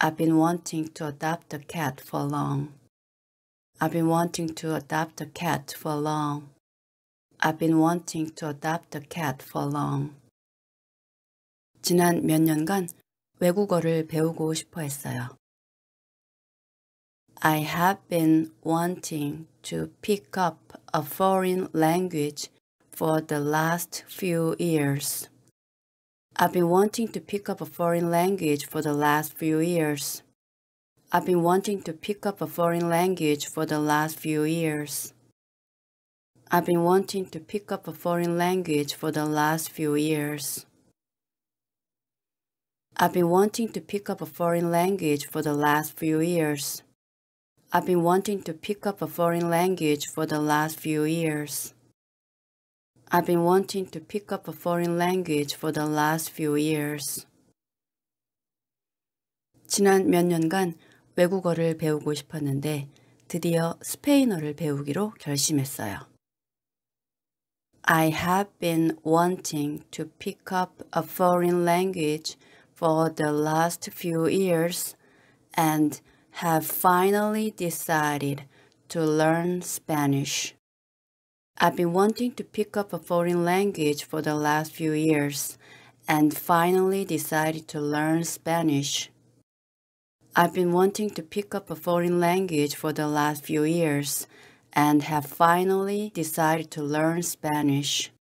I've been wanting to adopt a cat for long. I've been wanting to adopt a cat for long. I've been wanting to adopt a cat for long. 지난 몇 년간 외국어를 배우고 싶어 했어요. I have been wanting to pick up a foreign language for the last few years. I've been wanting to pick up a foreign language for the last few years. I've been wanting to pick up a foreign language for the last few years. I've been wanting to pick up a foreign language for the last few years. I've been wanting to pick up a foreign language for the last few years. I've been wanting to pick up a foreign language for the last few years. I've been wanting to pick up a foreign language for the last few years. 지난 몇 년간 외국어를 배우고 싶었는데 드디어 스페인어를 배우기로 결심했어요. I have been wanting to pick up a foreign language for the last few years and have finally decided to learn Spanish. I've been wanting to pick up a foreign language for the last few years and finally decided to learn Spanish. I've been wanting to pick up a foreign language for the last few years and have finally decided to learn Spanish.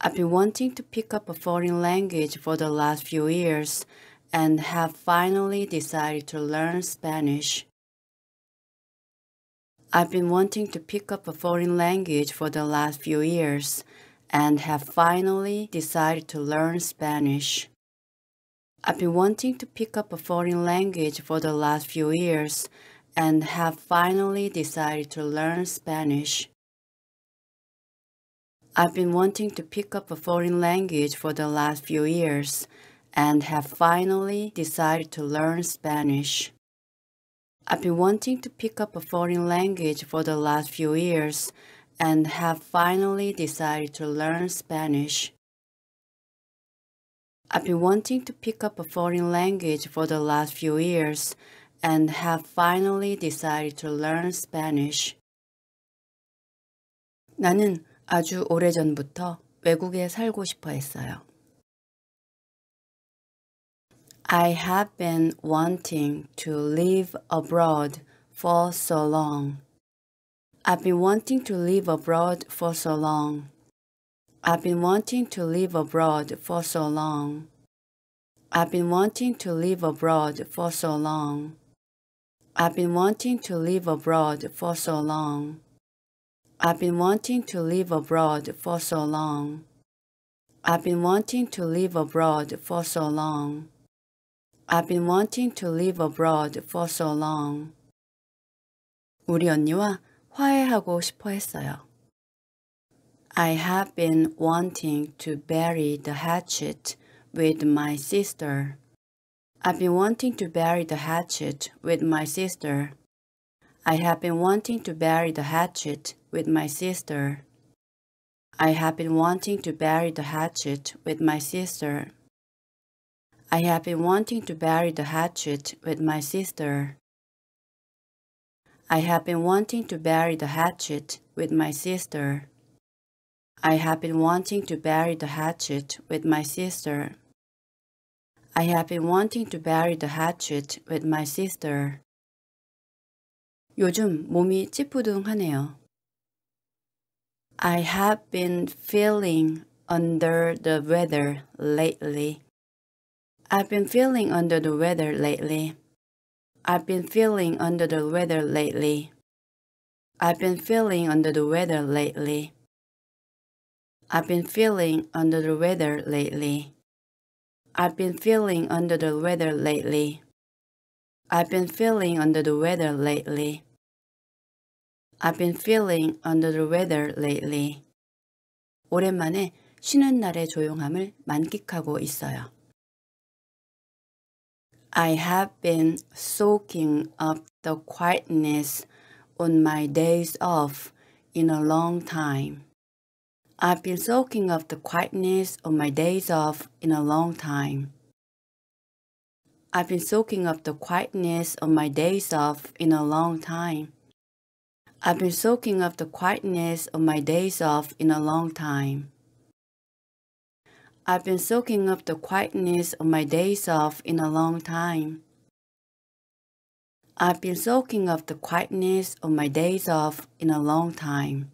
I've been wanting to pick up a foreign language for the last few years and have finally decided to learn Spanish. I've been wanting to pick up a foreign language for the last few years and have finally decided to learn Spanish. I've been wanting to pick up a foreign language for the last few years and have finally decided to learn Spanish. I've been wanting to pick up a foreign language for the last few years and have finally decided to learn Spanish. I've been wanting to pick up a foreign language for the last few years and have finally decided to learn Spanish. I've been wanting to pick up a foreign language for the last few years and have finally decided to learn Spanish. 나는 아주 오래전부터 외국에 살고 싶어 했어요. I have been wanting to live abroad for so long. I've been wanting to live abroad for so long. I've been wanting to live abroad for so long. I've been wanting to live abroad for so long. I've been wanting to live abroad for so long. I've been wanting to live abroad for so long. I've been wanting to live abroad for so long. I've been wanting to live abroad for so long. 우리 언니와 화해하고 싶어 했어요. I have been wanting to bury the hatchet with my sister. I've been wanting to bury the hatchet with my sister. I have been wanting to bury the hatchet with my sister. I have been wanting to bury the hatchet with my sister. I have been wanting to bury the hatchet with my sister. I have been wanting to bury the hatchet with my sister. I have been wanting to bury the hatchet with my sister. I have been wanting to bury the hatchet with my sister. 요즘 몸이 찌뿌둥하네요. I have been feeling under the weather lately. I've been feeling under the weather lately. I've been feeling under the weather lately. I've been feeling under the weather lately. I've been feeling under the weather lately. I've been feeling under the weather lately. I've been feeling under the weather lately. I've been feeling under the weather lately. 오랜만에 쉬는 날의 조용함을 만끽하고 있어요. I have been soaking up the quietness on my days off in a long time. I've been soaking up the quietness on my days off in a long time. I've been soaking up the quietness on my days off in a long time. I've been soaking up the quietness on my days off in a long time. I've been soaking up the quietness of my days off in a long time. I've been soaking up the quietness of my days off in a long time.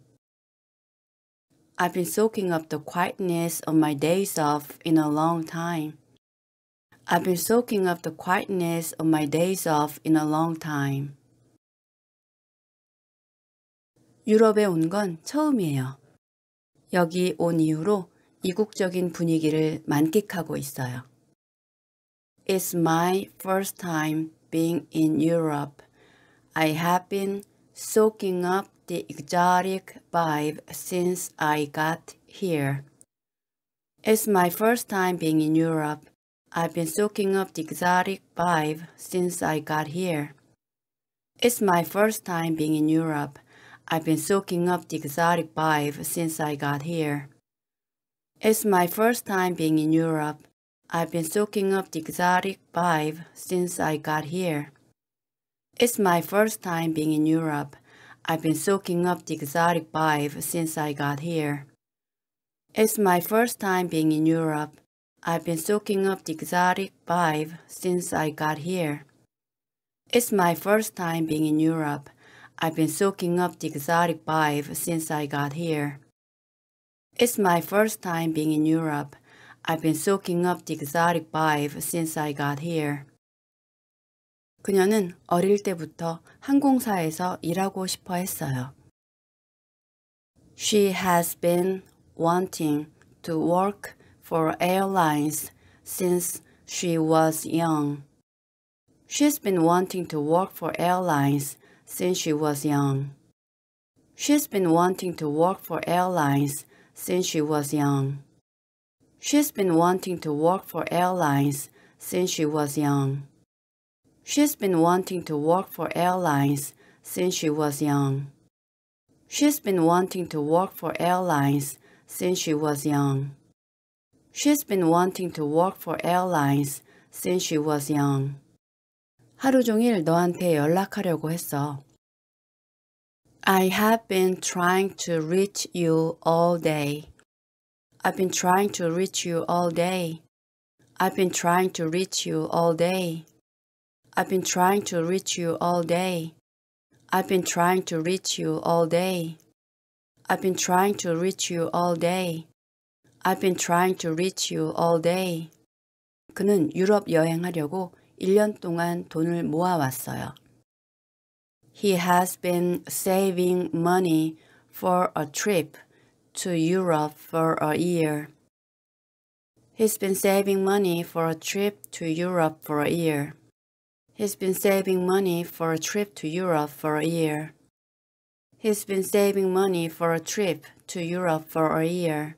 I've been soaking up the quietness of my days off in a long time. I've been soaking up the quietness of my days off in a long time. 유럽에 온 건 처음이에요. 여기 온 이후로 이국적인 분위기를 만끽하고 있어요. It's my first time being in Europe. I have been soaking up the exotic vibe since I got here. It's my first time being in Europe. I've been soaking up the exotic vibe since I got here. It's my first time being in Europe. I've been soaking up the exotic vibe since I got here. It's my first time being in Europe. I've been soaking up the exotic vibe since I got here. It's my first time being in Europe. I've been soaking up the exotic vibe since I got here. It's my first time being in Europe. I've been soaking up the exotic vibe since I got here. It's my first time being in Europe. I've been soaking up the exotic vibe since I got here. It's my first time being in Europe. I've been soaking up the exotic vibe since I got here. 그녀는 어릴 때부터 항공사에서 일하고 싶어 했어요. She has been wanting to work for airlines since she was young. She's been wanting to work for airlines since she was young. She's been wanting to work for airlines since she was young. She's been wanting to work for airlines since she was young. She's been wanting to work for airlines since she was young. She's been wanting to work for airlines since she was young. She's been wanting to work for airlines since she was young. 하루 종일 너한테 연락하려고 했어. I have been trying to reach you all day. I've been trying to reach you all day. I've been trying to reach you all day. I've been trying to reach you all day. I've been trying to reach you all day. I've been trying to reach you all day. I've been trying to reach you all day. 그는 유럽 여행하려고 1년 동안 돈을 모아왔어요 he has been saving money for a trip to Europe for a year. He's been saving money for a trip to Europe for a year. He's been saving money for a trip to Europe for a year. He's been saving money for a trip to Europe for a year.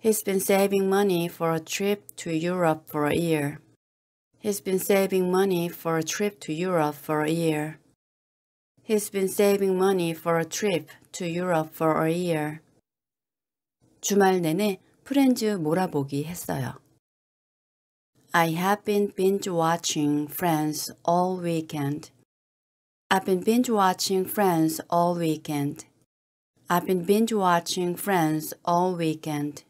He's been saving money for a trip to Europe for a year. He's been saving money for a trip to Europe for a year. He's been saving money for a trip to Europe for a year. 주말 내내 프렌즈 몰아보기 했어요. I have been binge watching Friends all weekend. I've been binge watching Friends all weekend. I've been binge watching Friends all weekend.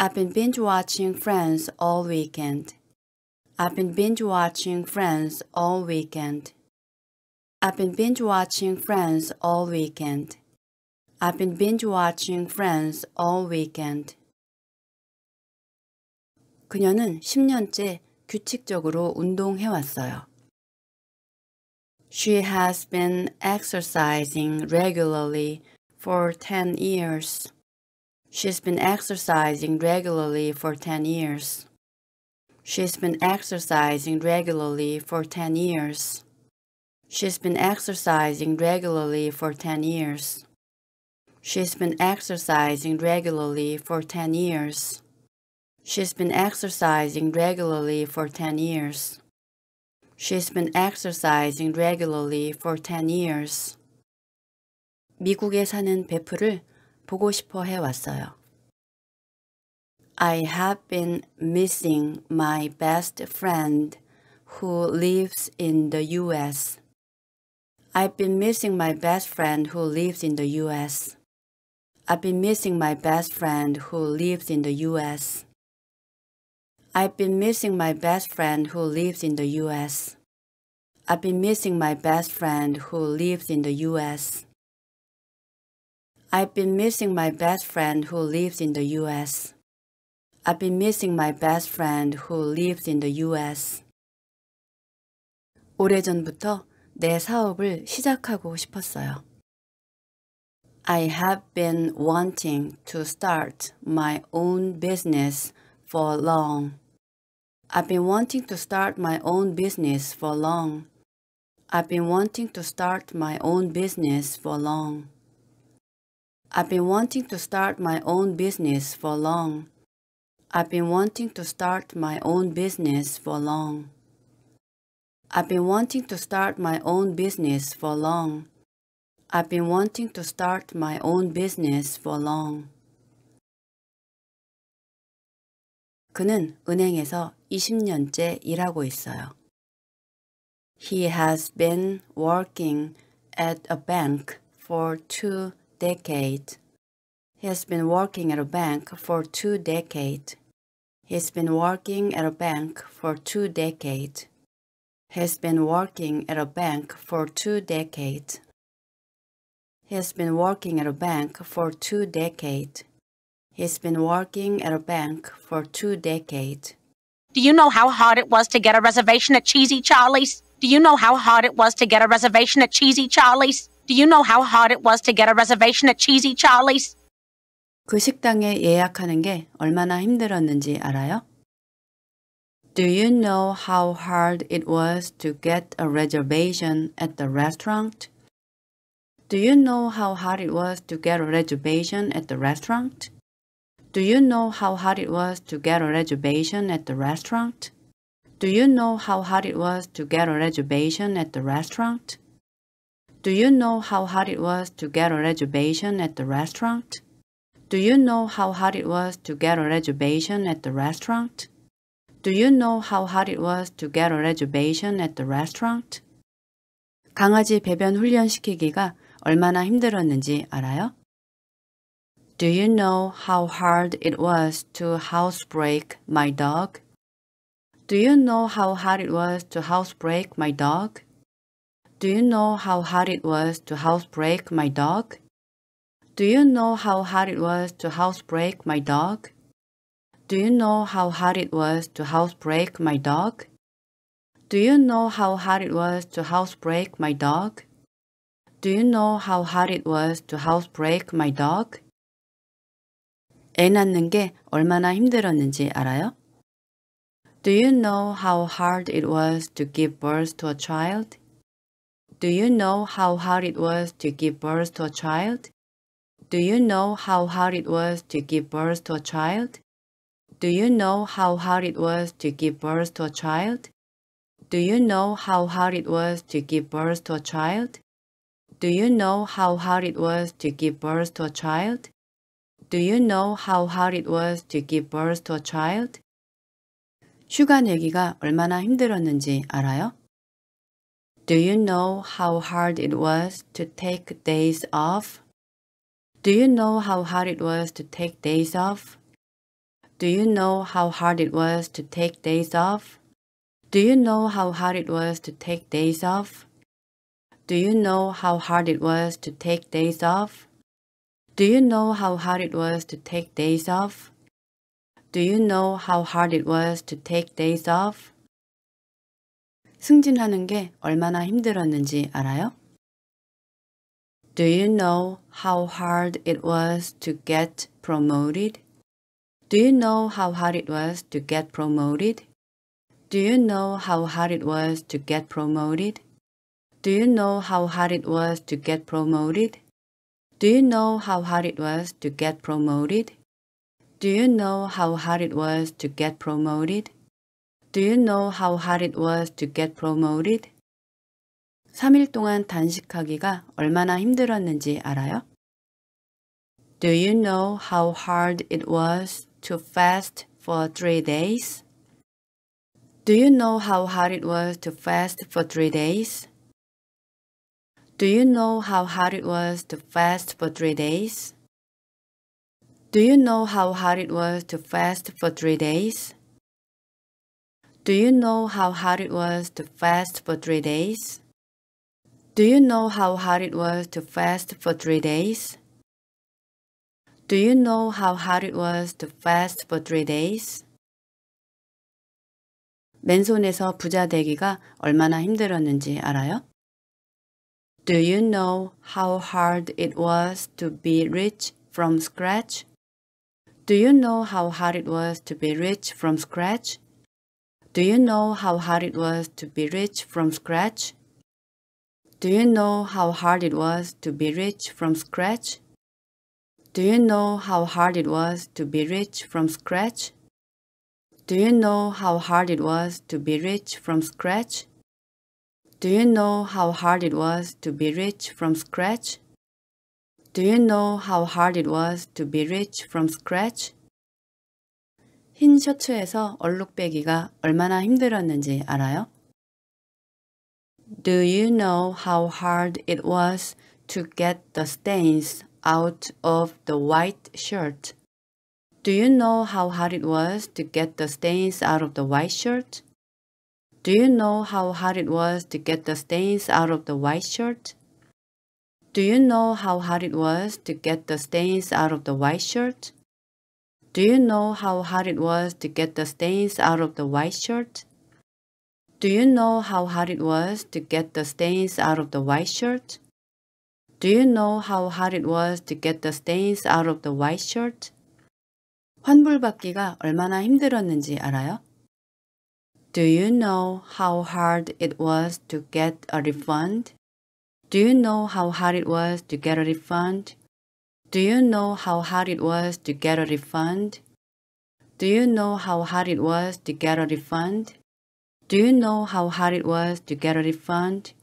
I've been binge watching Friends all weekend. I've been binge watching Friends all weekend. I've been binge watching Friends all weekend. I've been binge watching Friends all weekend. 그녀는 10년째 규칙적으로 운동해 왔어요. She has been exercising regularly for 10 years. She's been exercising regularly for 10 years. She's been exercising regularly for 10 years. She's been exercising regularly for 10 years. She's been exercising regularly for 10 years. She's been exercising regularly for 10 years. She's been exercising regularly for 10 years. 미국에 사는 베프를 보고 싶어 해왔어요. I have been missing my best friend who lives in the U.S. I've been missing my best friend who lives in the US. I've been missing my best friend who lives in the US. I've been missing my best friend who lives in the US. I've been missing my best friend who lives in the US. I've been missing my best friend who lives in the US. I've been missing my best friend who lives in the US. 오래전부터 내 사업을 시작하고 싶었어요. I have been wanting to start my own business for long. I've been wanting to start my own business for long. I've been wanting to start my own business for long. I've been wanting to start my own business for long. I've been wanting to start my own business for long. I've been wanting to start my own business for long. I've been wanting to start my own business for long. 그는 은행에서 20년째 일하고 있어요. He has been working at a bank for two decades. He has been working at a bank for two decades. He's been working at a bank for two decades has been working at a bank for two decades. He's been working at a bank for two decades. He's been working at a bank for two decades. Do you know how hard it was to get a reservation at Cheesy Charlie's? Do you know how hard it was to get a reservation at Cheesy Charlie's? Do you know how hard it was to get a reservation at Cheesy Charlie's? 그 식당에 예약하는 게 얼마나 힘들었는지 알아요? Do you know how hard it was to get a reservation at the restaurant? Do you know how hard it was to get a reservation at the restaurant? Do you know how hard it was to get a reservation at the restaurant? Do you know how hard it was to get a reservation at the restaurant? Do you know how hard it was to get a reservation at the restaurant? Do you know how hard it was to get a reservation at the restaurant? Do you know how hard it was to get a reservation at the restaurant? 강아지 배변 훈련시키기가 얼마나 힘들었는지 알아요? Do you know how hard it was to housebreak my dog? Do you know how hard it was to housebreak my dog? Do you know how hard it was to housebreak my dog? Do you know how hard it was to housebreak my dog? Do you know how hard it was to housebreak my dog? Do you know how hard it was to housebreak my dog? Do you know how hard it was to housebreak my dog? 애 낳는 게 얼마나 힘들었는지 알아요? Do you know how hard it was to give birth to a child? Do you know how hard it was to give birth to a child? Do you know how hard it was to give birth to a child? Do you know how hard it was to give birth to a child? Do you know how hard it was to give birth to a child? Do you know how hard it was to give birth to a child? Do you know how hard it was to give birth to a child? 휴가 내기가 얼마나 힘들었는지 알아요? Do you know how hard it was to take days off? Do you know how hard it was to take days off? Do you know how hard it was to take days off? Do you know how hard it was to take days off? Do you know how hard it was to take days off? Do you know how hard it was to take days off? Do you know how hard it was to take days off? 승진하는 게 얼마나 힘들었는지 알아요? Do you know how hard it was to get promoted? Do you know how hard it was to get promoted? Do you know how hard it was to get promoted? Do you know how hard it was to get promoted? Do you know how hard it was to get promoted? Do you know how hard it was to get promoted? Do you know how hard it was to get promoted? 3일 동안 단식하기가 얼마나 힘들었는지 알아요? Do you know how hard it was to fast for three days? Do you know how hard it was to fast for three days? Do you know how hard it was to fast for three days? Do you know how hard it was to fast for three days? Do you know how hard it was to fast for three days? Do you know how hard it was to fast for three days? Do you know how hard it was to fast for three days? 맨손에서 부자 되기가 얼마나 힘들었는지 알아요? Do you know how hard it was to be rich from scratch? Do you know how hard it was to be rich from scratch? Do you know how hard it was to be rich from scratch? Do you know how hard it was to be rich from scratch? Do you know how hard it was to be rich from scratch? Do you know how hard it was to be rich from scratch? Do you know how hard it was to be rich from scratch? Do you know how hard it was to be rich from scratch? 흰 셔츠에서 얼룩 빼기가 얼마나 힘들었는지 알아요? Do you know how hard it was to get the stains out of the white shirt. Do you know how hard it was to get the stains out of the white shirt? Do you know how hard it was to get the stains out of the white shirt? Do you know how hard it was to get the stains out of the white shirt? Do you know how hard it was to get the stains out of the white shirt? Do you know how hard it was to get the stains out of the white shirt? Do you know how hard it was to get the stains out of the white shirt? 환불받기가 얼마나 힘들었는지 알아요? Do you know how hard it was to get a refund? Do you know how hard it was to get a refund? Do you know how hard it was to get a refund? Do you know how hard it was to get a refund? Do you know how hard it was to get a refund?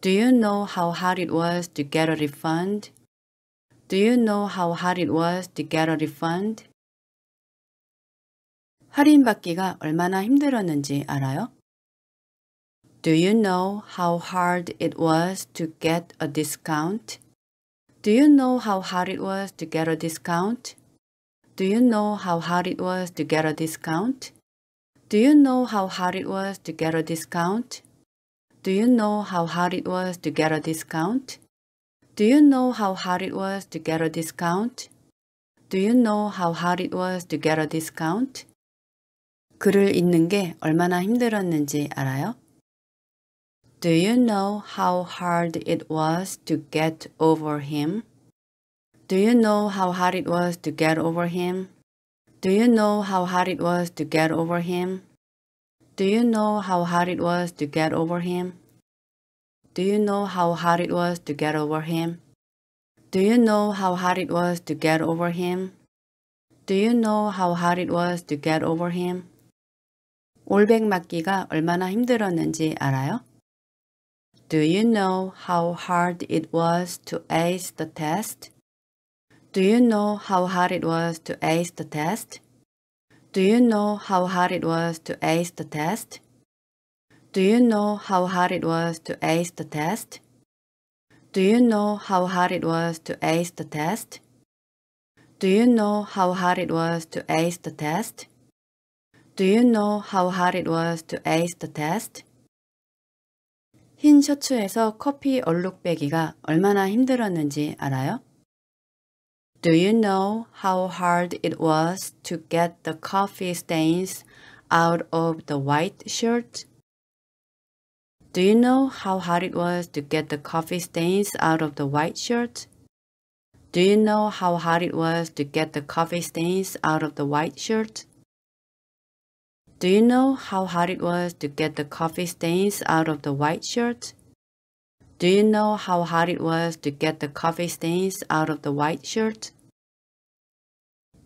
Do you know how hard it was to get a refund? Do you know how hard it was to get a refund? 할인 받기가 얼마나 힘들었는지 알아요? Do you know how hard it was to get a discount? Do you know how hard it was to get a discount? Do you know how hard it was to get a discount? Do you know how hard it was to get a discount? Do you know how hard it was to get a discount? Do you know how hard it was to get a discount? Do you know how hard it was to get a discount? 글을 읽는 게 얼마나 힘들었는지 알아요? Do you know how hard it was to get over him? Do you know how hard it was to get over him? Do you know how hard it was to get over him? Do you know how hard it was to get over him? Do you know how hard it was to get over him? Do you know how hard it was to get over him? Do you know how hard it was to get over him? 올백 맞기가 얼마나 힘들었는지 알아요? Do you know how hard it was to ace the test? Do you know how hard it was to ace the test? Do you know how hard it was to ace the test? Do you know how hard it was to ace the test? Do you know how hard it was to ace the test? Do you know how hard it was to ace the test? Do you know how hard it was to ace the test? 흰 셔츠에서 커피 얼룩 빼기가 얼마나 힘들었는지 알아요? Do you know how hard it was to get the coffee stains out of the white shirt? Do you know how hard it was to get the coffee stains out of the white shirt? Do you know how hard it was to get the coffee stains out of the white shirt? Do you know how hard it was to get the coffee stains out of the white shirt? Do you know how hard it was to get the coffee stains out of the white shirt?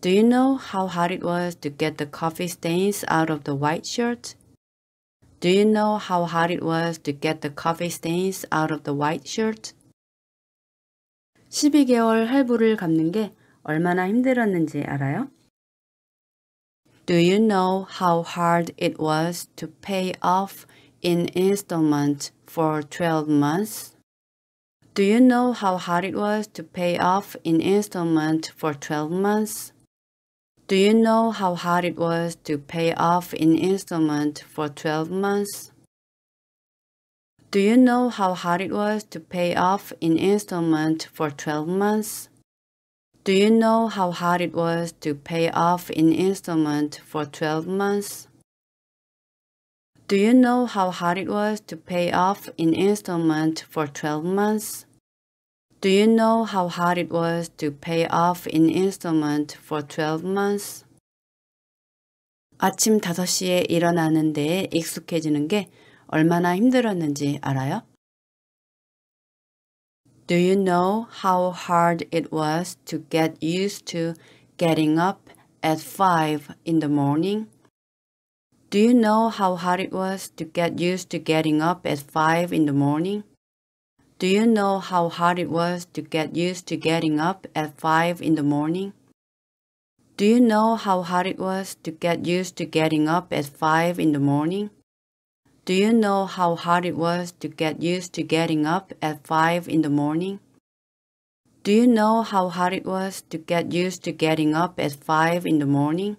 Do you know how hard it was to get the coffee stains out of the white shirt? Do you know how hard it was to get the coffee stains out of the white shirt? 12개월 할부를 갚는 게 얼마나 힘들었는지 알아요? Do you know how hard it was to pay off in installments for 12 months. Do you know how hard it was to pay off in installments for 12 months? Do you know how hard it was to pay off in installment for 12 months? Do you know how hard it was to pay off in installment for 12 months? Do you know how hard it was to pay off in installment for 12 months? Do you know how hard it was to pay off in instalment for 12 months? Do you know how hard it was to pay off in instalment for 12 months? 아침 5시에 일어나는 데에 익숙해지는 게 얼마나 힘들었는지 알아요? Do you know how hard it was to get used to getting up at 5 in the morning? Do you know how hard it was to get used to getting up at 5 in the morning? Do you know how hard it was to get used to getting up at 5 in the morning? Do you know how hard it was to get used to getting up at 5 in the morning? Do you know how hard it was to get used to getting up at 5 in the morning? Do you know how hard it was to get used to getting up at 5 in the morning?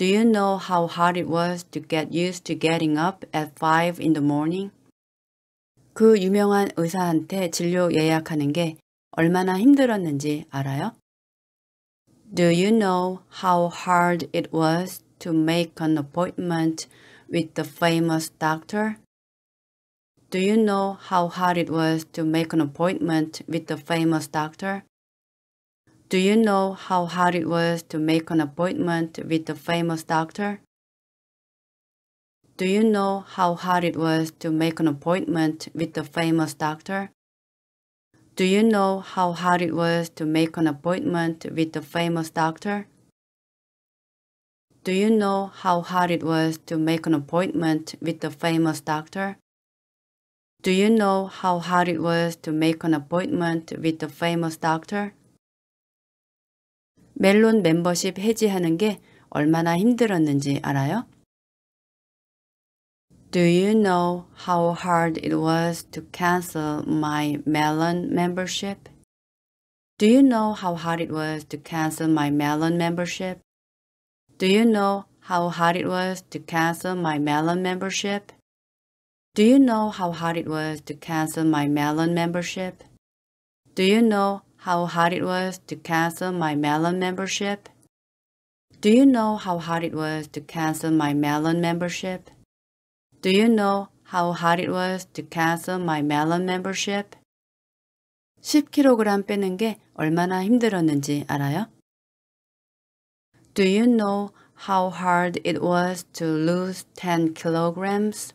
Do you know how hard it was to get used to getting up at 5 in the morning? 그 유명한 의사한테 진료 예약하는 게 얼마나 힘들었는지 알아요? Do you know how hard it was to make an appointment with the famous doctor? Do you know how hard it was to make an appointment with the famous doctor? Do you know how hard it was to make an appointment with the famous doctor? Do you know how hard it was to make an appointment with the famous doctor? Do you know how hard it was to make an appointment with the famous doctor? Do you know how hard it was to make an appointment with the famous doctor? Do you know how hard it was to make an appointment with the famous doctor? 멜론 멤버십 해지하는 게 얼마나 힘들었는지 알아요? Do you know how hard it was to cancel my Melon membership? Do you know how hard it was to cancel my Melon membership? Do you know how hard it was to cancel my Melon membership? Do you know how hard it was to cancel my Melon membership? Do you know how hard it was to cancel my Melon membership? Do you know how hard it was to cancel my Melon membership? Do you know how hard it was to cancel my Melon membership? 10kg 빼는 게 얼마나 힘들었는지 알아요? Do you know how hard it was to lose 10 kilograms?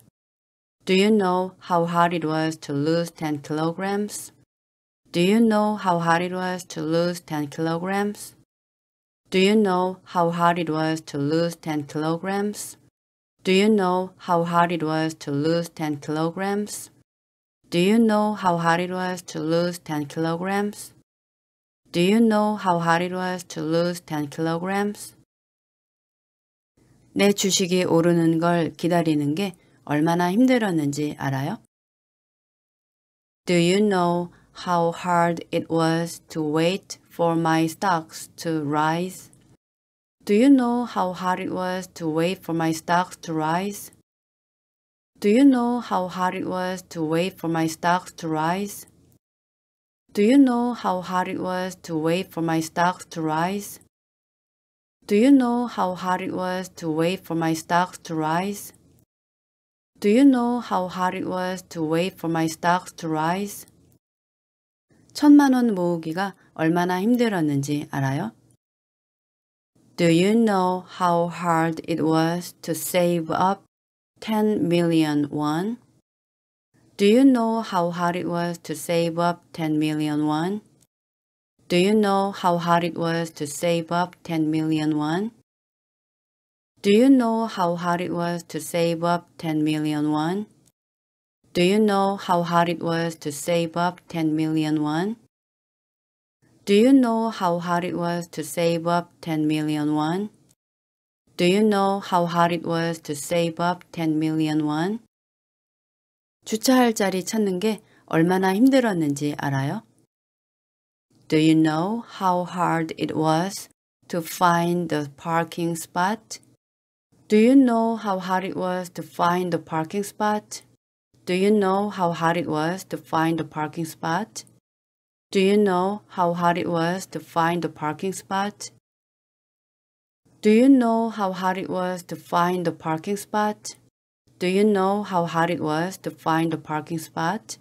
Do you know how hard it was to lose 10 kilograms? Do you know how hard it was to lose 10 kilograms? Do you know how hard it was to lose 10 kilograms? Do you know how hard it was to lose 10 kilograms? Do you know how hard it was to lose 10 kilograms? Do you know how hard it was to lose 10 kilograms? 내 주식이 오르는 걸 기다리는 게 얼마나 힘들었는지 알아요? Do you know how hard it was to wait for my stocks to rise? Do you know how hard it was to wait for my stocks to rise? Do you know how hard it was to wait for my stocks to rise? Do you know how hard it was to wait for my stocks to rise? Do you know how hard it was to wait for my stocks to rise? Do you know how hard it was to wait for my stocks to rise? 천만 원 모으기가 얼마나 힘들었는지 알아요? Do you know how hard it was to save up 10 million won? Do you know how hard it was to save up 10 million won? Do you know how hard it was to save up 10 million won? Do you know how hard it was to save up 10 million won? Do you know how hard it was to save up 10 million won? Do you know how hard it was to save up 10 million won? Do you know how hard it was to save up 10 million won? 주차할 자리 찾는 게 얼마나 힘들었는지 알아요? Do you know how hard it was to find the parking spot? Do you know how hard it was to find the parking spot? Do you know how hard it was to find the parking spot? Do you know how hard it was to find the parking spot? Do you know how hard it was to find the parking spot? Do you know how hard it was to find the parking spot?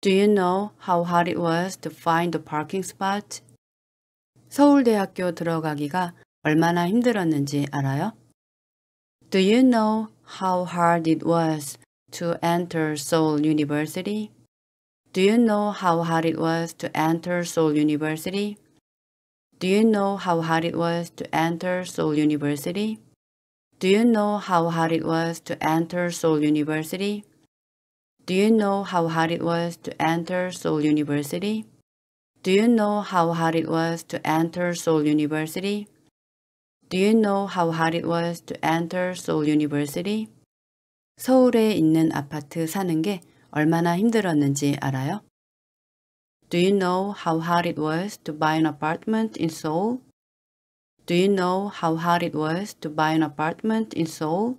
Do you know how hard it was to find the parking spot? 서울대학교 들어가기가 얼마나 힘들었는지 알아요? Do you know how hard it was to enter Seoul University? Do you know how hard it was to enter Seoul University? Do you know how hard it was to enter Seoul University? Do you know how hard it was to enter Seoul University? Do you know how hard it was to enter Seoul University? Do you know how hard it was to enter Seoul University? Do you know how hard it was to enter Seoul University? 서울에 있는 아파트 사는 게 얼마나 힘들었는지 알아요? Do you know how hard it was to buy an apartment in Seoul? Do you know how hard it was to buy an apartment in Seoul?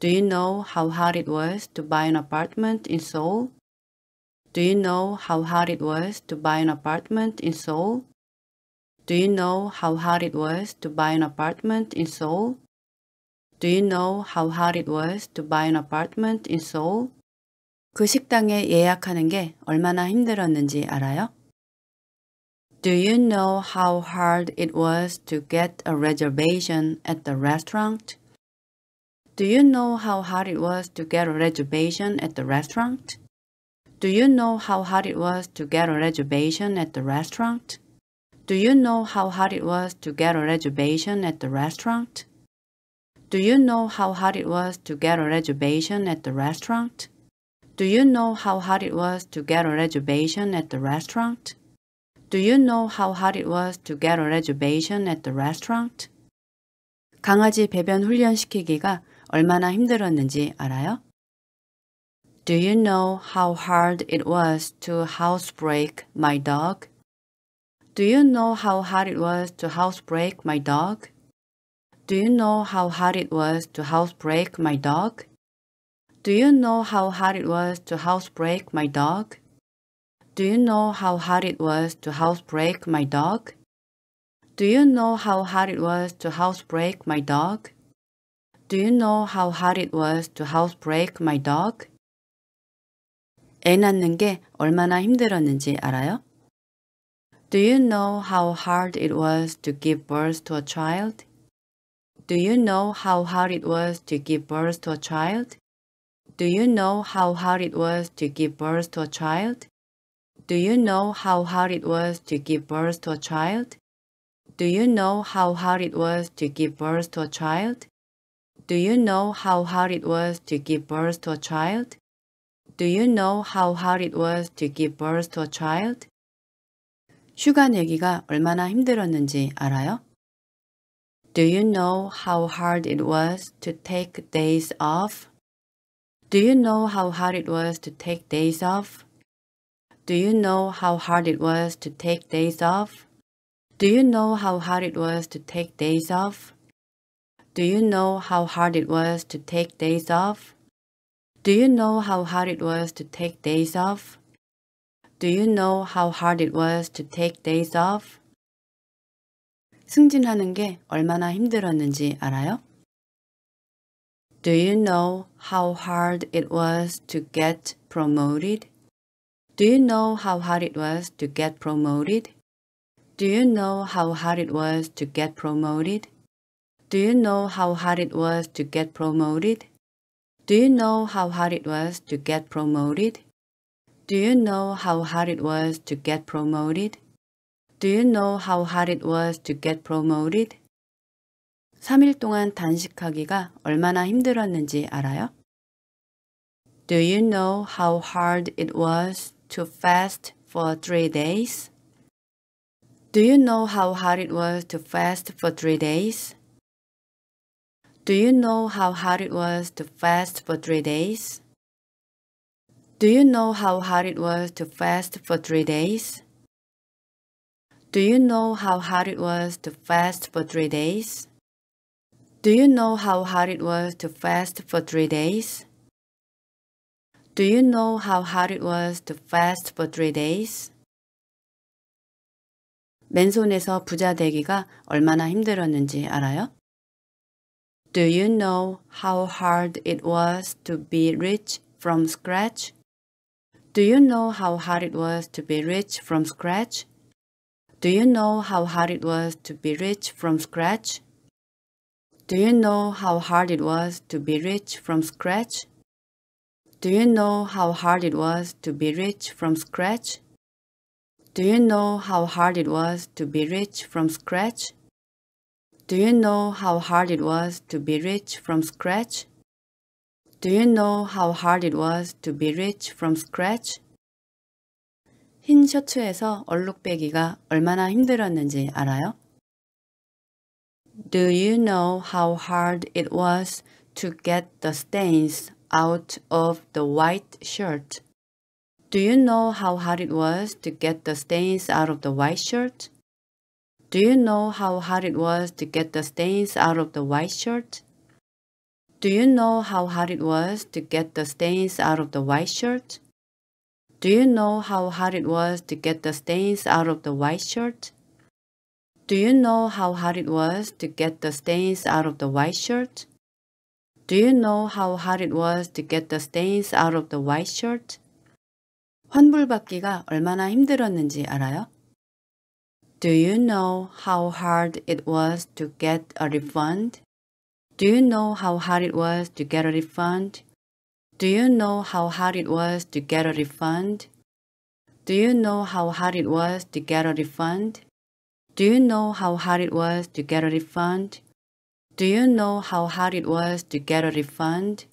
Do you know how hard it was to buy an apartment in Seoul? Do you know how hard it was to buy an apartment in Seoul? Do you know how hard it was to buy an apartment in Seoul? Do you know how hard it was to buy an apartment in Seoul? 그 식당에 예약하는 게 얼마나 힘들었는지 알아요? Do you know how hard it was to get a reservation at the restaurant? Do you know how hard it was to get a reservation at the restaurant? Do you know how hard it was to get a reservation at the restaurant? Do you know how hard it was to get a reservation at the restaurant? Do you know how hard it was to get a reservation at the restaurant? Do you know how hard it was to get a reservation at the restaurant? Do you know how hard it was to get a reservation at the restaurant? 강아지 배변 훈련시키기가 얼마나 힘들었는지 알아요? Do you know how hard it was to housebreak my dog? Do you know how hard it was to housebreak my dog? Do you know how hard it was to housebreak my dog? Do you know how hard it was to housebreak my dog? Do you know how hard it was to housebreak my dog? Do you know how hard it was to housebreak my dog? Do you know how hard it was to housebreak my dog? 애 낳는 게 얼마나 힘들었는지 알아요? Do you know how hard it was to give birth to a child? Do you know how hard it was to give birth to a child? Do you know how hard it was to give birth to a child? Do you know how hard it was to give birth to a child? Do you know how hard it was to give birth to a child? Do you know how hard it was to give birth to a child? Do you know how hard it was to give birth to a child? 슈가 내기가 얼마나 힘들었는지 알아요? Do you know how hard it was to take days off? Do you know how hard it was to take days off? Do you know how hard it was to take days off? Do you know how hard it was to take days off? Do you know how hard it was to take days off? Do you know how hard it was to take days off? Do you know how hard it was to take days off? 승진하는 게 얼마나 힘들었는지 알아요? Do you know how hard it was to get promoted? Do you know how hard it was to get promoted? Do you know how hard it was to get promoted? Do you know how hard it was to get promoted? Do you know how hard it was to get promoted? Do you know how hard it was to get promoted? Do you know how hard it was to get promoted? 3일 동안 단식하기가 얼마나 힘들었는지 알아요? Do you know how hard it was to fast for three days? Do you know how hard it was to fast for three days? Do you know how hard it was to fast for three days? Do you know how hard it was to fast for three days? Do you know how hard it was to fast for three days? Do you know how hard it was to fast for three days? Do you know how hard it was to fast for three days? 맨손에서 부자 되기가 얼마나 힘들었는지 알아요? Do you know how hard it was to be rich from scratch? Do you know how hard it was to be rich from scratch? Do you know how hard it was to be rich from scratch? Do you know how hard it was to be rich from scratch? Do you know how hard it was to be rich from scratch? Do you know how hard it was to be rich from scratch? Do you know how hard it was to be rich from scratch? Do you know how hard it was to be rich from scratch? 흰 셔츠에서 얼룩 빼기가 얼마나 힘들었는지 알아요? Do you know how hard it was to get the stains out of the white shirt? Do you know how hard it was to get the stains out of the white shirt? Do you know how hard it was to get the stains out of the white shirt? Do you know how hard it was to get the stains out of the white shirt? Do you know how hard it was to get the stains out of the white shirt? Do you know how hard it was to get the stains out of the white shirt? Do you know how hard it was to get the stains out of the white shirt? 환불받기가 얼마나 힘들었는지 알아요? Do you know how hard it was to get a refund? Do you know how hard it was to get a refund? Do you know how hard it was to get a refund? Do you know how hard it was to get a refund? Do you know how hard it was to get a refund? Do you know how hard it was to get a refund?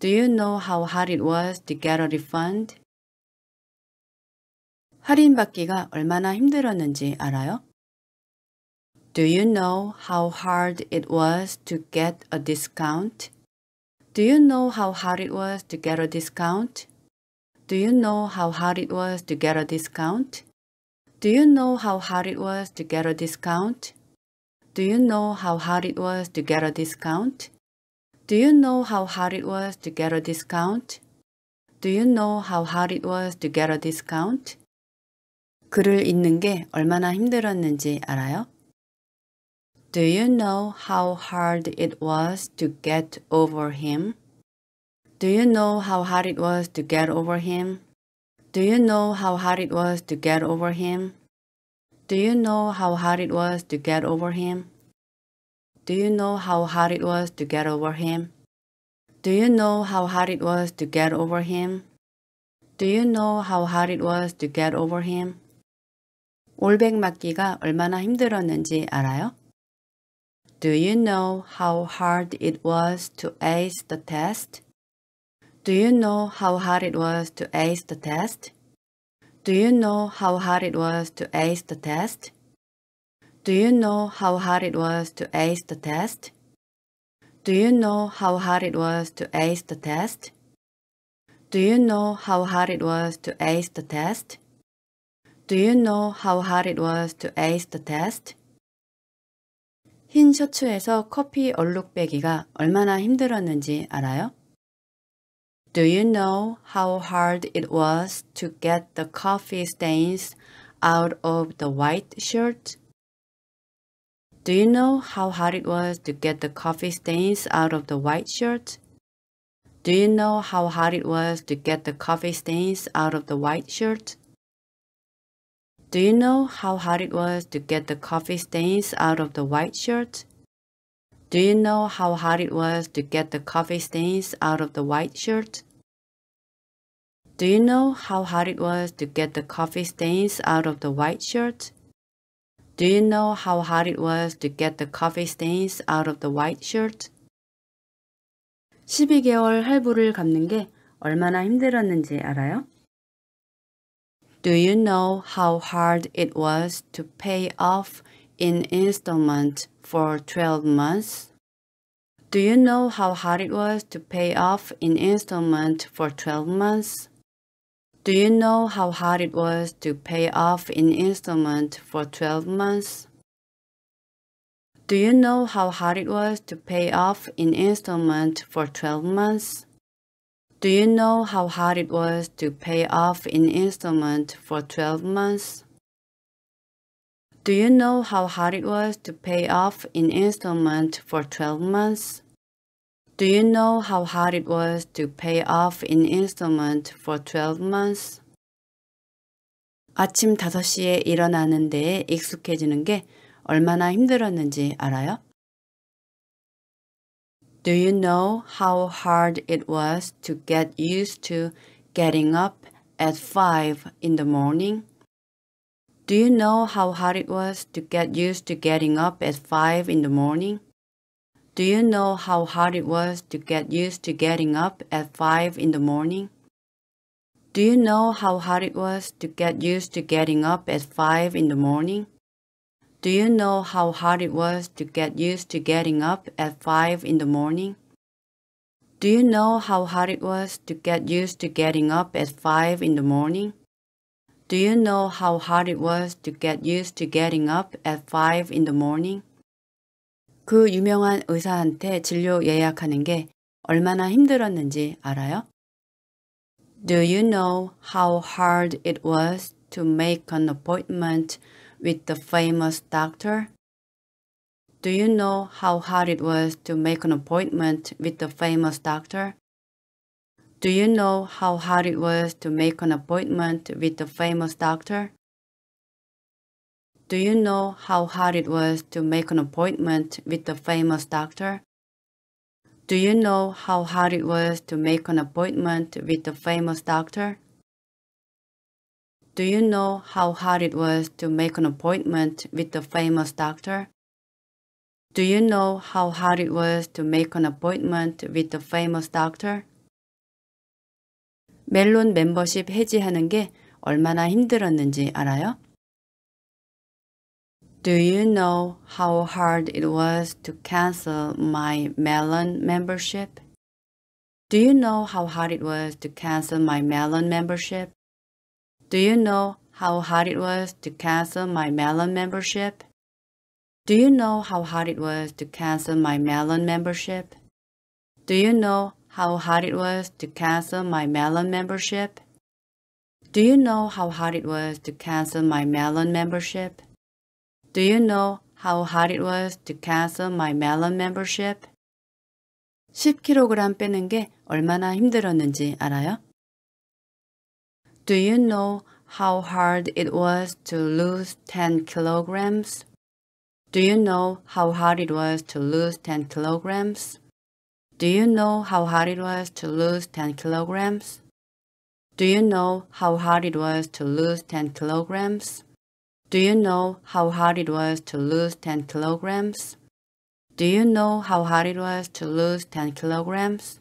Do you know how hard it was to get a refund? 할인 받기가 얼마나 힘들었는지 알아요? Do you know how hard it was to get a discount? Do you know how hard it was to get a discount? Do you know how hard it was to get a discount? Do you know how hard it was to get a discount? Do you know how hard it was to get a discount? Do you know how hard it was to get a discount? Do you know how hard it was to get a discount? 글을 읽는 게 얼마나 힘들었는지 알아요? Do you know how hard it was to get over him? Do you know how hard it was to get over him? Do you know how hard it was to get over him? Do you know how hard it was to get over him? Do you know how hard it was to get over him? Do you know how hard it was to get over him? Do you know how hard it was to get over him? 올백 맞기가 얼마나 힘들었는지 알아요? Do you know how hard it was to ace the test? Do you know how hard it was to ace the test? Do you know how hard it was to ace the test? Do you know how hard it was to ace the test? Do you know how hard it was to ace the test? Do you know how hard it was to ace the test? Do you know how hard it was to ace the test? 흰 셔츠에서 커피 얼룩 빼기가 얼마나 힘들었는지 알아요? Do you know how hard it was to get the coffee stains out of the white shirt? Do you know how hard it was to get the coffee stains out of the white shirt? Do you know how hard it was to get the coffee stains out of the white shirt? Do you know how hard it was to get the coffee stains out of the white shirt? Do you know how hard it was to get the coffee stains out of the white shirt? Do you know how hard it was to get the coffee stains out of the white shirt? Do you know how hard it was to get the coffee stains out of the white shirt? 12개월 할부를 갚는 게 얼마나 힘들었는지 알아요? Do you know how hard it was to pay off in installment for 12 months? Do you know how hard it was to pay off in installment for 12 months? Do you know how hard it was to pay off in installment for 12 months? Do you know how hard it was to pay off in installment for 12 months? Do you know how hard it was to pay off in installment for 12 months? Do you know how hard it was to pay off in installment for 12 months? Do you know how hard it was to pay off in installment for 12 months? 아침 5시에 데 익숙해지는 게 얼마나 힘들었는지 알아요? Do you know how hard it was to get used to getting up at 5 in the morning? Do you know how hard it was to get used to getting up at 5 in the morning? Do you know how hard it was to get used to getting up at 5 in the morning? Do you know how hard it was to get used to getting up at 5 in the morning? Do you know how hard it was to get used to getting up at 5 in the morning? Do you know how hard it was to get used to getting up at 5 in the morning? Do you know how hard it was to get used to getting up at 5 in the morning? 그 유명한 의사한테 진료 예약하는 게 얼마나 힘들었는지 알아요? Do you know how hard it was to make an appointment with the famous doctor? Do you know how hard it was to make an appointment with the famous doctor? Do you know how hard it was to make an appointment with the famous doctor? Do you know how hard it was to make an appointment with the famous doctor? Do you know how hard it was to make an appointment with the famous doctor? Do you know how hard it was to make an appointment with the famous doctor? Do you know how hard it was to make an appointment with the famous doctor? 멜론 멤버십 해지하는 게 얼마나 힘들었는지 알아요? Do you know how hard it was to cancel my Melon membership? Do you know how hard it was to cancel my Melon membership? Do you know how hard it was to cancel my Melon membership? Do you know how hard it was to cancel my Melon membership? Do you know how hard it was to cancel my Melon membership? Do you know how hard it was to cancel my Melon membership? Do you know how hard it was to cancel my Melon membership? 10kg 빼는 게 얼마나 힘들었는지 알아요? Do you know how hard it was to lose 10 kilograms? Do you know how hard it was to lose 10 kilograms? Do you know how hard it was to lose 10 kilograms? Do you know how hard it was to lose 10 kilograms? Do you know how hard it was to lose 10 kilograms? Do you know how hard it was to lose 10 kilograms?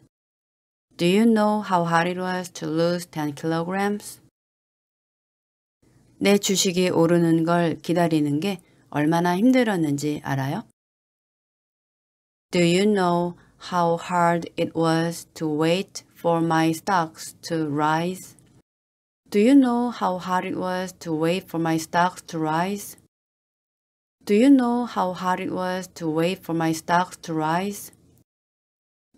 Do you know how hard it was to lose 10 kilograms? 내 주식이 오르는 걸 기다리는 게 얼마나 힘들었는지 알아요? Do you know how hard it was to wait for my stocks to rise? Do you know how hard it was to wait for my stocks to rise? Do you know how hard it was to wait for my stocks to rise?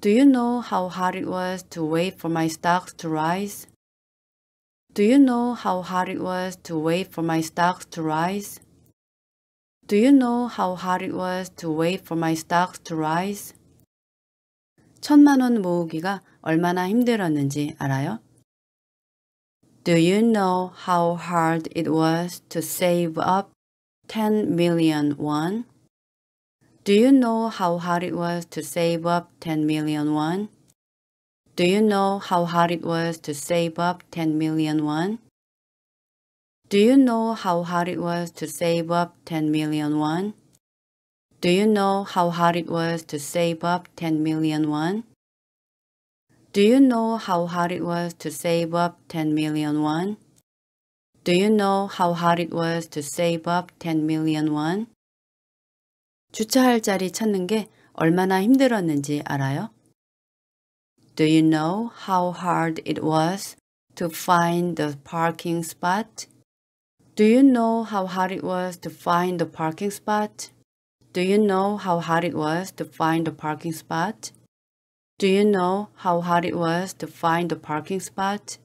Do you know how hard it was to wait for my stocks to rise? Do you know how hard it was to wait for my stocks to rise? Do you know how hard it was to wait for my stocks to rise? 천만 원 모으기가 얼마나 힘들었는지 알아요? Do you know how hard it was to save up 10 million won? Do you know how hard it was to save up 10 million won? Do you know how hard it was to save up 10 million won? Do you know how hard it was to save up 10 million won? Do you know how hard it was to save up 10 million won? Do you know how hard it was to save up 10 million won? Do you know how hard it was to save up 10 million won? 주차할 자리 찾는 게 얼마나 힘들었는지 알아요? Do you know how hard it was to find the parking spot? Do you know how hard it was to find the parking spot? Do you know how hard it was to find the parking spot? Do you know how hard it was to find the parking spot?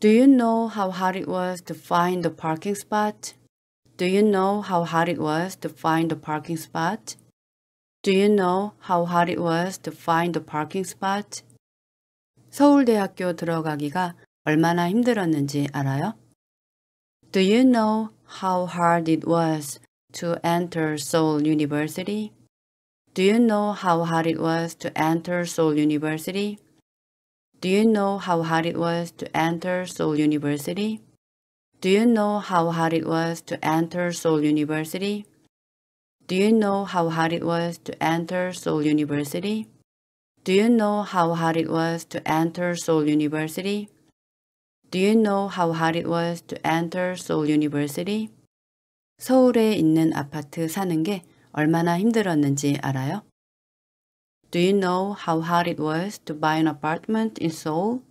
Do you know how hard it was to find the parking spot? Do you know how hard it was to find the parking spot? Do you know how hard it was to find the parking spot? 서울대학교 들어가기가 얼마나 힘들었는지 알아요? Do you know how hard it was to enter Seoul University? Do you know how hard it was to enter Seoul University? Do you know how hard it was to enter Seoul University? Do you know how hard it was to enter Seoul University? Do you know how hard it was to enter Seoul University? Do you know how hard it was to enter Seoul University? Do you know how hard it was to enter Seoul University? 서울에 있는 아파트 사는 게 얼마나 힘들었는지 알아요? Do you know how hard it was to buy an apartment in Seoul?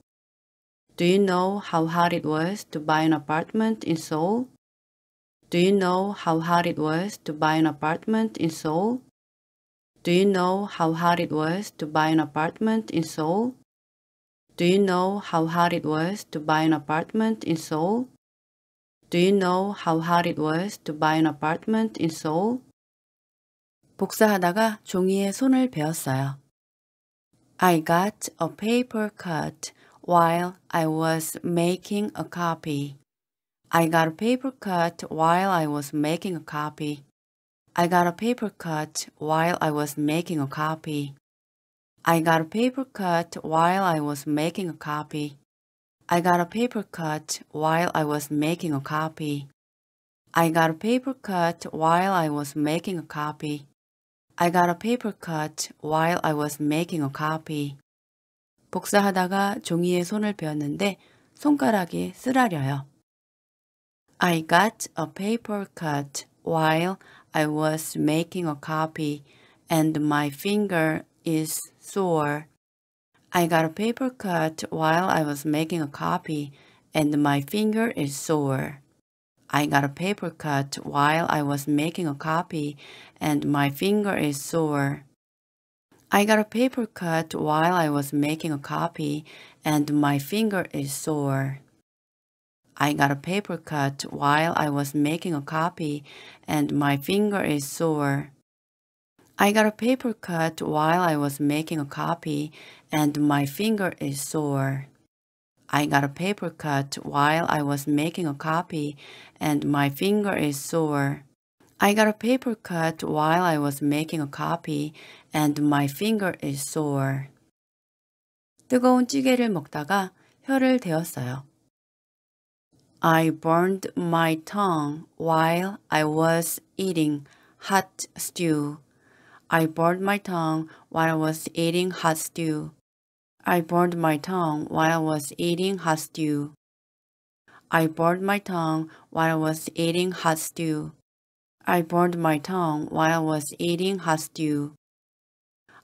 Do you know how hard it was to buy an apartment in Seoul? Do you know how hard it was to buy an apartment in Seoul? Do you know how hard it was to buy an apartment in Seoul? Do you know how hard it was to buy an apartment in Seoul? Do you know how hard it was to buy an apartment in Seoul? 복사하다가 종이에 손을 베었어요. I got a paper cut while I was making a copy. I got a paper cut while I was making a copy. I got a paper cut while I was making a copy. I got a paper cut while I was making a copy. I got a paper cut while I was making a copy. I got a paper cut while I was making a copy. I got a paper cut while I was making a copy. 복사하다가 종이에 손을 베었는데 손가락이 쓰라려요. I got a paper cut while I was making a copy and my finger is sore. I got a paper cut while I was making a copy and my finger is sore. I got a paper cut while I was making a copy and my finger is sore. I got a paper cut while I was making a copy and my finger is sore. I got a paper cut while I was making a copy and my finger is sore. I got a paper cut while I was making a copy and my finger is sore. I got a paper cut while I was making a copy and my finger is sore. I got a paper cut while I was making a copy and my finger is sore. 뜨거운 찌개를 먹다가 혀를 I burned my tongue while I was eating hot stew. I burned my tongue while I was eating hot stew. I burned my tongue while I was eating hot stew. I burned my tongue while I was eating hot stew. I burned my tongue while I was eating hot stew.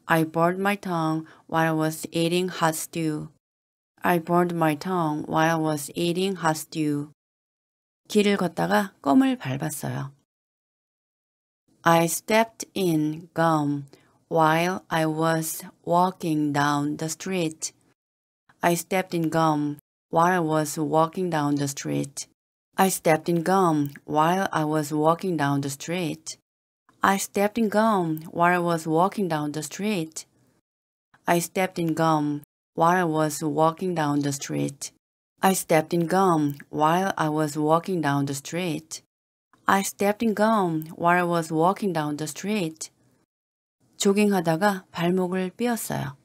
I burned my tongue while I was eating hot stew. I burned my tongue while I was eating hot stew. 길을 걷다가 껌을 밟았어요. I stepped in gum while I was walking down the street. I stepped in gum while I was walking down the street. I stepped in gum while I was walking down the street. I stepped in gum while I was walking down the street. I stepped in gum while I was walking down the street. I stepped in gum while I was walking down the street. I stepped in gum while I was walking down the street. 조깅하다가 발목을 삐었어요.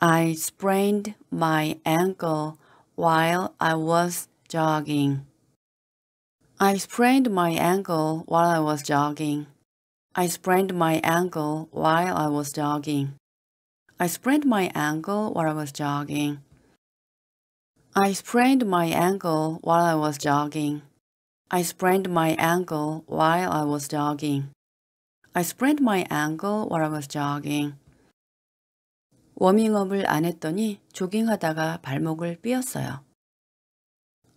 I sprained my ankle while I was jogging. I sprained my ankle while I was jogging. I sprained my ankle while I was jogging. I sprained my ankle while I was jogging. I sprained my ankle while I was jogging. I sprained my ankle while I was jogging. I sprained my ankle while I was jogging. 워밍업을 안 했더니 조깅하다가 발목을 삐었어요.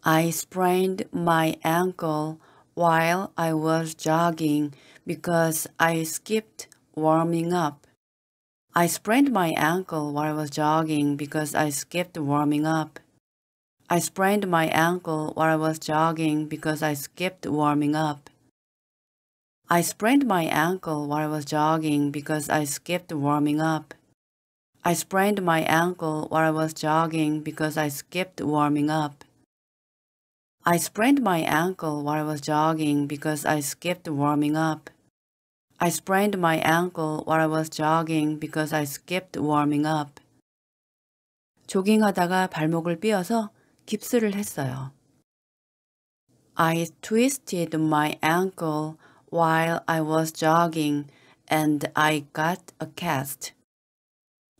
I sprained my ankle while I was jogging because I skipped warming up. I sprained my ankle while I was jogging because I skipped warming up. I sprained my ankle while I was jogging because I skipped warming up. I sprained my ankle while I was jogging because I skipped warming up. I sprained my ankle while I was jogging because I skipped warming up. I sprained my ankle while I was jogging because I skipped warming up. I sprained my ankle while I was jogging because I skipped warming up. 조깅하다가 발목을 삐어서 깁스를 했어요. I twisted my ankle while I was jogging and I got a cast.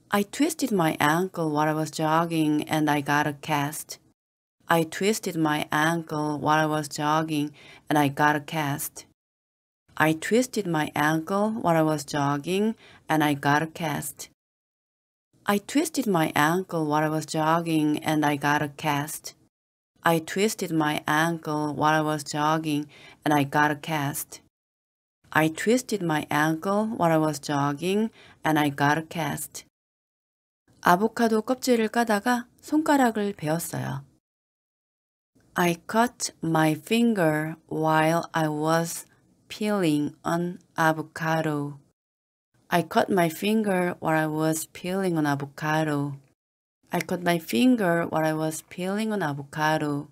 I twisted my ankle while I was jogging and I got a cast. I twisted my ankle while I was jogging and I got a cast. I twisted my ankle while I was jogging and I got a cast. I twisted my ankle while I was jogging and I got a cast. I twisted my ankle while I was jogging and I got a cast. I twisted my ankle while I was jogging and I got a cast. 아보카도 껍질을 까다가 손가락을 베었어요. I cut my finger while I was peeling an avocado. I cut my finger while I was peeling an avocado. I cut my finger while I was peeling an avocado.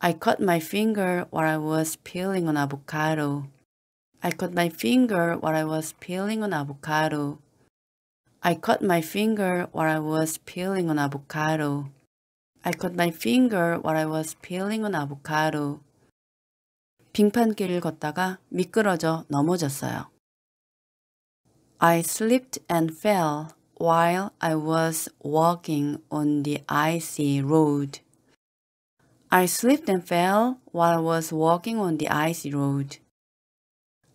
I cut my finger while I was peeling an avocado. I cut my finger while I was peeling an avocado. I cut my finger while I was peeling an avocado. I cut my finger while I was peeling an avocado. 빙판길을 걷다가 미끄러져 넘어졌어요. I slipped and fell while I was walking on the icy road. I slipped and fell while I was walking on the icy road.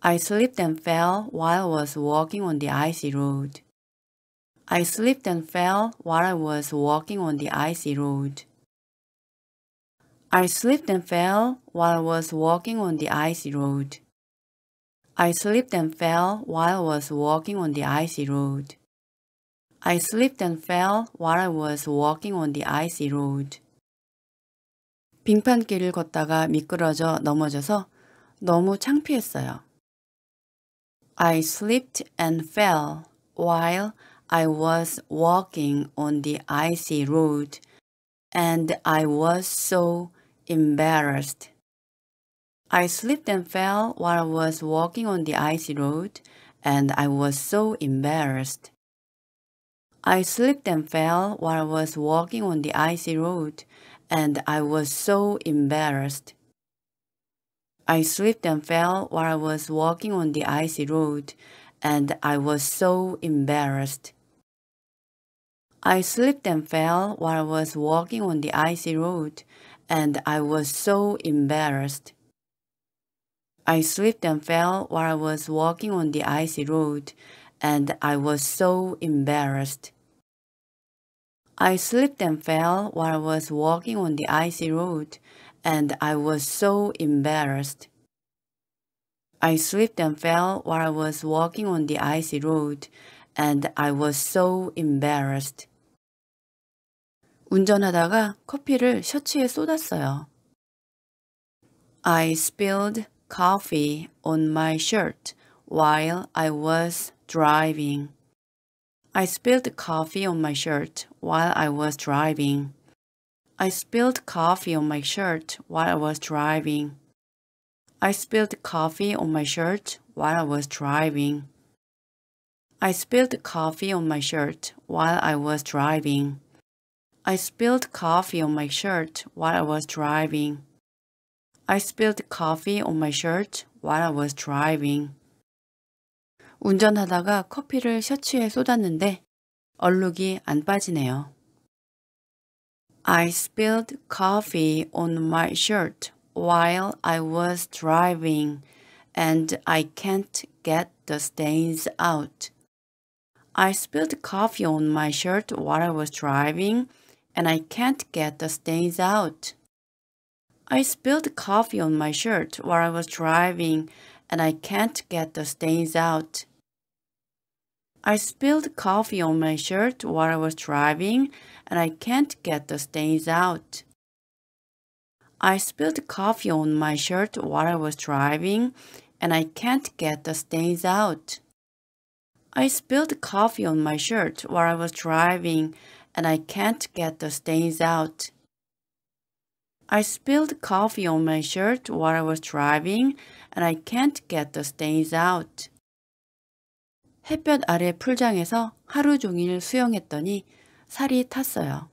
I slipped and fell while I was walking on the icy road. I slipped and fell while I was walking on the icy road. I slipped and fell while I was walking on the icy road. I slipped and fell while I was walking on the icy road. I slipped and fell while I was walking on the icy road. 빙판길을 걷다가 미끄러져 넘어져서 너무 창피했어요. I slipped and fell while I was walking on the icy road and I was so embarrassed. I slipped and fell while I was walking on the icy road and I was so embarrassed. I slipped and fell while I was walking on the icy road and I was so embarrassed. I slipped and fell while I was walking on the icy road and I was so embarrassed. I slipped and fell while I was walking on the icy road, and I was so embarrassed. I slipped and fell while I was walking on the icy road, and I was so embarrassed. I slipped and fell while I was walking on the icy road, and I was so embarrassed. I slipped and fell while I was walking on the icy road, and I was so embarrassed. 운전하다가 커피를 셔츠에 쏟았어요. I spilled coffee on my shirt while I was driving. I spilled coffee on my shirt while I was driving. I spilled coffee on my shirt while I was driving. I spilled coffee on my shirt while I was driving. I spilled coffee on my shirt while I was driving. I spilled coffee on my shirt while I was driving. I spilled coffee on my shirt while I was driving. 운전하다가 커피를 셔츠에 쏟았는데 얼룩이 안 빠지네요. I spilled coffee on my shirt while I was driving and I can't get the stains out. I spilled coffee on my shirt while I was driving and I can't get the stains out. I spilled coffee on my shirt while I was driving and I can't get the stains out. I spilled coffee on my shirt while I was driving and I can't get the stains out. I spilled coffee on my shirt while I was driving and I can't get the stains out. I spilled coffee on my shirt while I was driving and I can't get the stains out. I spilled coffee on my shirt while I was driving and I can't get the stains out. 햇볕 아래 풀장에서 하루 종일 수영했더니 살이 탔어요.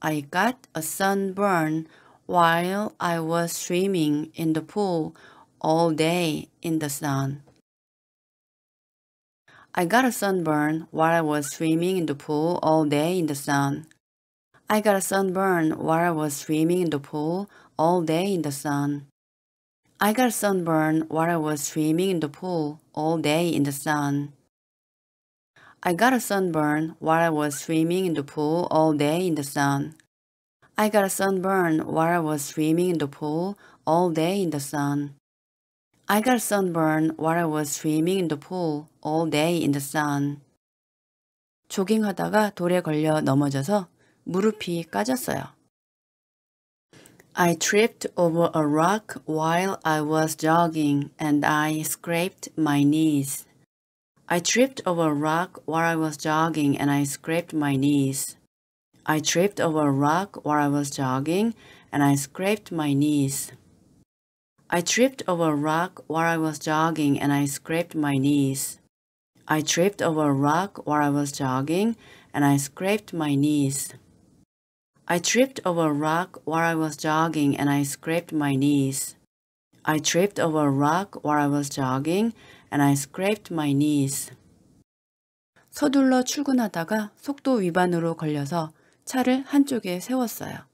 I got a sunburn while I was swimming in the pool all day in the sun. I got a sunburn while I was swimming in the pool all day in the sun. I got a sunburn while I was swimming in the pool all day in the sun. I got a sunburn while I was swimming in the pool all day in the sun. I got a sunburn while I was swimming in the pool all day in the sun. I got a sunburn while I was swimming in the pool all day in the sun. I got sunburn while I was swimming in the pool all day in the sun. 조깅하다가 돌에 걸려 넘어져서 무릎이 까졌어요. I tripped over a rock while I was jogging and I scraped my knees. I tripped over a rock while I was jogging and I scraped my knees. I tripped over a rock while I was jogging and I scraped my knees. I tripped over a rock while I was jogging and I scraped my knees. I tripped over a rock while I was jogging and I scraped my knees. I tripped over a rock while I was jogging and I scraped my knees. I tripped over a rock while I was jogging and I scraped my knees. 서둘러 출근하다가 속도 위반으로 걸려서 차를 한쪽에 세웠어요.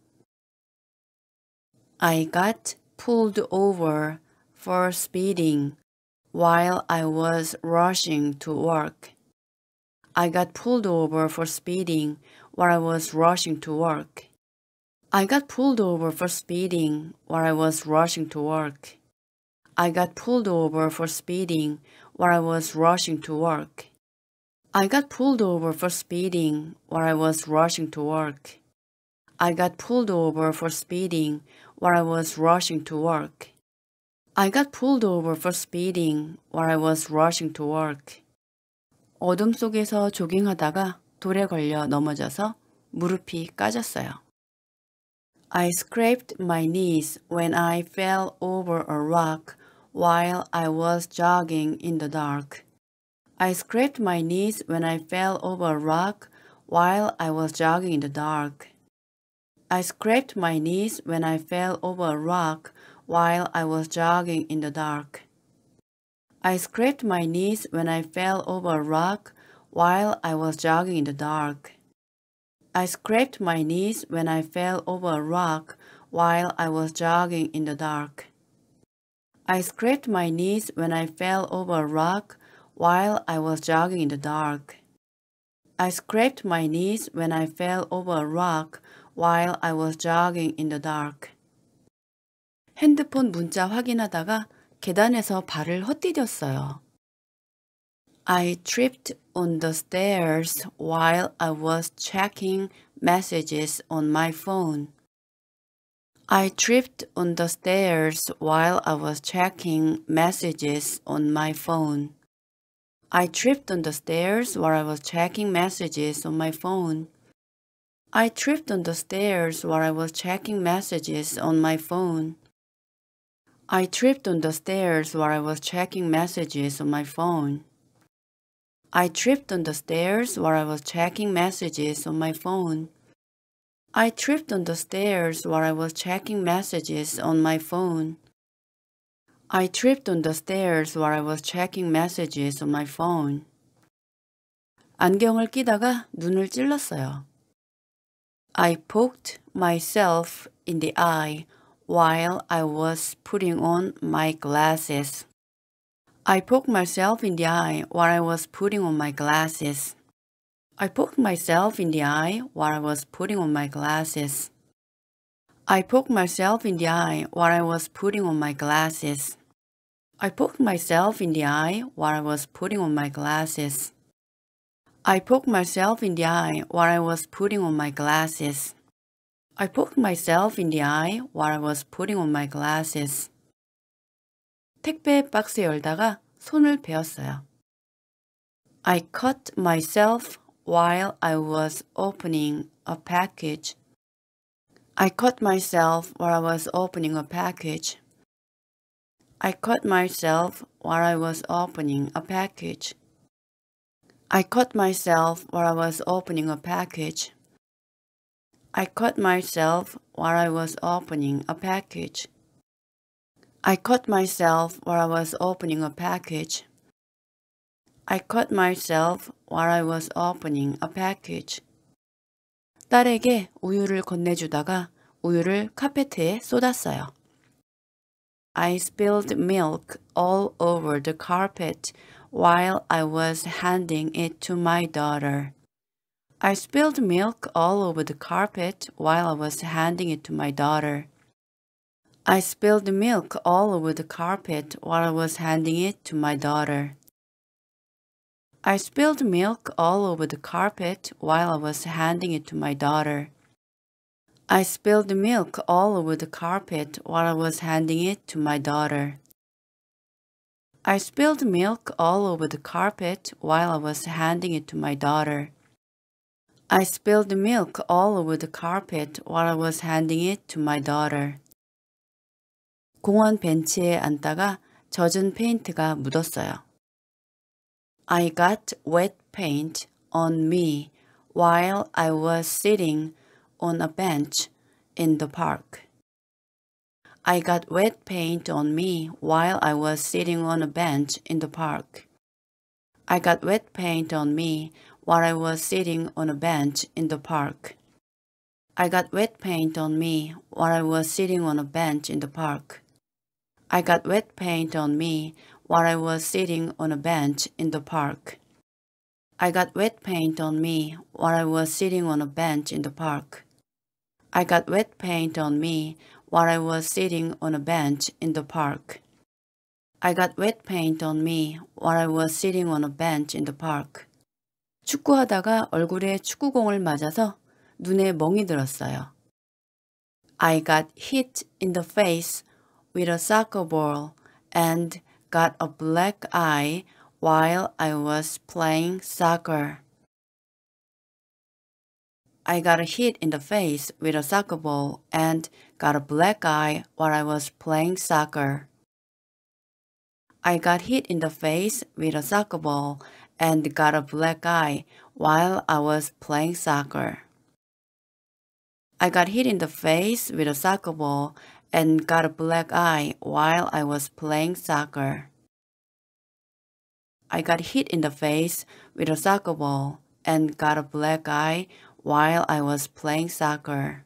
I got pulled over for speeding while I was rushing to work. I got pulled over for speeding while I was rushing to work. I got pulled over for speeding while I was rushing to work. I got pulled over for speeding while I was rushing to work. I got pulled over for speeding while I was rushing to work. I got pulled over for speeding while I was rushing to work. I got pulled over for speeding while I was rushing to work. 어둠 속에서 조깅하다가 돌에 걸려 넘어져서 무릎이 까졌어요. I scraped my knees when I fell over a rock while I was jogging in the dark. I scraped my knees when I fell over a rock while I was jogging in the dark. I scraped my knees when I fell over a rock while I was jogging in the dark. I scraped my knees when I fell over a rock while I was jogging in the dark. I scraped my knees when I fell over a rock while I was jogging in the dark. I scraped my knees when I fell over a rock while I was jogging in the dark. I scraped my knees when I fell over a rock while I was jogging in the dark. 핸드폰 문자 확인하다가 계단에서 발을 헛디뎠어요. I tripped on the stairs while I was checking messages on my phone. I tripped on the stairs while I was checking messages on my phone. I tripped on the stairs while I was checking messages on my phone. I tripped on the stairs while I was checking messages on my phone. I tripped on the stairs while I was checking messages on my phone. I tripped on the stairs while I was checking messages on my phone. I tripped on the stairs while I was checking messages on my phone. I tripped on the stairs while I was checking messages on my phone. 안경을 끼다가 눈을 찔렀어요. I poked myself in the eye while I was putting on my glasses. I poked myself in the eye while I was putting on my glasses. I poked myself in the eye while I was putting on my glasses. I poked myself in the eye while I was putting on my glasses. I poked myself in the eye while I was putting on my glasses. I poked myself in the eye while I was putting on my glasses. I poked myself in the eye while I was putting on my glasses. 택배 박스 열다가 손을 베었어요. I cut myself while I was opening a package. I cut myself while I was opening a package. I cut myself while I was opening a package. I caught myself while I was opening a package. I caught myself while I was opening a package. I caught myself while I was opening a package. I caught myself while I was opening a package. 딸에게 우유를 건네주다가 우유를 카페트에 쏟았어요. I spilled milk all over the carpet while I was handing it to my daughter. I spilled milk all over the carpet while I was handing it to my daughter. I spilled milk all over the carpet while I was handing it to my daughter. I spilled milk all over the carpet while I was handing it to my daughter. I spilled milk all over the carpet while I was handing it to my daughter. I spilled milk all over the carpet while I was handing it to my daughter. I spilled milk all over the carpet while I was handing it to my daughter. 공원 벤치에 앉다가 젖은 페인트가 묻었어요. I got wet paint on me while I was sitting on a bench in the park. I got wet paint on me while I was sitting on a bench in the park. I got wet paint on me while I was sitting on a bench in the park. I got wet paint on me while I was sitting on a bench in the park. I got wet paint on me while I was sitting on a bench in the park. I got wet paint on me while I was sitting on a bench in the park. I got wet paint on me while I was sitting on a bench in the park. I got wet paint on me while I was sitting on a bench in the park. 축구하다가 얼굴에 축구공을 맞아서 눈에 멍이 들었어요. I got hit in the face with a soccer ball and got a black eye while I was playing soccer. I got hit in the face with a soccer ball and got a black eye while I was playing soccer. I got hit in the face with a soccer ball and got a black eye while I was playing soccer. I got hit in the face with a soccer ball and got a black eye while I was playing soccer. I got hit in the face with a soccer ball and got a black eye while I was playing soccer.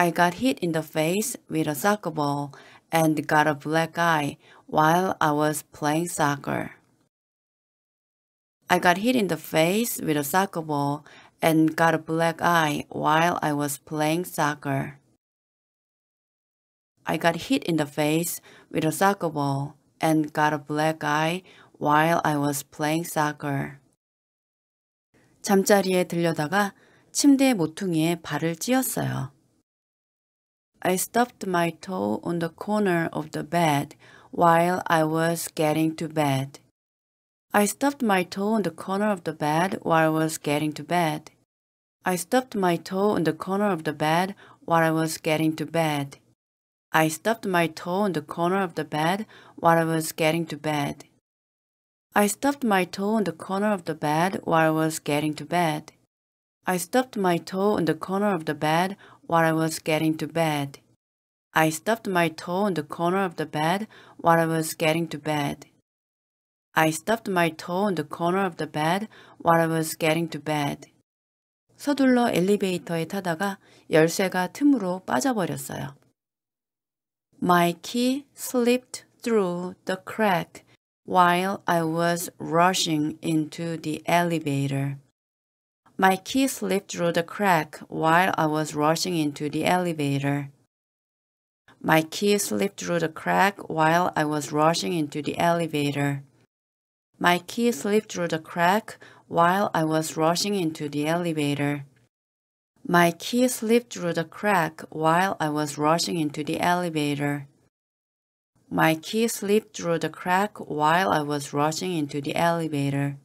I got hit in the face with a soccer ball and got a black eye while I was playing soccer. I got hit in the face with a soccer ball and got a black eye while I was playing soccer. I got hit in the face with a soccer ball and got a black eye while I was playing soccer. 잠자리에 들려다가 침대 모퉁이에 발을 찧었어요. I stubbed my toe on the corner of the bed while I was getting to bed. I stubbed my toe on the corner of the bed while I was getting to bed. I stubbed my toe on the corner of the bed while I was getting to bed. I stubbed my toe on the corner of the bed while I was getting to bed. I stubbed my toe on the corner of the bed while I was getting to bed. I stubbed my toe on the corner of the bed while I was getting to bed. I stuffed my toe in the corner of the bed while I was getting to bed. I stuffed my toe in the corner of the bed while I was getting to bed. 서둘러 엘리베이터에 타다가 열쇠가 틈으로 빠져버렸어요. My key slipped through the crack while I was rushing into the elevator. My key slipped through the crack while I was rushing into the elevator. My key slipped through the crack while I was rushing into the elevator. My key slipped through the crack while I was rushing into the elevator. My key slipped through the crack while I was rushing into the elevator. My key slipped through the crack while I was rushing into the elevator.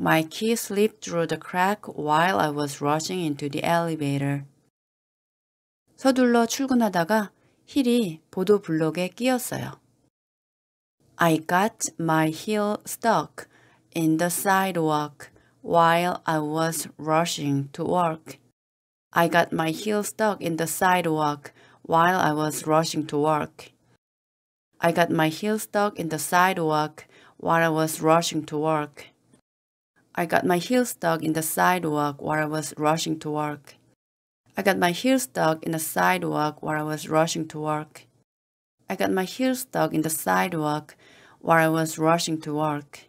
My key slipped through the crack while I was rushing into the elevator. 서둘러 출근하다가 힐이 보도 블록에 끼었어요. I got my heel stuck in the sidewalk while I was rushing to work. I got my heel stuck in the sidewalk while I was rushing to work. I got my heel stuck in the sidewalk while I was rushing to work. I got my heel stuck in the sidewalk while I was rushing to work. I got my heel stuck in the sidewalk while I was rushing to work. I got my heel stuck in the sidewalk while I was rushing to work.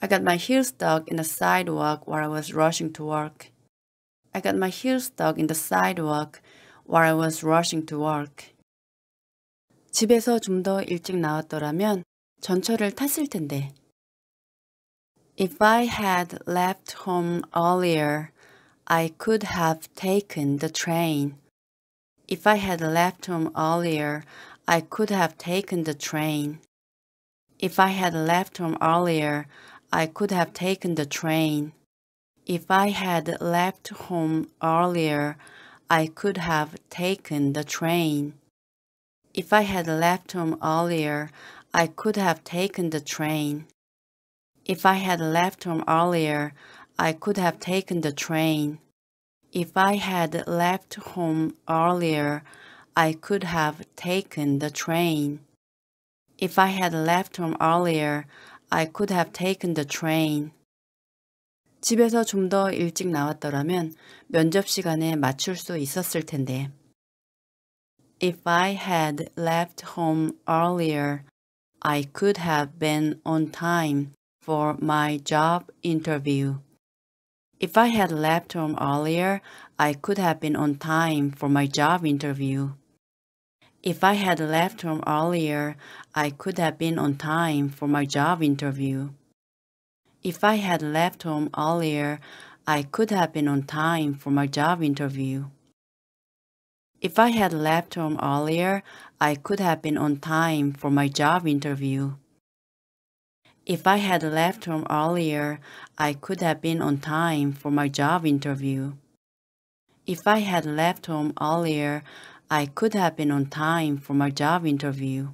I got my heel stuck in the sidewalk while I was rushing to work. I got my heel stuck in the sidewalk while I was rushing to work. 집에서 좀 더 일찍 나왔더라면 전철을 탔을 텐데. If I had left home earlier, I could have taken the train. If I had left home earlier, I could have taken the train. If I had left home earlier, I could have taken the train. If I had left home earlier, I could have taken the train. If I had left home earlier, I could have taken the train. If I had left home earlier, I could have taken the train. If I had left home earlier, I could have taken the train. If I had left home earlier, I could have taken the train. 집에서 좀 더 일찍 나왔더라면 면접 시간에 맞출 수 있었을 텐데. If I had left home earlier, I could have been on time for my job interview. If I had left home earlier, I could have been on time for my job interview. If I had left home earlier, I could have been on time for my job interview. If I had left home earlier, I could have been on time for my job interview. If I had left home earlier, I could have been on time for my job interview. If I had left home earlier, I could have been on time for my job interview. If I had left home earlier, I could have been on time for my job interview.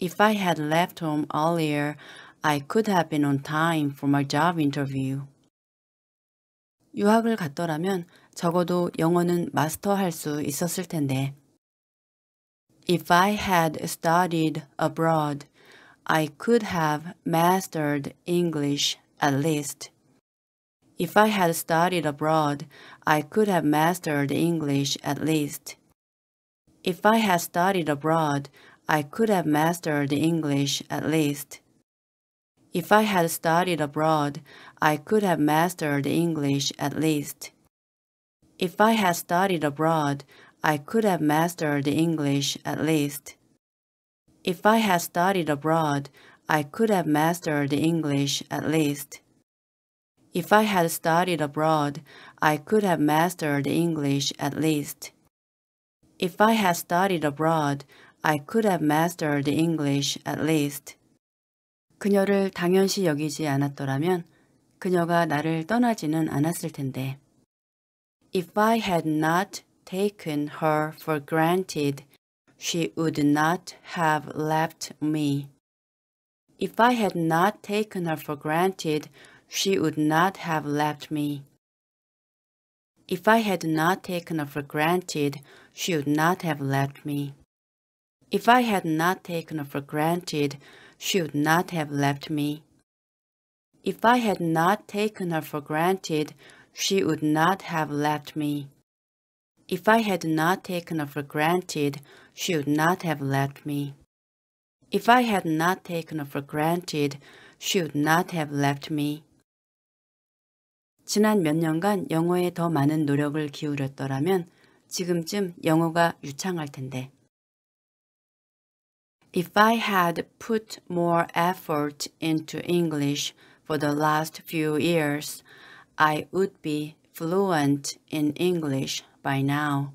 If I had left home earlier, I could have been on time for my job interview. 유학을 갔더라면 적어도 영어는 마스터할 수 있었을 텐데. If I had studied abroad, I could have mastered English at least. If I had studied abroad, I could have mastered English at least. If I had studied abroad, I could have mastered English at least. If I had studied abroad, I could have mastered English at least. If I had studied abroad, I could have mastered English at least. If I had studied abroad, I could have mastered English at least. If I had studied abroad, I could have mastered English at least. If I had studied abroad, I could have mastered English at least. 그녀를 당연시 여기지 않았더라면 그녀가 나를 떠나지는 않았을 텐데. If I had not taken her for granted, she would not have left me. If I had not taken her for granted, she would not have left me. If I had not taken her for granted, she would not have left me. If I had not taken her for granted, she would not have left me. If I had not taken her for granted, she would not have left me. If I had not taken her for granted, she would not have left me. If I had not taken her for granted, she would not have left me. 지난 몇 년간 영어에 더 많은 노력을 기울였더라면 지금쯤 영어가 유창할 텐데. If I had put more effort into English for the last few years, I would be fluent in English by now.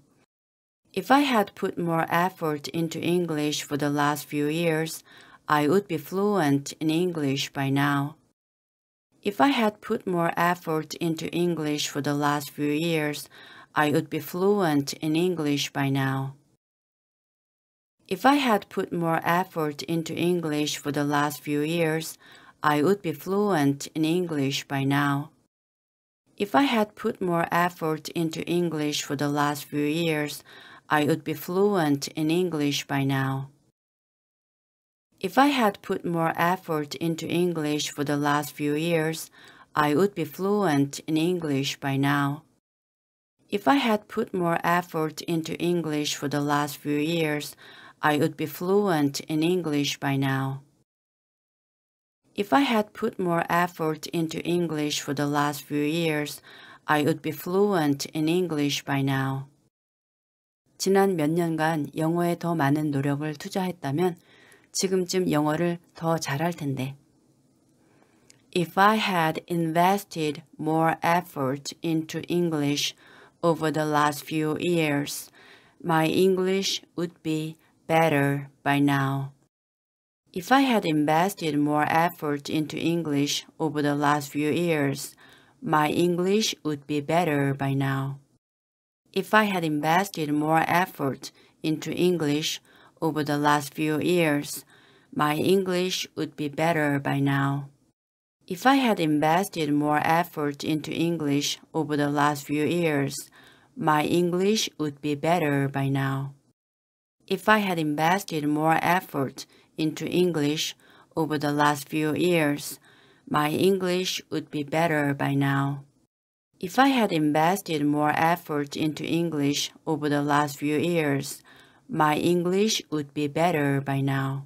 If I had put more effort into English for the last few years, I would be fluent in English by now. If I had put more effort into English for the last few years, I would be fluent in English by now. If I had put more effort into English for the last few years, I would be fluent in English by now. If I had put more effort into English for the last few years, I would be fluent in English by now. If I had put more effort into English for the last few years, I would be fluent in English by now. If I had put more effort into English for the last few years, I would be fluent in English by now. If I had put more effort into English for the last few years, I would be fluent in English by now. 지난 몇 년간 영어에 더 많은 노력을 투자했다면 지금쯤 영어를 더 잘할 텐데. If I had invested more effort into English over the last few years, my English would be better by now. If I had invested more effort into English over the last few years, my English would be better by now. If I had invested more effort into English over the last few years, my English would be better by now. If I had invested more effort into English over the last few years, my English would be better by now. If I had invested more effort into English over the last few years, my English would be better by now. If I had invested more effort into English over the last few years, my English would be better by now.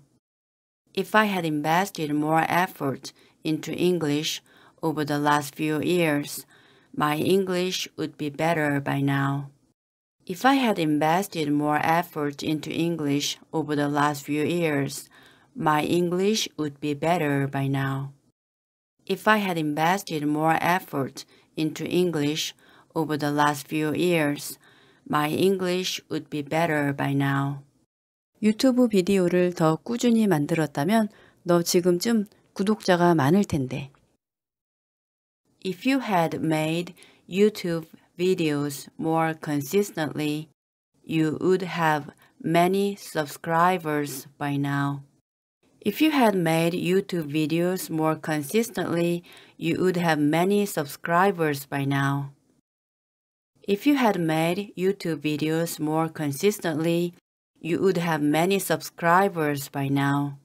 If I had invested more effort into English over the last few years, my English would be better by now. If I had invested more effort into English over the last few years, my English would be better by now. If I had invested more effort into English over the last few years, my English would be better by now. 유튜브 비디오를 더 꾸준히 만들었다면 너 지금쯤 구독자가 많을 텐데. If you had made YouTube videos more consistently, you would have many subscribers by now. If you had made YouTube videos more consistently, you would have many subscribers by now. If you had made YouTube videos more consistently, you would have many subscribers by now.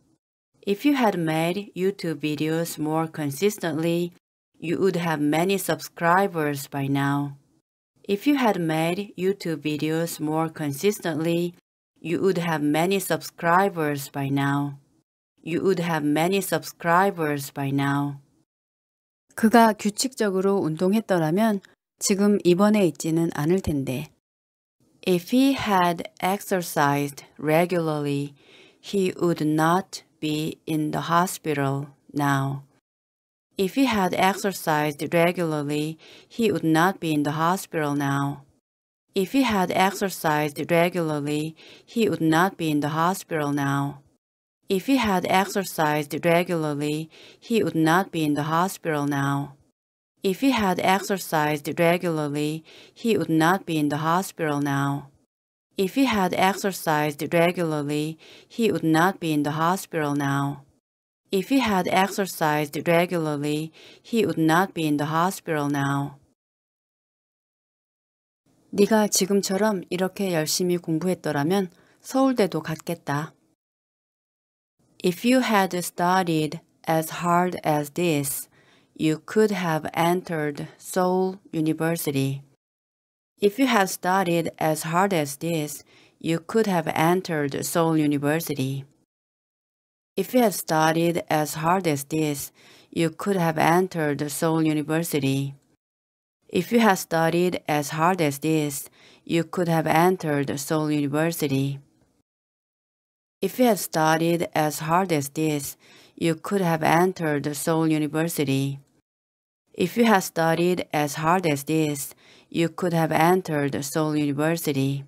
If you had made YouTube videos more consistently, you would have many subscribers by now. If you had made YouTube videos more consistently, you would have many subscribers by now you would have many subscribers by now. 그가 규칙적으로 운동했더라면 지금 입원해 있지는 않을 텐데. If he had exercised regularly, he would not be in the hospital now. If he had exercised regularly, he would not be in the hospital now. If he had exercised regularly, he would not be in the hospital now. If he had exercised regularly, he would not be in the hospital now. If he had exercised regularly, he would not be in the hospital now. If he had exercised regularly, he would not be in the hospital now. If he had exercised regularly, he would not be in the hospital now. 네가 지금처럼 이렇게 열심히 공부했더라면 서울대도 갔겠다. If you had studied as hard as this, you could have entered Seoul University. If you had studied as hard as this, you could have entered Seoul University. If you had studied as hard as this, you could have entered Seoul University. If you had studied as hard as this, you could have entered Seoul University. If you had studied as hard as this, you could have entered Seoul University. If you had studied as hard as this, you could have entered Seoul University.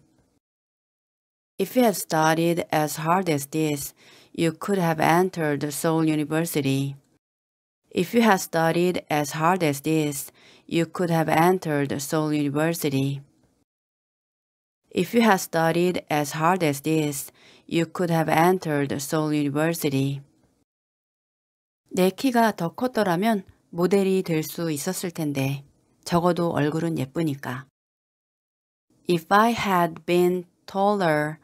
If you had studied as hard as this, you could have entered Seoul University. If you had studied as hard as this, you could have entered Seoul University. If you had studied as hard as this, you could have entered Seoul University. 내 키가 더 컸더라면 모델이 될 수 있었을 텐데 적어도 얼굴은 예쁘니까. If I had been taller,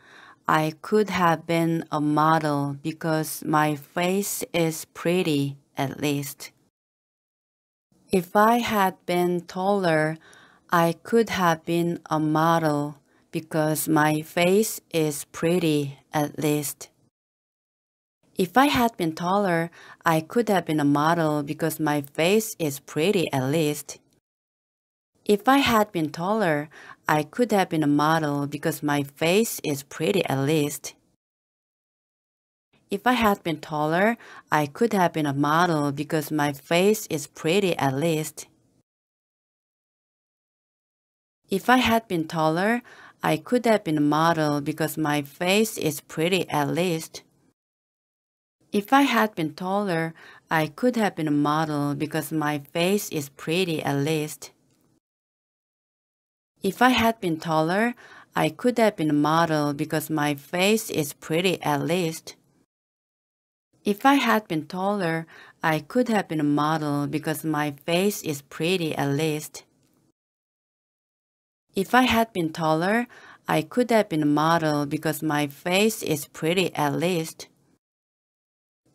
I could have been a model because my face is pretty at least. If I had been taller, I could have been a model because my face is pretty at least. If I had been taller, I could have been a model because my face is pretty at least. If I had been taller, I could have been a model because my face is pretty at least. If I had been taller, I could have been a model because my face is pretty at least. If I had been taller, I could have been a model because my face is pretty at least. If I had been taller, I could have been a model because my face is pretty at least. If I had been taller, I could have been a model because my face is pretty at least. If I had been taller, I could have been a model because my face is pretty at least. If I had been taller, I could have been a model because my face is pretty at least.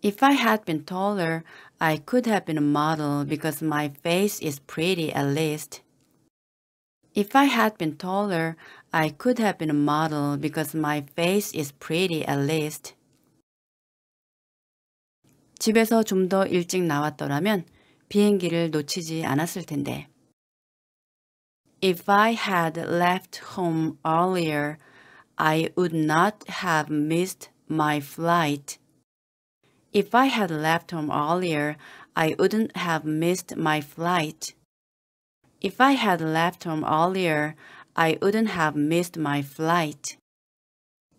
If I had been taller, I could have been a model because my face is pretty at least. If I had been taller, I could have been a model because my face is pretty at least. 집에서 좀 더 일찍 나왔더라면 비행기를 놓치지 않았을 텐데. If I had left home earlier, I would not have missed my flight. If I had left home earlier, I wouldn't have missed my flight. If I had left home earlier, I wouldn't have missed my flight.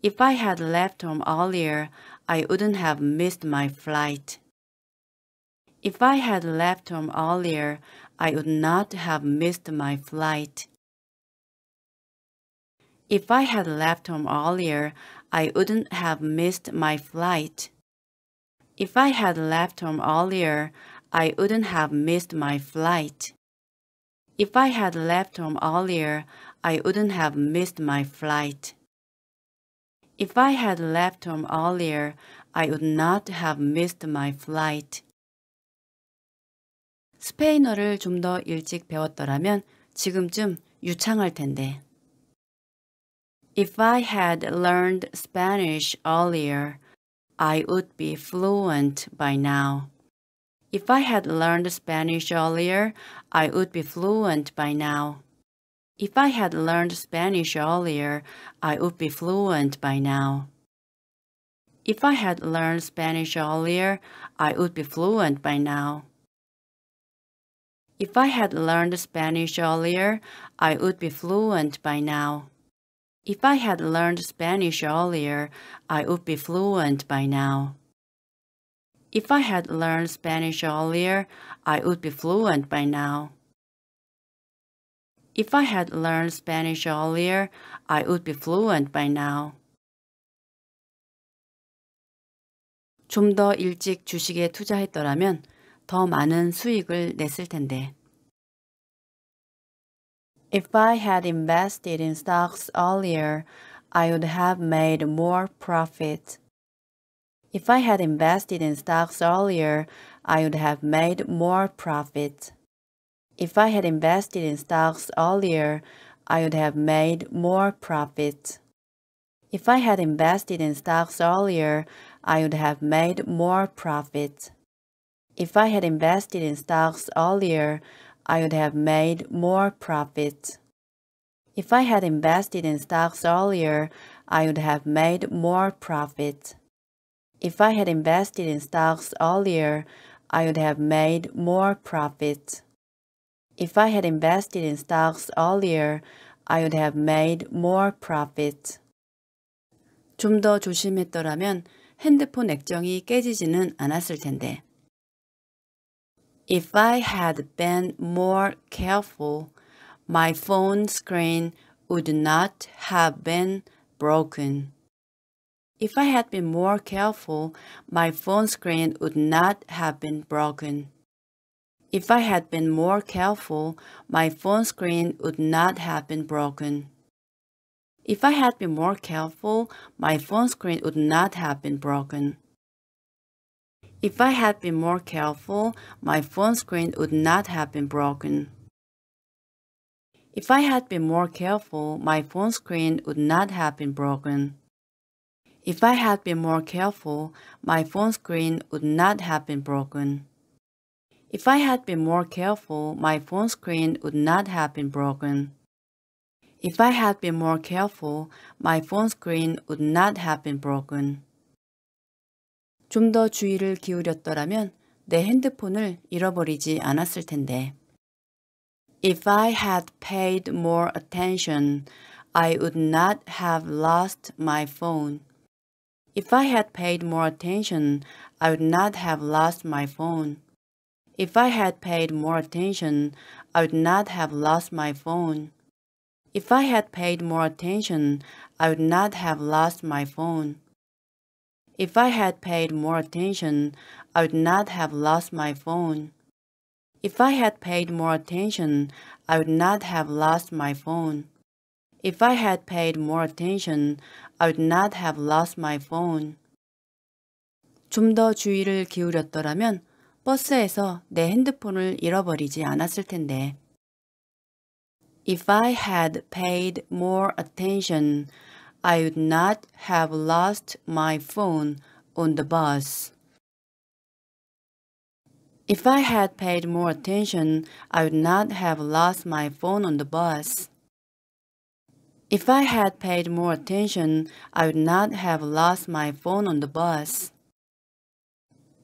If I had left home earlier, I wouldn't have missed my flight. If I had left home earlier, I would not have missed my flight. If I had left home earlier, I wouldn't have missed my flight. If I had left home earlier, I wouldn't have missed my flight. If I had left home earlier, I wouldn't have missed my flight. If I had left home earlier, I would not have missed my flight. 스페인어를 좀 더 일찍 배웠더라면 지금쯤 유창할 텐데. If I had learned Spanish earlier, I would be fluent by now. If I had learned Spanish earlier, I would be fluent by now. If I had learned Spanish earlier, I would be fluent by now. If I had learned Spanish earlier, I would be fluent by now. If I had learned Spanish earlier, I would be fluent by now. If I had learned Spanish earlier, I would be fluent by now. If I had learned Spanish earlier, I would be fluent by now. If I had learned Spanish earlier, I would be fluent by now. 좀 더 일찍 주식에 투자했더라면 더 많은 수익을 냈을 텐데. If I had invested in stocks earlier, I would have made more profit. If I had invested in stocks earlier, I would have made more profit. If I had invested in stocks earlier, I would have made more profit. If I had invested in stocks earlier, I would have made more profit. If I had invested in stocks earlier, I would have made more profit. If I had invested in stocks earlier, I would have made more profit. If I had invested in stocks earlier, I would have made more profit. If I had invested in stocks earlier, I would have made more profit. 좀더 조심했더라면 핸드폰 액정이 깨지지는 않았을 텐데. If I had been more careful, my phone screen would not have been broken. If I had been more careful, my phone screen would not have been broken. If I had been more careful, my phone screen would not have been broken. If I had been more careful, my phone screen would not have been broken. If I had been more careful, my phone screen would not have been broken. If I had been more careful, my phone screen would not have been broken. If I had been more careful, my phone screen would not have been broken. If I had been more careful, my phone screen would not have been broken. If I had been more careful, my phone screen would not have been broken. 좀더 주의를 기울였더라면 내 핸드폰을 잃어버리지 않았을 텐데. If I had paid more attention, I would not have lost my phone. If I had paid more attention, I would not have lost my phone. If I had paid more attention, I would not have lost my phone. If I had paid more attention, I would not have lost my phone. If I had paid more attention, I would not have lost my phone. If I had paid more attention, I would not have lost my phone. If I had paid more attention, I would not have lost my phone. 좀 더 주의를 기울였더라면 버스에서 내 핸드폰을 잃어버리지 않았을 텐데. If I had paid more attention, I would not have lost my phone on the bus. If I had paid more attention, I would not have lost my phone on the bus. If I had paid more attention, I would not have lost my phone on the bus.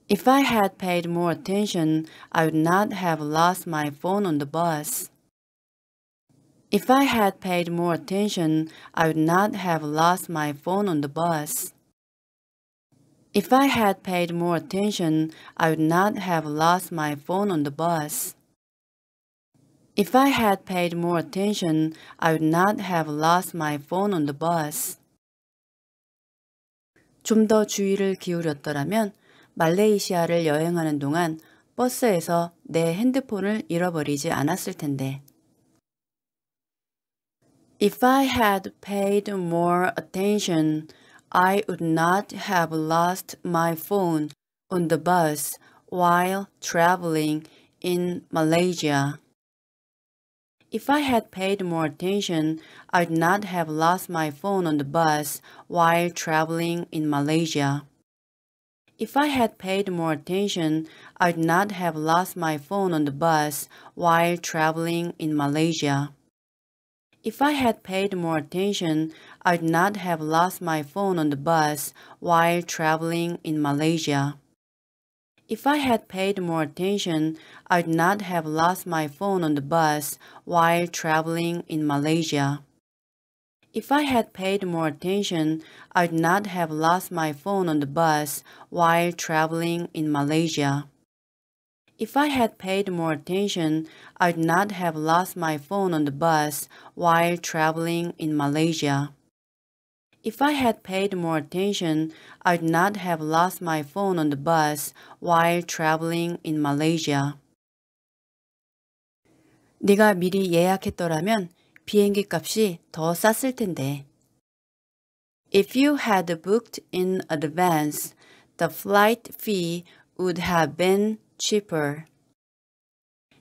If I had paid more attention, I would not have lost my phone on the bus. If I had paid more attention, I would not have lost my phone on the bus. If I had paid more attention, I would not have lost my phone on the bus. If I had paid more attention, I would not have lost my phone on the bus. 좀 더 주의를 기울였더라면 말레이시아를 여행하는 동안 버스에서 내 핸드폰을 잃어버리지 않았을 텐데. If I had paid more attention, I would not have lost my phone on the bus while traveling in Malaysia. If I had paid more attention, I would not have lost my phone on the bus while traveling in Malaysia. If I had paid more attention, I would not have lost my phone on the bus while traveling in Malaysia. If I had paid more attention, I'd not have lost my phone on the bus while traveling in Malaysia. If I had paid more attention, I'd not have lost my phone on the bus while traveling in Malaysia. If I had paid more attention, I'd not have lost my phone on the bus while traveling in Malaysia. If I had paid more attention, I'd not have lost my phone on the bus while traveling in Malaysia. If I had paid more attention, I'd not have lost my phone on the bus while traveling in Malaysia. 네가 미리 예약했더라면 비행기 값이 더 쌌을 텐데. If you had booked in advance, the flight fee would have been cheaper.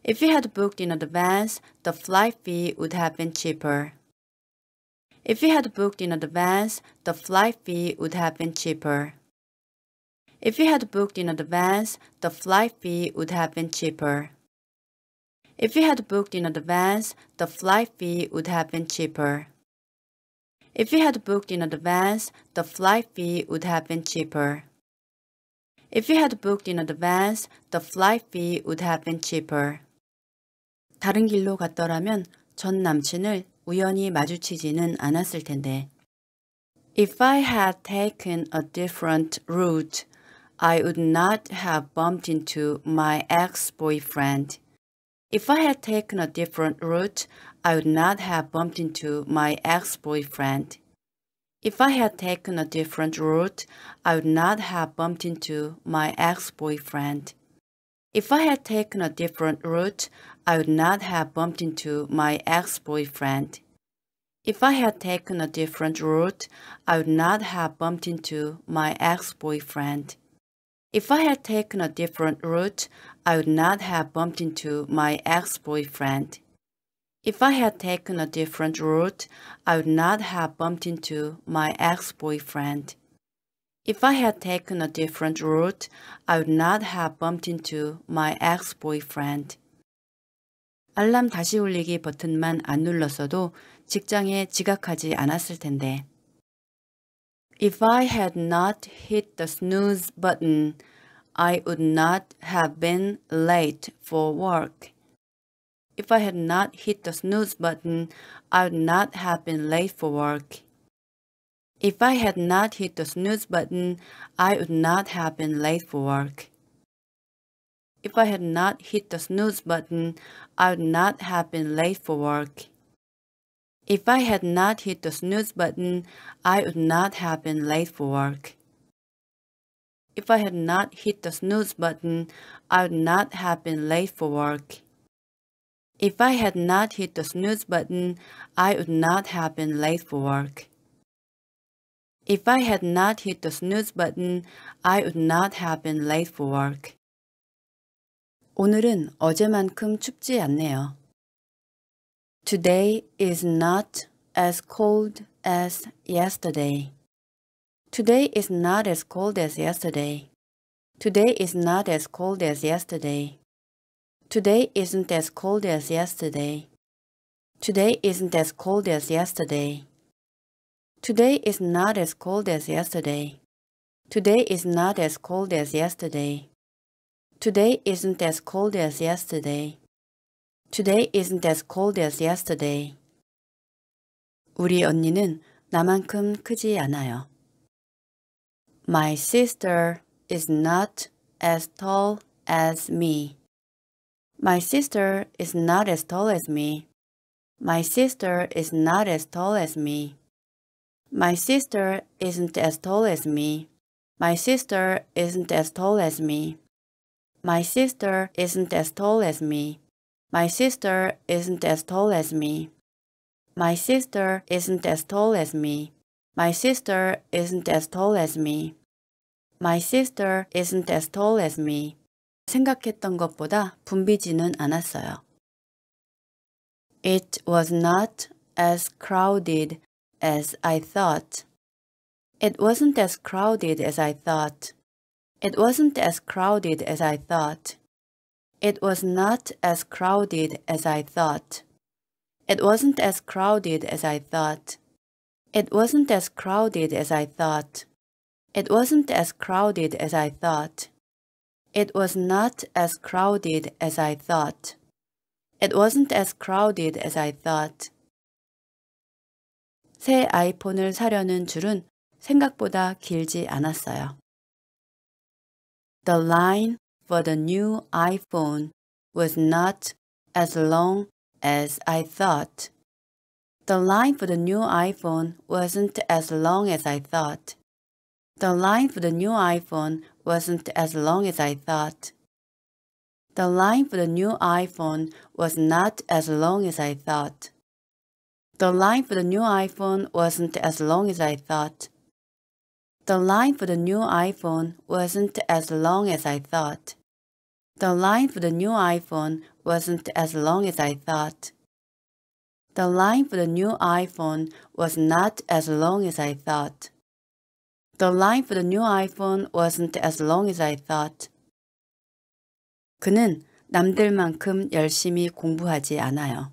If you had booked in advance, the flight fee would have been cheaper. If you had booked in advance, the flight fee would have been cheaper. If you had booked in advance, the flight fee would have been cheaper. If you had booked in advance, the flight fee would have been cheaper. If you had booked in advance, the flight fee would have been cheaper. If you had booked in advance, the flight fee would have been cheaper. 다른 길로 갔더라면 전 남친을 우연히 마주치지는 않았을 텐데. If I had taken a different route, I would not have bumped into my ex-boyfriend. If I had taken a different route, I would not have bumped into my ex-boyfriend. If I had taken a different route, I would not have bumped into my ex-boyfriend. If I had taken a different route, I would not have bumped into my ex-boyfriend. If I had taken a different route, I would not have bumped into my ex-boyfriend. If I had taken a different route, I would not have bumped into my ex-boyfriend. If I had taken a different route, I would not have bumped into my ex-boyfriend. If I had taken a different route, I would not have bumped into my ex-boyfriend. 알람 다시 울리기 버튼만 안 눌렀어도 직장에 지각하지 않았을 텐데. If I had not hit the snooze button, I would not have been late for work. If I had not hit the snooze button, I would not have been late for work. If I had not hit the snooze button, I would not have been late for work. If I had not hit the snooze button, I would not have been late for work. If I had not hit the snooze button, I would not have been late for work. If I had not hit the snooze button, I would not have been late for work. If I had not hit the snooze button, I would not have been late for work. If I had not hit the snooze button, I would not have been late for work. 오늘은 어제만큼 춥지 않네요. Today is not as cold as yesterday. Today is not as cold as yesterday. Today is not as cold as yesterday. Today isn't as cold as yesterday. Today isn't as cold as yesterday. Today is not as cold as yesterday. Today is not as cold as yesterday. Today isn't as cold as yesterday. Today isn't as cold as yesterday. 우리 언니는 나만큼 크지 않아요. My sister is not as tall as me. My sister is not as tall as me. My sister is not as tall as me. My sister isn't as tall as me. My sister isn't as tall as me. My sister isn't as tall as me. My sister isn't as tall as me. My sister isn't as tall as me. My sister isn't as tall as me. My sister isn't as tall as me. 생각했던 것보다 붐비지는 않았어요. It was not as crowded as I thought. It wasn't as crowded as I thought. It wasn't as crowded as I thought. It was not as crowded as I thought. It wasn't as crowded as I thought. It wasn't as crowded as I thought. It wasn't as crowded as I thought. It was not as crowded as I thought. It wasn't as crowded as I thought. 새 아이폰을 사려는 줄은 생각보다 길지 않았어요. The line for the new iPhone was not as long as I thought. The line for the new iPhone wasn't as long as I thought. The line for the new iPhone wasn't as long as I thought. The line for the new iPhone was not as long as I thought. The line for the new iPhone wasn't as long as I thought. The line for the new iPhone wasn't as long as I thought. The line for the new iPhone wasn't as long as I thought. The line for the new iPhone was not as long as I thought. The line for the new iPhone wasn't as long as I thought. 그는 남들만큼 열심히 공부하지 않아요.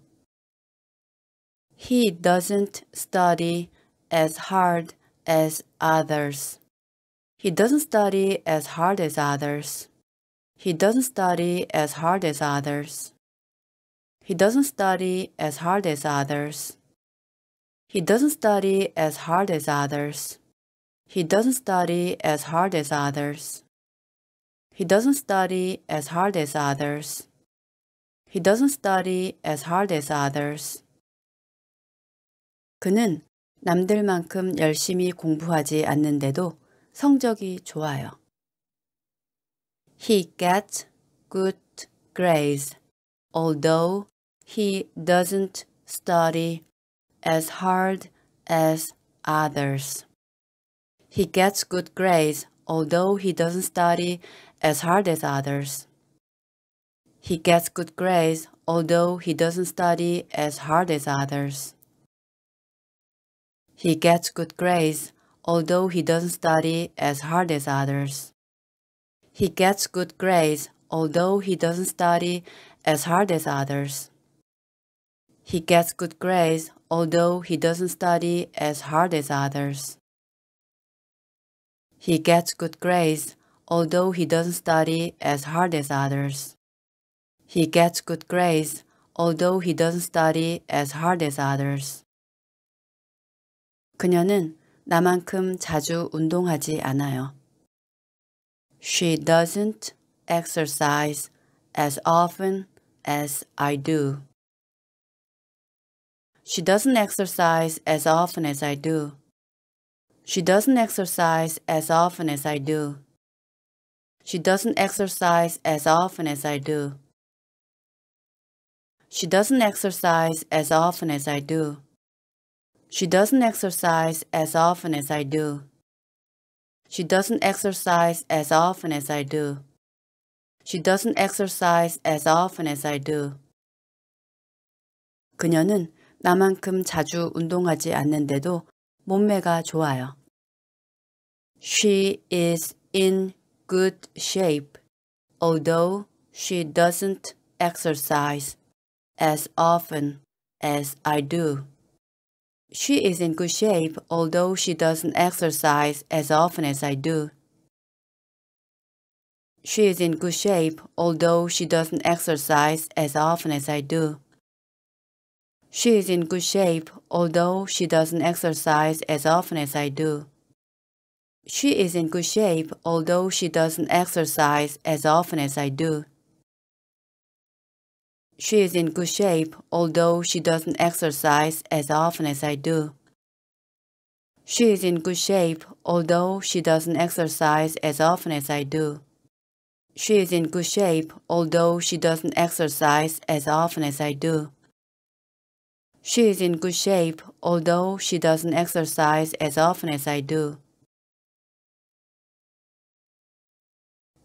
He doesn't study as hard as others. He doesn't study as hard as others. He doesn't study as hard as others. He doesn't study as hard as others. He doesn't study as hard as others. He doesn't study as hard as others. He doesn't study as hard as others. He doesn't study as hard as others. 그는 남들만큼 열심히 공부하지 않는데도 성적이 좋아요. He gets good grades, although he doesn't study as hard as others. He gets good grades, although he doesn't study as hard as others. He gets good grades, although he doesn't study as hard as others. He gets good grades, although he doesn't study as hard as others. He gets good grades, although he doesn't study as hard as others. He gets good grades, although he doesn't study as hard as others. He gets good grades, although he doesn't study as hard as others. He gets good grades, although he doesn't study as hard as others. 그녀는 나만큼 자주 운동하지 않아요. She doesn't exercise as often as I do. She doesn't exercise as often as I do. She doesn't exercise as often as I do. She doesn't exercise as often as I do. She doesn't exercise as often as I do. She doesn't exercise as often as I do. She doesn't exercise as often as I do. She doesn't exercise as often as I do. 그녀는 나만큼 자주 운동하지 않는데도 몸매가 좋아요. She is in good shape, although she doesn't exercise as often as I do. She is in good shape, although she doesn't exercise as often as I do. She is in good shape, although she doesn't exercise as often as I do. She is in good shape, although she doesn't exercise as often as I do. She is in good shape, although she doesn't exercise as often as I do. She is in good shape, although she doesn't exercise as often as I do. She is in good shape, although she doesn't exercise as often as I do. She is in good shape, although she doesn't exercise as often as I do. She is in good shape, although she doesn't exercise as often as I do.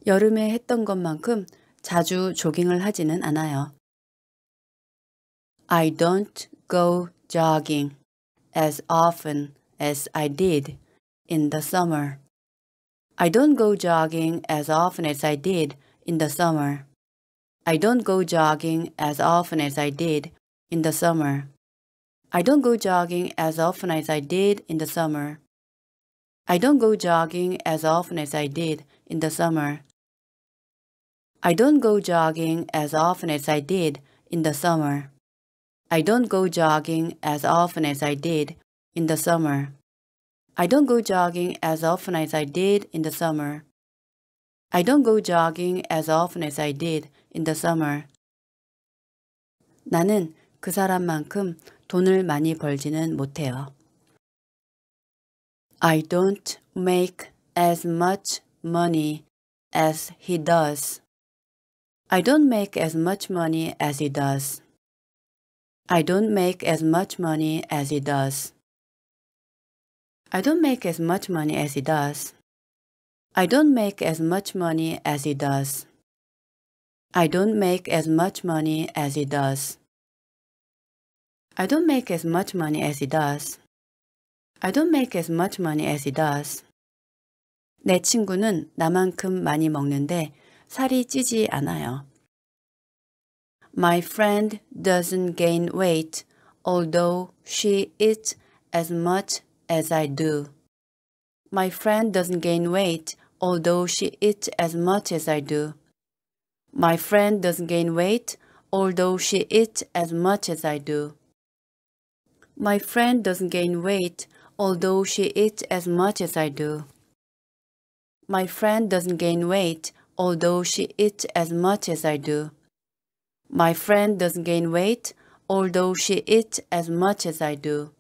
여름에 했던 것만큼 자주 조깅을 하지는 않아요. I don't go jogging as often as I did in the summer. I don't go jogging as often as I did in the summer. I don't go jogging as often as I did in the summer. I don't go jogging as often as I did in the summer. I don't go jogging as often as I did in the summer. I don't go jogging as often as I did in the summer. I don't go jogging as often as I did in the summer. I don't go jogging as often as I did in the summer. I don't go jogging as often as I did in the summer. 나는 그 사람만큼 돈을 많이 벌지는 못해요. I don't make as much money as he does. I don't make as much money as he does. I don't make as much money as he does. I don't make as much money as he does. I don't make as much money as he does. I don't make as much money as he does. I don't make as much money as he does. I don't make as much money as he does. 내 친구는 나만큼 많이 먹는데 살이 찌지 않아요. My friend doesn't gain weight although she eats as much as I do. My friend doesn't gain weight although she eats as much as I do. My friend doesn't gain weight although she eats as much as I do. My friend doesn't gain weight, although she eats as much as I do. My friend doesn't gain weight, although she eats as much as I do. My friend doesn't gain weight, although she eats as much as I do.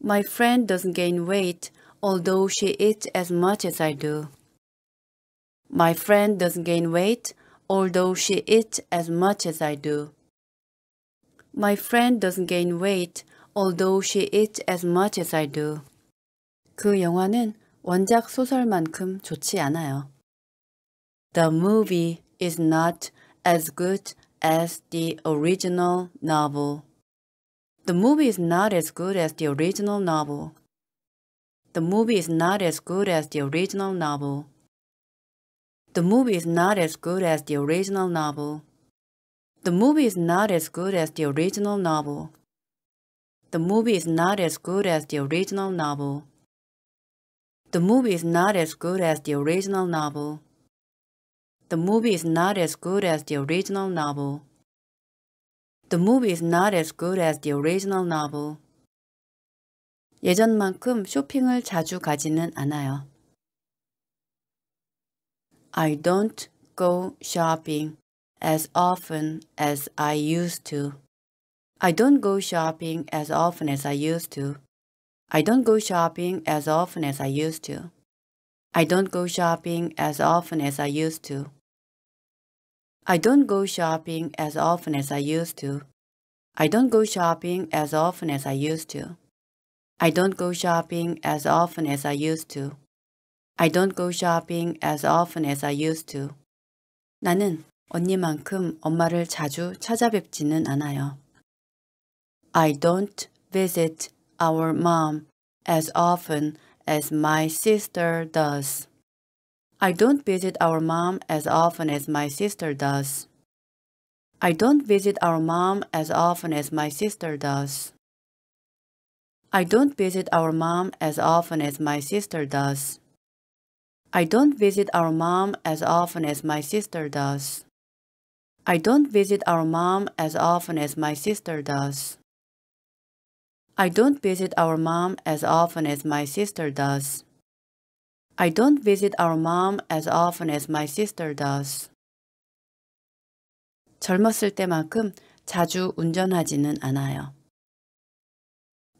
My friend doesn't gain weight, although she eats as much as I do. My friend doesn't gain weight, although she eats as much as I do. My friend doesn't gain weight, although she eats as much as I do. 그 영화는 원작 소설만큼 좋지 않아요. The movie is not as good as the original novel. The movie is not as good as the original novel. The movie is not as good as the original novel. The movie is not as good as the original novel. The movie is not as good as the original novel. The movie is not as good as the original novel. The movie is not as good as the original novel. The movie is not as good as the original novel. The movie is not as good as the original novel. 예전만큼 쇼핑을 자주 가지는 않아요. I don't go shopping as often as I used to. I don't go shopping as often as I used to. I don't go shopping as often as I used to. I don't go shopping as often as I used to. I don't go shopping as often as I used to. I don't go shopping as often as I used to. I don't go shopping as often as I used to. I don't go shopping as often as I used to. 나는 언니만큼 엄마를 자주 찾아뵙지는 않아요. I don't visit our mom as often as my sister does. I don't visit our mom as often as my sister does. I don't visit our mom as often as my sister does. I don't visit our mom as often as my sister does. I don't visit our mom as often as my sister does. I don't visit our mom as often as my sister does. I don't visit our mom as often as my sister does. I don't visit our mom as often as my sister does. 젊었을 때만큼 자주 운전하지는 않아요.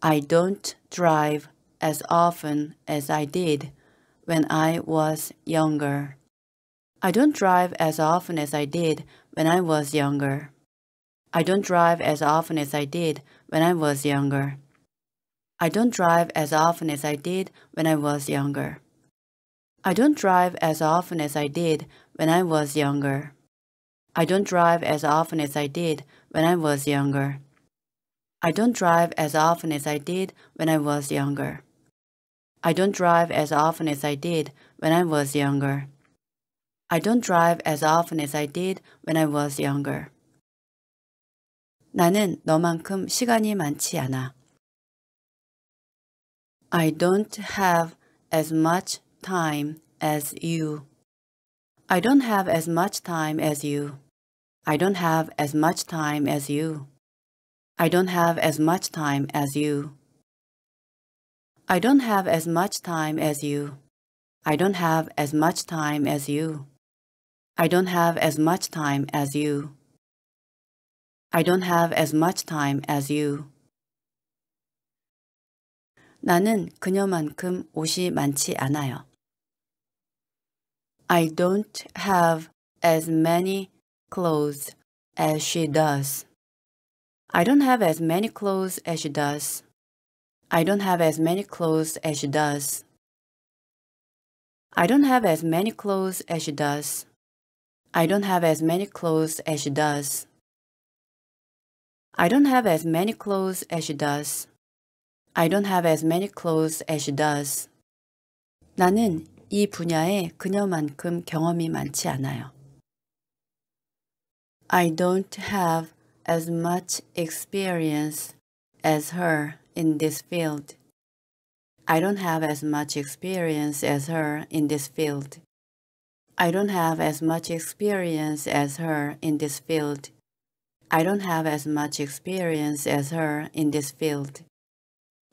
I don't drive as often as I did when I was younger. I don't drive as often as I did when I was younger. I don't drive as often as I did when I was younger. I don't drive as often as I did when I was younger. I don't drive as often as I did when I was younger. I don't drive as often as I did when I was younger. I don't drive as often as I did when I was younger. I don't drive as often as I did when I was younger. I don't drive as often as I did when I was younger. 나는 너만큼 시간이 많지 않아. I don't have as much time as you. I don't have as much time as you. I don't have as much time as you. I don't have as much time as you. I don't have as much time as you. I don't have as much time as you. I don't have as much time as you. I don't have as much time as you. 나는 그녀만큼 옷이 많지 않아요. I don't have as many clothes as she does. I don't have as many clothes as she does. I don't have as many clothes as she does. I don't have as many clothes as she does. I don't have as many clothes as she does. I don't have as many clothes as she does. I don't have as many clothes as she does. 나는 이 분야에 그녀만큼 경험이 많지 않아요. I don't have as much experience as her in this field. I don't have as much experience as her in this field. I don't have as much experience as her in this field. I don't have as much experience as her in this field.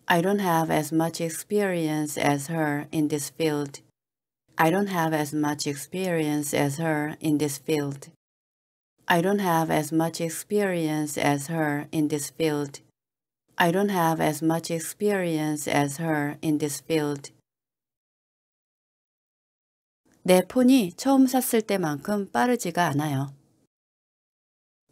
I don't have as much experience as her in this field. I don't have as much experience as her in this field. I don't have as much experience as her in this field. I don't have as much experience as her in this field. 내 폰이 처음 샀을 때만큼 빠르지가 않아요.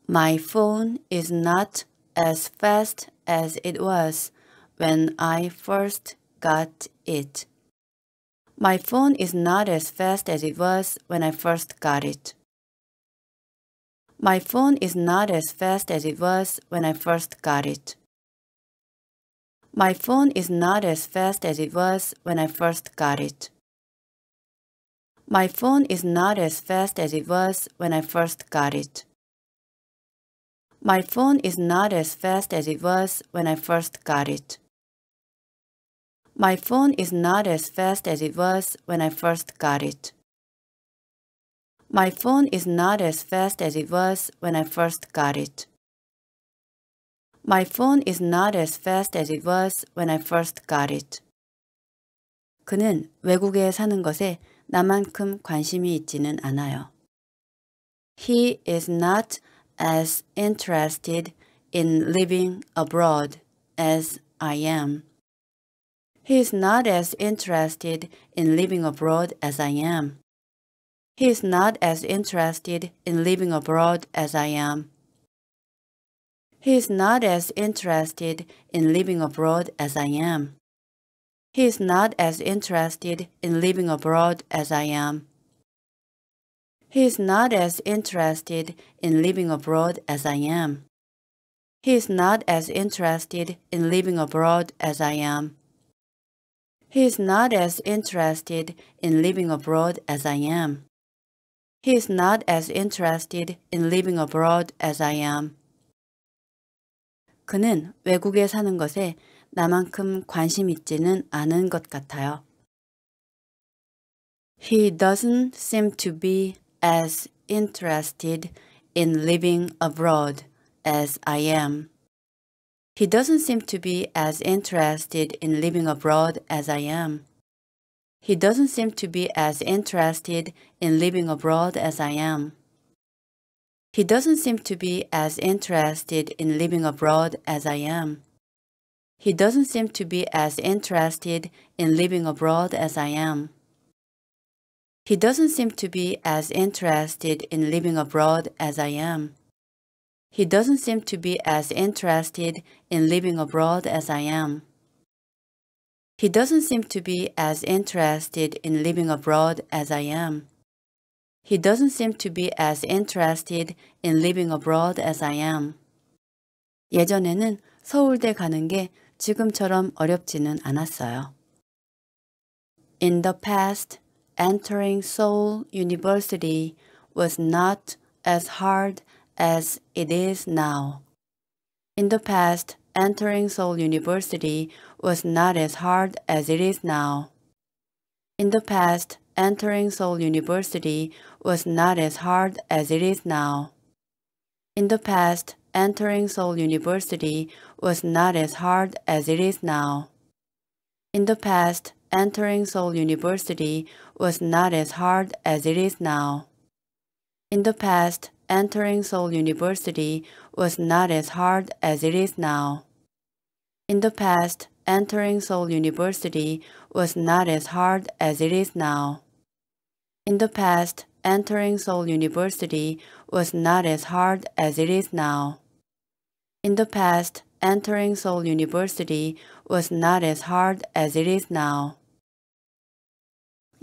My phone is not as fast as it was when I first got it. My phone is not as fast as it was when I first got it. My phone is not as fast as it was when I first got it. My phone is not as fast as it was when I first got it. My phone is not as fast as it was when I first got it. My phone is not as fast as it was when I first got it. My phone is not as fast as it was when I first got it. My phone is not as fast as it was when I first got it. My phone is not as fast as it was when I first got it. 그는 외국에 사는 것에 나만큼 관심이 있지는 않아요. He is not as interested in living abroad as I am. He is not as interested in living abroad as I am. He is not as interested in living abroad as I am. He is not as interested in living abroad as I am. He is not as interested in living abroad as I am. He is not as interested in living abroad as I am. He is not as interested in living abroad as I am. He is not as interested in living abroad as I am. He is not as interested in living abroad as I am. 그는 외국에 사는 것에 나만큼 관심 있지는 않은 것 같아요. He doesn't seem to be as interested in living abroad as I am. He doesn't seem to be as interested in living abroad as I am. He doesn't seem to be as interested in living abroad as I am. He doesn't seem to be as interested in living abroad as I am. He doesn't seem to be as interested in living abroad as I am. He doesn't seem to be as interested in living abroad as I am. He doesn't seem to be as interested in living abroad as I am. He doesn't seem to be as interested in living abroad as I am. He doesn't seem to be as interested in living abroad as I am. 예전에는 서울대 가는 게 지금처럼 어렵지는 않았어요. In the past, entering Seoul University was not as hard as it is now. In the past, entering Seoul University was not as hard as it is now. In the past, entering Seoul University was not as hard as it is now. In the past, entering Seoul University was not as hard as it is now. In the past, entering Seoul University was not as hard as it is now. In the past, entering Seoul University was not as hard as it is now. In the past, entering Seoul University was not as hard as it is now. In the past, entering Seoul University was not as hard as it is now. In the past, entering Seoul University was not as hard as it is now.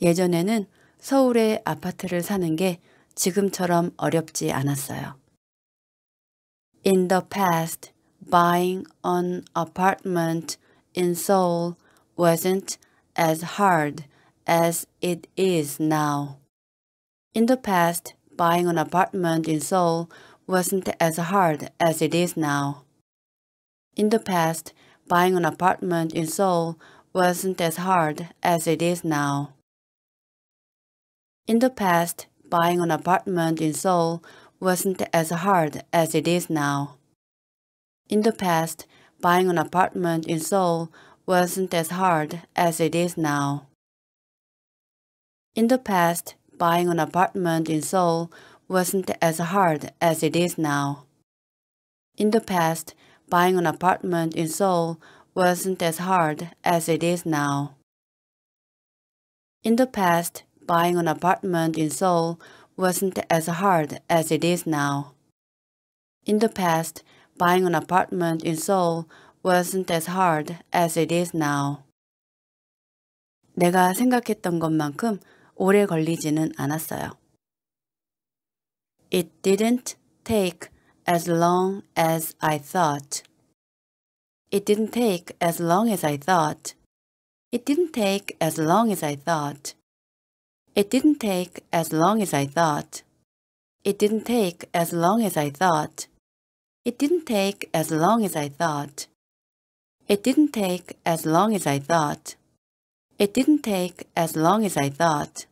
예전에는 서울에 아파트를 사는 게 지금처럼 어렵지 않았어요. In the past, buying an apartment in Seoul wasn't as hard as it is now. In the past, buying an apartment in Seoul wasn't as hard as it is now. In the past, buying an apartment in Seoul wasn't as hard as it is now. In the past, buying an apartment in Seoul wasn't as hard as it is now. In the past, buying an apartment in Seoul wasn't as hard as it is now. In the past, buying an apartment in Seoul wasn't as hard as it is now. In the past, buying an apartment in Seoul wasn't as hard as it is now. In the past, buying an apartment in Seoul wasn't as hard as it is now. In the past, buying an apartment in Seoul wasn't as hard as it is now. 내가 생각했던 것만큼 오래 걸리지는 않았어요. It didn't take as long as I thought. It didn't take as long as I thought. It didn't take as long as I thought. It didn't take as long as I thought. It didn't take as long as I thought. It didn't take as long as I thought. It didn't take as long as I thought. It didn't take as long as I thought.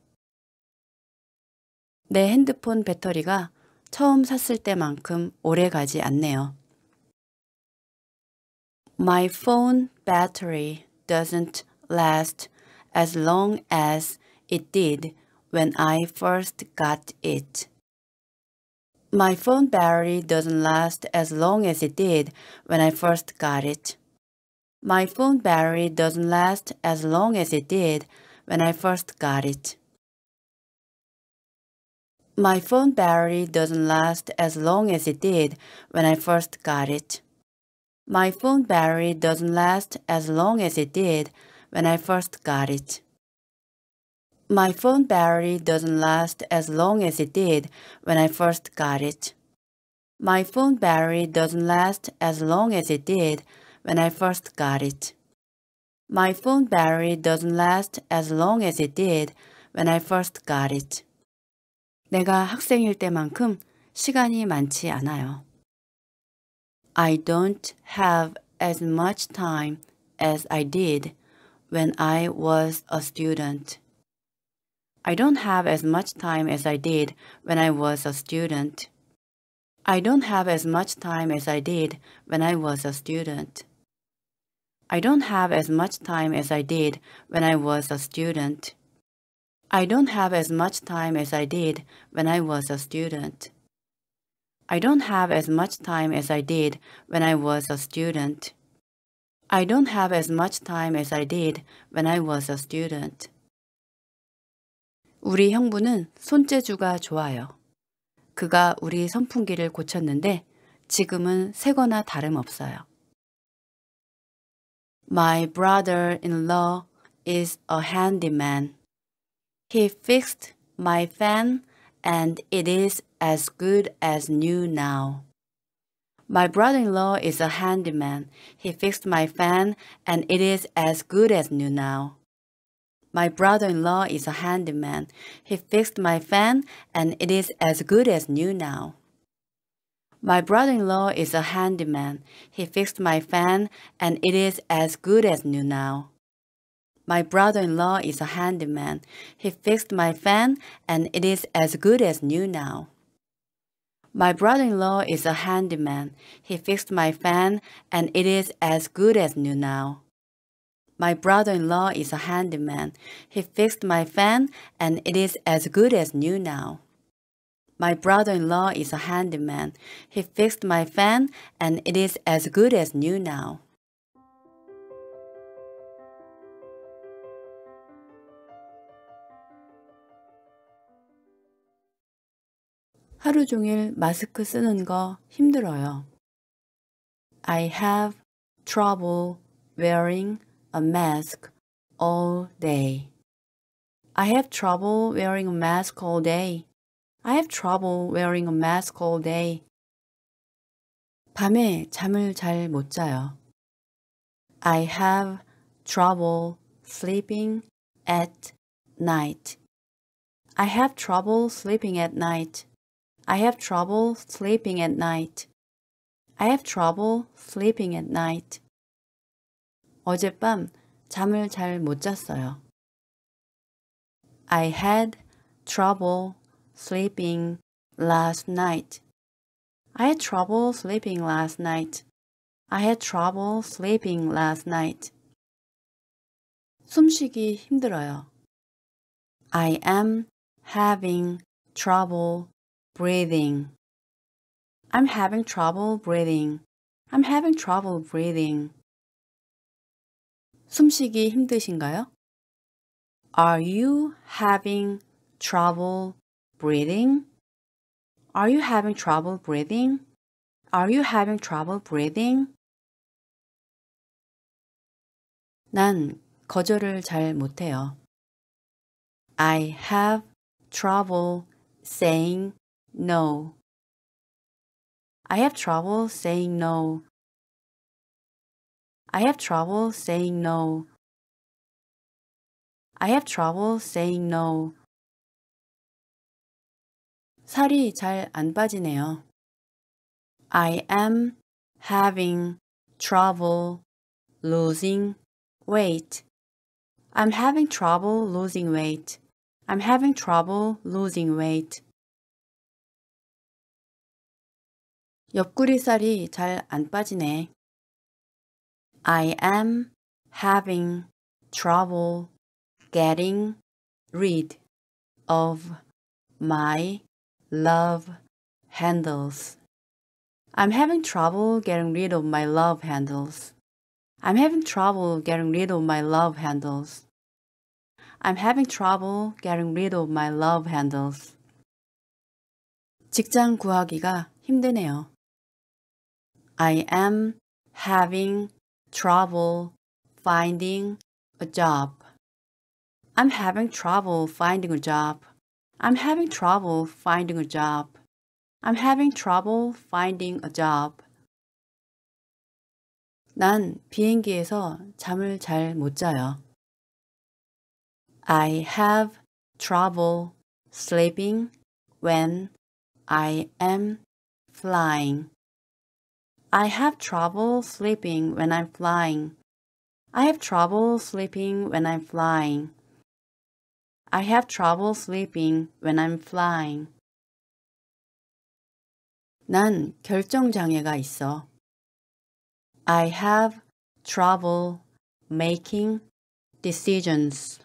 내 핸드폰 배터리가 처음 샀을 때만큼 오래 가지 않네요. My phone battery doesn't last as long as it did when I first got it. My phone battery doesn't last as long as it did when I first got it. My phone battery doesn't last as long as it did when I first got it. My phone battery doesn't last as long as it did when I first got it. My phone battery doesn't last as long as it did when I first got it. My phone battery doesn't last as long as it did when I first got it. My phone battery doesn't last as long as it did when I first got it. My phone battery doesn't last as long as it did when I first got it. 내가 학생일 때만큼 시간이 많지 않아요. I don't have as much time as I did when I was a student. I don't have as much time as I did when I was a student. I don't have as much time as I did when I was a student. I don't have as much time as I did when I was a student. I don't have as much time as I did when I was a student. I don't have as much time as I did when I was a student. I don't have as much time as I did when I was a student. 우리 형부는 손재주가 좋아요. 그가 우리 선풍기를 고쳤는데 지금은 새거나 다름없어요. My brother-in-law is a handyman. He fixed my fan and it is as good as new now. My brother-in-law is a handyman. He fixed my fan and it is as good as new now. My brother-in-law is a handyman. He fixed my fan and it is as good as new now. My brother-in-law is a handyman. He fixed my fan and it is as good as new now. My brother-in-law is a handyman. He fixed my fan and it is as good as new now. My brother-in-law is a handyman. He fixed my fan and it is as good as new now. My brother-in-law is a handyman. He fixed my fan and it is as good as new now. My brother-in-law is a handyman. He fixed my fan and it is as good as new now. 하루 종일 마스크 쓰는 거 힘들어요. I have trouble wearing a mask all day. I have trouble wearing a mask all day. I have trouble wearing a mask all day. 밤에 잠을 잘 못 자요. I have trouble sleeping at night. I have trouble sleeping at night. I have trouble sleeping at night. I have trouble sleeping at night. 어젯밤 잠을 잘 못 잤어요. I had trouble sleeping last night. I had trouble sleeping last night. I had trouble sleeping last night. 숨쉬기 힘들어요. I am having trouble breathing. I'm having trouble breathing. I'm having trouble breathing. 숨쉬기 힘드신가요? Are you having trouble breathing? Are you having trouble breathing? Are you having trouble breathing? 난 거절을 잘 못해요. I have trouble saying no. I have trouble saying no. I have trouble saying no. I have trouble saying no. 살이 빠지네요. I am having trouble losing weight. I'm having trouble losing weight. I'm having trouble losing weight. 옆구리 살이 잘 안 빠지네. I am having trouble getting rid of my love handles. I'm having trouble getting rid of my love handles. I'm having trouble getting rid of my love handles. I'm having trouble getting rid of my love handles. 직장 구하기가 힘드네요. I am having trouble finding a job. I'm having trouble finding a job. I'm having trouble finding a job. I'm having trouble finding a job. 난 비행기에서 잠을 잘 못 자요. I have trouble sleeping when I am flying. I have trouble sleeping when I'm flying. I have trouble sleeping when I'm flying. I have trouble sleeping when I'm flying. 난 결정 장애가 있어. I have trouble making decisions.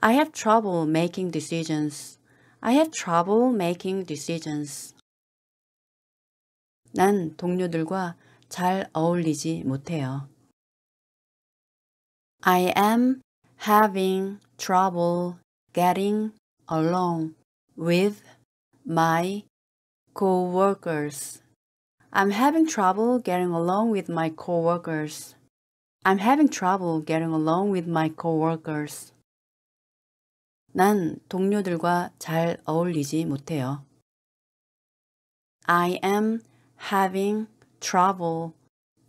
I have trouble making decisions. I have trouble making decisions. 난 동료들과 잘 어울리지 못해요. I am having trouble getting along with my co-workers. I'm having trouble getting along with my co-workers. I'm having trouble getting along with my co-workers. 난 동료들과 잘 어울리지 못해요. I am having trouble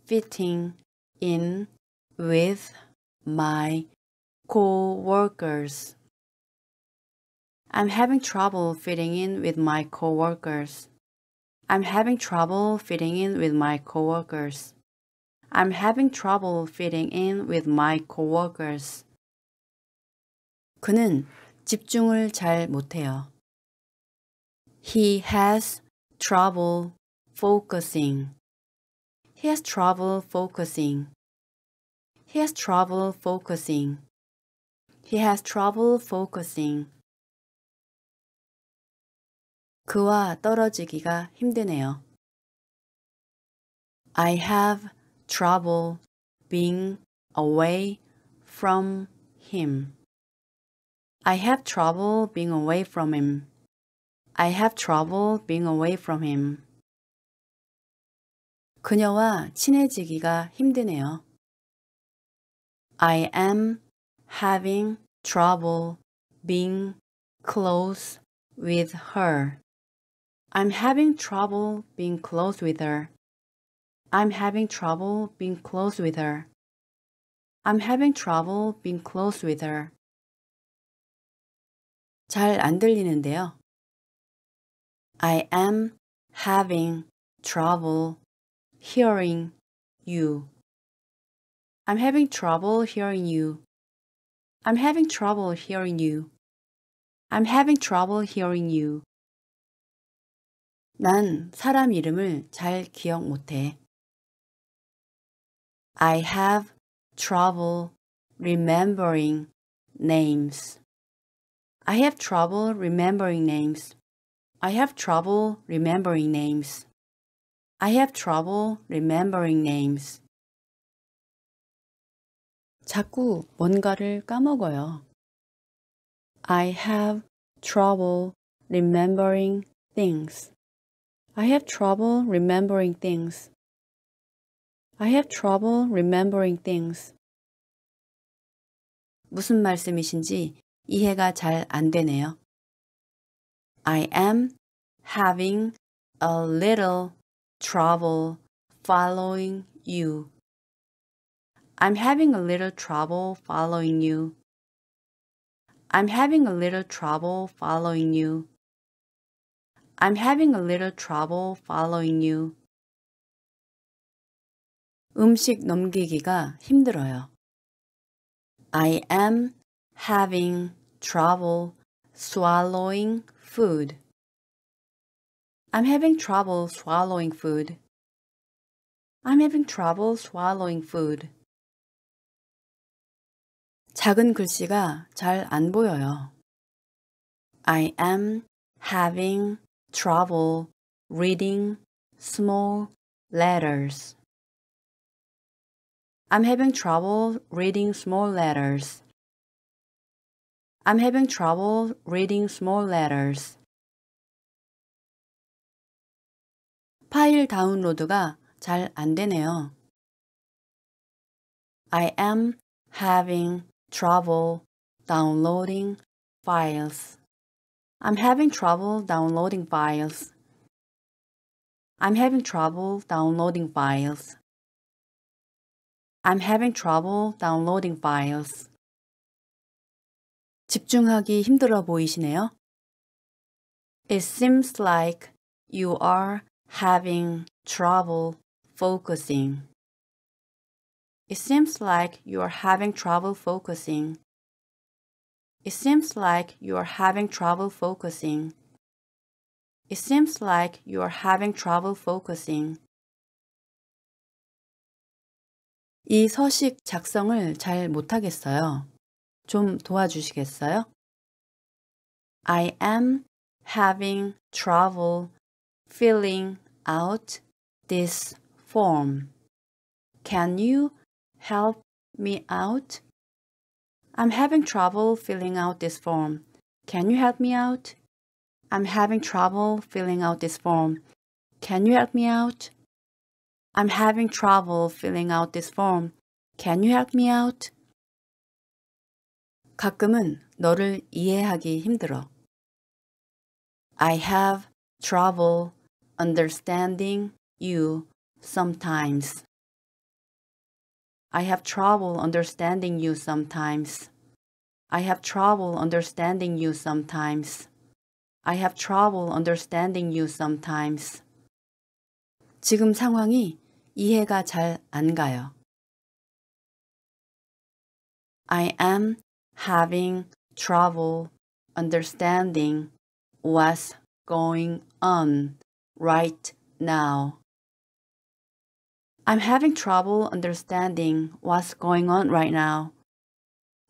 fitting in with my co-workers. I'm having trouble fitting in with my coworkers. I'm having trouble fitting in with my coworkers. I'm having trouble fitting in with my coworkers. 그는 집중을 잘 못해요. He has trouble focusing. He has trouble focusing. He has trouble focusing. He has trouble focusing. 그와 떨어지기가 힘드네요. I have trouble being away from him. I have trouble being away from him. I have trouble being away from him. 그녀와 친해지기가 힘드네요. I am having trouble being close with her. I'm having trouble being close with her. I'm having trouble being close with her. I'm having trouble being close with her. 잘 안 들리는데요. I am having trouble hearing you. I'm having trouble hearing you. I'm having trouble hearing you. I'm having trouble hearing you. 난 사람 이름을 잘 기억 못해. I have trouble remembering names. I have trouble remembering names. I have trouble remembering names. I have trouble remembering names. 자꾸 뭔가를 까먹어요. I have trouble remembering things. I have trouble remembering things. I have trouble remembering things. 무슨 말씀이신지 이해가 잘 안 되네요. I am having a little trouble following you. I'm having a little trouble following you. I'm having a little trouble following you. I'm having a little trouble following you. 음식 넘기기가 힘들어요. I am having trouble swallowing food. I'm having trouble swallowing food. I'm having trouble swallowing food. 작은 글씨가 잘 안 보여요. I am having trouble reading small letters. I'm having trouble reading small letters. I'm having trouble reading small letters. 파일 다운로드가 잘 안되네요. I am having trouble downloading files. I'm having trouble downloading files. I'm having trouble downloading files. I'm having trouble downloading files. 집중하기 힘들어 보이시네요. It seems like you are having trouble focusing. It seems like you are having trouble focusing. It seems like you are having trouble focusing. It seems like you are having trouble focusing. 이 서식 작성을 잘 못하겠어요. 좀 도와주시겠어요? I am having trouble filling out this form. Can you help me out? I'm having trouble filling out this form. Can you help me out? I'm having trouble filling out this form. Can you help me out? I'm having trouble filling out this form. Can you help me out? 가끔은 너를 이해하기 힘들어. I have trouble understanding you sometimes. I have trouble understanding you sometimes. I have trouble understanding you sometimes. I have trouble understanding you sometimes. 지금 상황이 이해가 잘 안 가요. I am having trouble understanding what's going on right now. I'm having trouble understanding what's going on right now.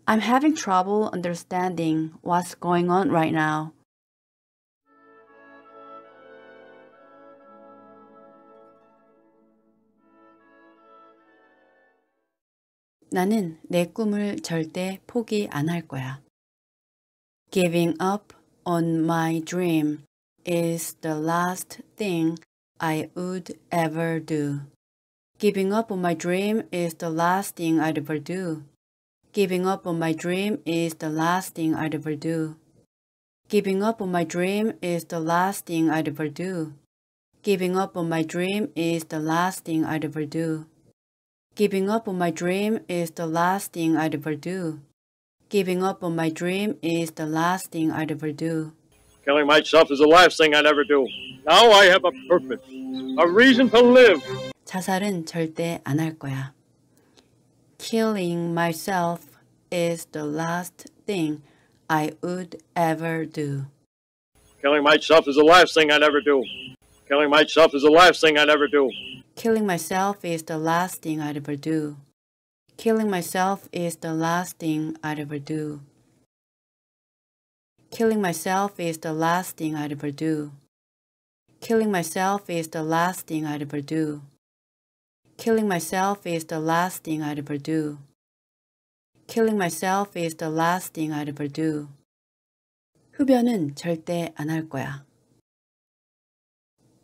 I'm having trouble understanding what's going on right now. 나는 내 꿈을 절대 포기 안 할 거야. Giving up on my dream is the last thing I would ever do. Giving up on my dream is the last thing I'd ever do. Giving up on my dream is the last thing I'd ever do. Giving up on my dream is the last thing I'd ever do. Giving up on my dream is the last thing I'd ever do. Giving up on my dream is the last thing I'd ever do. Giving up on my dream is the last thing I'd ever do. Killing myself is the last thing I'd ever do. Now I have a purpose, a reason to live. 자살은 절대 안 할 거야. Killing myself is the last thing I would ever do. Killing myself is the last thing I'd ever do. Killing myself is the last thing I'd ever do. Killing myself is the last thing I'd ever do. Killing myself is the last thing I'd ever do. Killing myself is the last thing I'd ever do. Killing myself is the last thing I'd ever do. Killing myself is the last thing I'd ever do. Killing myself is the last thing I'd ever do. 흡연은 절대 안 할 거야.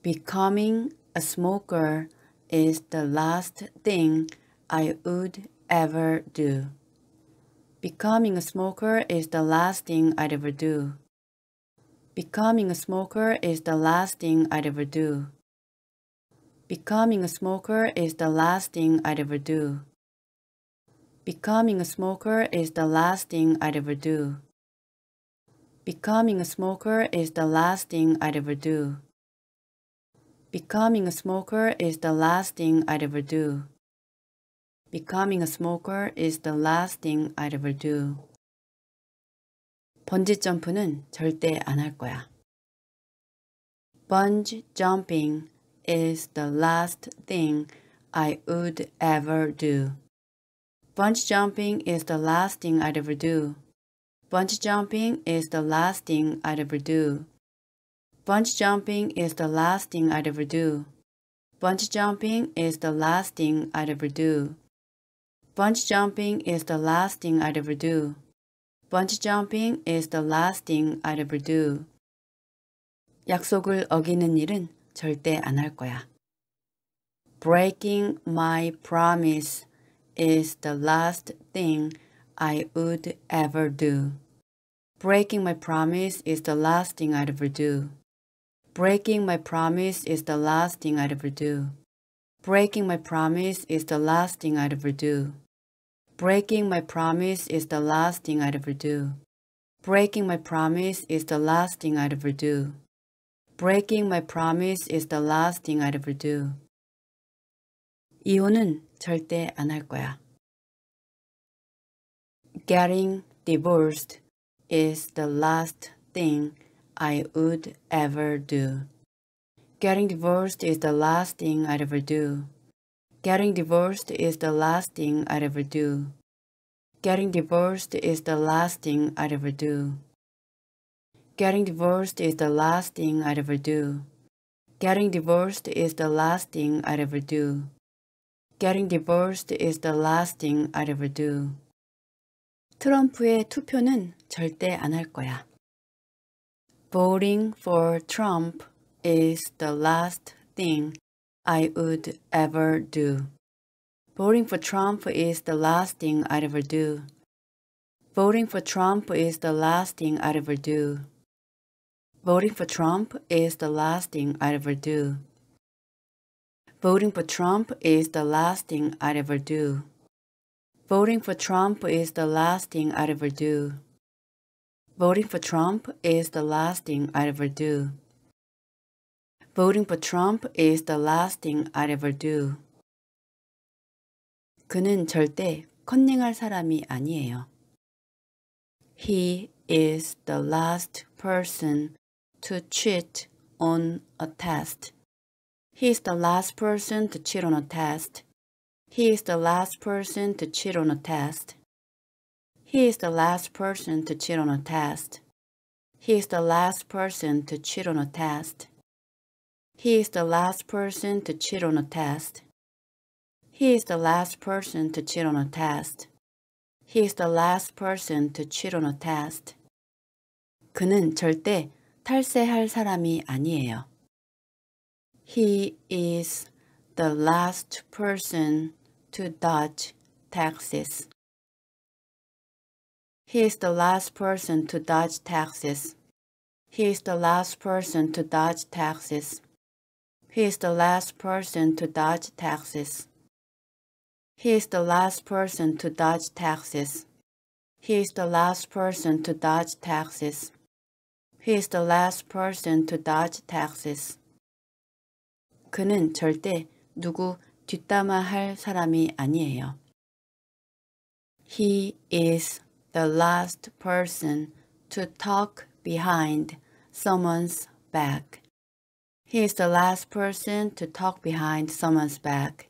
Becoming a smoker is the last thing I would ever do. Becoming a smoker is the last thing I'd ever do. Becoming a smoker is the last thing I'd ever do. Becoming a smoker is the last thing I'd ever do. Becoming a smoker is the last thing I'd ever do. Becoming a smoker is the last thing I'd ever do. Becoming a smoker is the last thing I'd ever do. Becoming a smoker is the last thing I ever do. 번지 점프는 절대 안 할 거야. jumping is the last thing I would ever do. Bungee jumping is the last thing I'd ever do. Bungee jumping is the last thing I'd ever do. Bungee jumping is the last thing I'd ever do. Bungee jumping is the last thing I'd ever do. Bungee jumping is the last thing I'd ever do. Bungee jumping is the last thing I'd ever do. 약속을 어기는 일은 절대 안 할 거야. Breaking my promise is the last thing I would ever do. Breaking my promise is the last thing I'd ever do. Breaking my promise is the last thing I'd ever do. Breaking my promise is the last thing I'd ever do. Breaking my promise is the last thing I'd ever do. Breaking my promise is the last thing I'd ever do. Breaking my promise is the last thing I'd ever do. 이혼은 절대 안 할 거야. Getting divorced is the last thing I would ever do. Getting divorced is the last thing I'd ever do. Getting divorced is the last thing I'd ever do. Getting divorced is the last thing I'd ever do. Getting divorced is the last thing I'd ever do. Getting divorced is the last thing I'd ever do. Getting divorced is the last thing I'd ever do. 트럼프의 투표는 절대 안 할 거야. Voting for Trump is the last thing I would ever do. Voting for Trump is the last thing I'd ever do. Voting for Trump is the last thing I'd ever do. Voting for Trump is the last thing I'd ever do. Voting for Trump is the last thing I'd ever do. Voting for Trump is the last thing I'd ever do. Voting for Trump is the last thing I'd ever do. Voting for Trump is the last thing I'd ever do. 그는 절대 컨닝할 사람이 아니에요. He is the last person to cheat on a test. He is the last person to cheat on a test. He is the last person to cheat on a test. He is the last person to cheat on a test. He is the last person to cheat on a test. He is the last person to cheat on a test. He is the last person to cheat on a test. He is the last person to cheat on a test. 그는 절대 탈세할 사람이 아니에요. He is the last person to dodge taxes. He is the last person to dodge taxes. He is the last person to dodge taxes. He is the last person to dodge taxes. He is the last person to dodge taxes. He is the last person to dodge taxes. He is the last person to dodge taxes. 그는 절대 누구 뒷담화할 사람이 아니에요. He is the last person to talk behind someone's back. He is the last person to talk behind someone's back.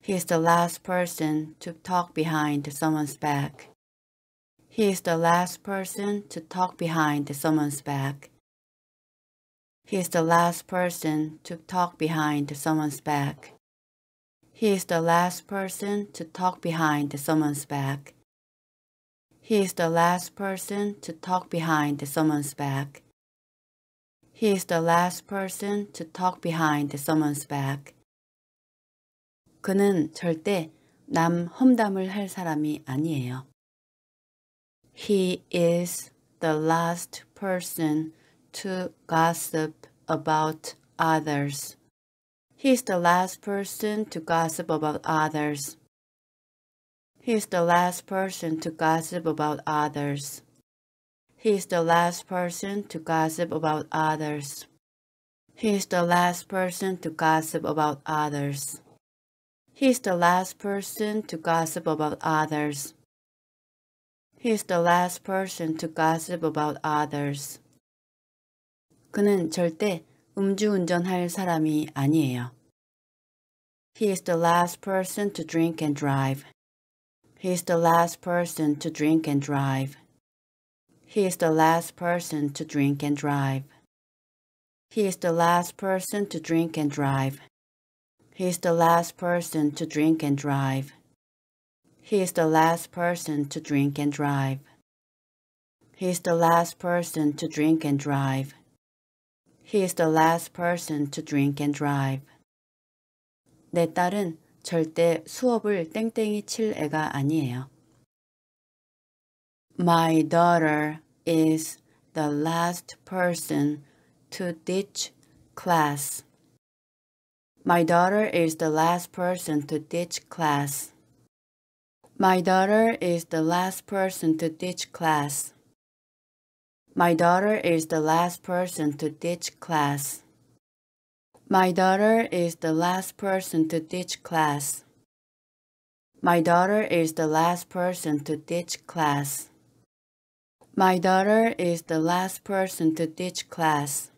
He is the last person to talk behind someone's back. He is the last person to talk behind someone's back. He is the last person to talk behind someone's back. He is the last person to talk behind someone's back. He is the last person to talk behind someone's back. He is the last person to talk behind someone's back. 그는 절대 남 험담을 할 사람이 아니에요. He is the last person to gossip about others. He is the last person to gossip about others. He is the last person to gossip about others. He is the last person to gossip about others. He is the last person to gossip about others. He is the last person to gossip about others. He is the last person to gossip about others. 그는 절대 음주운전할 사람이 아니에요. He is the last person to drink and drive. He is the last person to drink and drive. He is the last person to drink and drive. He is the last person to drink and drive. He is the last person to drink and drive. He is the last person to drink and drive. He is the last person to drink and drive. He is the last person to drink and drive. 내 딸은 절대 수업을 땡땡이 칠 애가 아니에요. My daughter is the last person to ditch class. My daughter is the last person to ditch class. My daughter is the last person to ditch class. My daughter is the last person to ditch class. My daughter is the last person to ditch class. My daughter is the last person to ditch class. My daughter is the last person to ditch class.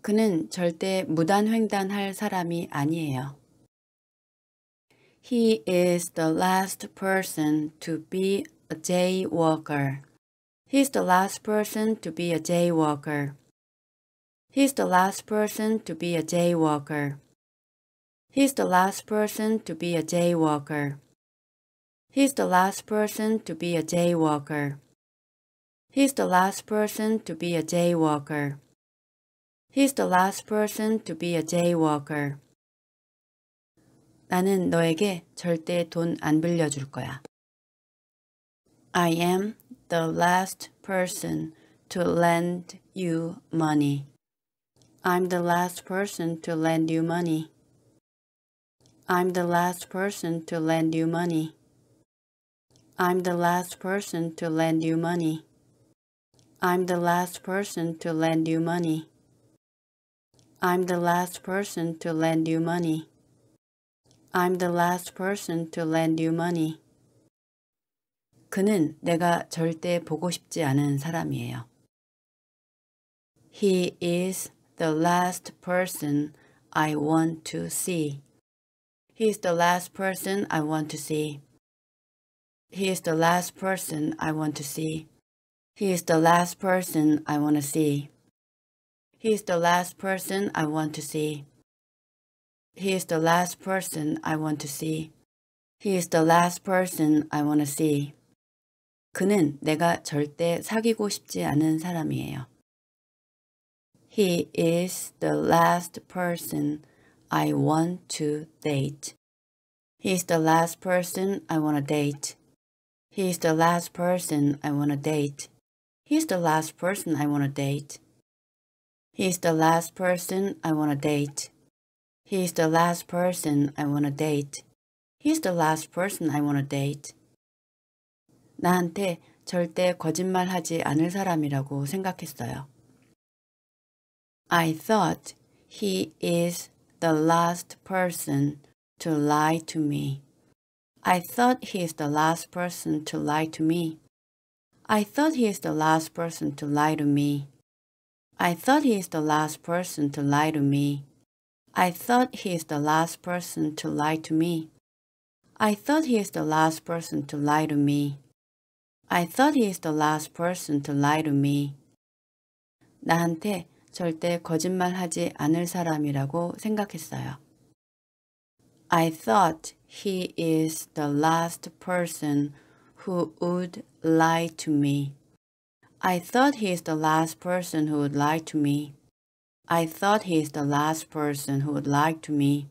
그는 절대 무단횡단할 사람이 아니에요. He is the last person to be a jaywalker. He's the last person to be a jaywalker. He's the last person to be a jaywalker. He's the last person to be a jaywalker. He's the last person to be a jaywalker. He's the last person to be a jaywalker. He's the last person to be a jaywalker. 나는 너에게 절대 돈 안 빌려줄 거야. I am the last person to lend you money. I'm the last person to lend you money. I'm the last person to lend you money. I'm the last person to lend you money. I'm the last person to lend you money. I'm the last person to lend you money. I'm the last person to lend you money. 그는 내가 절대 보고 싶지 않은 사람이에요. He is the last person I want to see. He is the last person I want to see. He is the last person I want to see. He is the last person I want to see. He is the last person I want to see. He is the last person I want to see. He is the last person I want to see. 그는 내가 절대 사귀고 싶지 않은 사람이에요. He is the last person I want to date. He is the last person I want to date. He is the last person I want to date. He's the last person I want to date. He's the last person I want to date. He's the last person I want to date. He's the last person I want to date. 나한테 절대 거짓말하지 않을 사람이라고 생각했어요. I thought he is the last person to lie to me. I thought he is the last person to lie to me. I thought he is the last person to lie to me. I thought he is the last person to lie to me. I thought he is the last person to lie to me. I thought he is the last person to lie to me. I thought he is the last person to lie to me. 나한테 절대 거짓말하지 않을 사람이라고 생각했어요. I thought he is the last person who would Lie to me. I thought he is the last person who would lie to me. I thought he is the last person who would lie to me.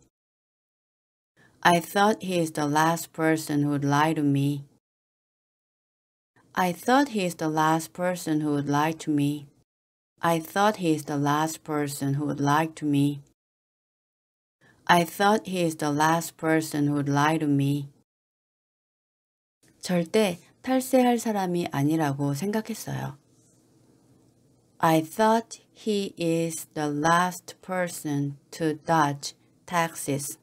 I thought he is the last person who would lie to me. I thought he is the last person who would lie to me. I thought he is the last person who would lie to me. I thought he is the last person who would lie to me. 절대 탈세할 사람이 아니라고 생각했어요. I thought he is the last person to dodge taxes.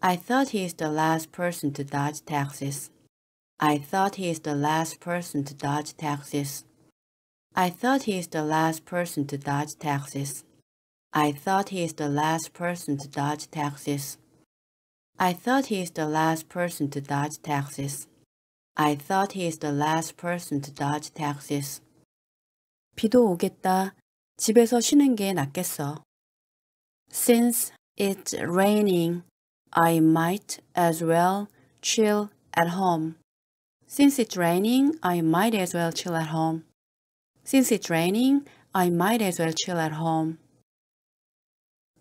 I thought he is the last person to dodge taxes. I thought he is the last person to dodge taxes. I thought he is the last person to dodge taxes. I thought he is the last person to dodge taxes. I thought he is the last person to dodge taxes. I thought he's i the last person to dodge taxis. 비도 오겠다. 집에서 쉬는 게 낫겠어. Since it's raining, I might as well chill at home. Since it's raining, I might as well chill at home. Since it's raining, I might as well chill at home.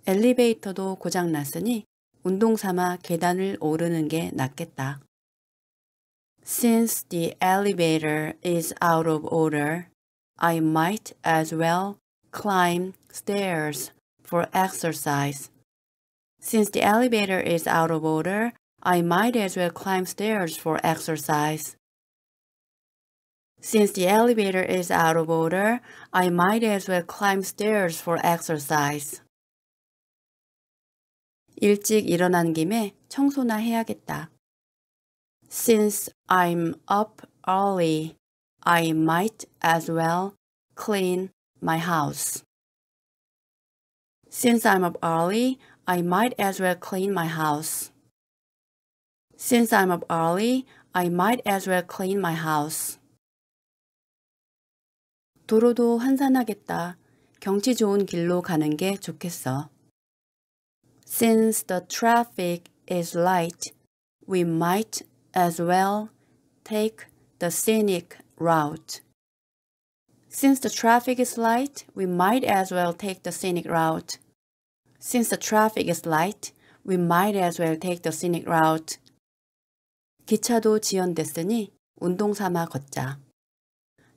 엘리베이터도 고장 났으니 운동 삼아 계단을 오르는 게 낫겠다. Since the elevator is out of order, I might as well climb stairs for exercise. Since the elevator is out of order, I might as well climb stairs for exercise. Since the elevator is out of order, I might as well climb stairs for exercise. 일찍 일어난 김에 청소나 해야겠다. Since I'm up early, I might as well clean my house. Since I'm up early, I might as well clean my house. Since I'm up early, I might as well clean my house. 도로도 한산하겠다. 경치 좋은 길로 가는 게 좋겠어. Since the traffic is light, we might as well take the scenic route. Since the traffic is light, we might as well take the scenic route. Since the traffic is light, we might as well take the scenic route. 기차도 지연됐으니 운동삼아 걷자.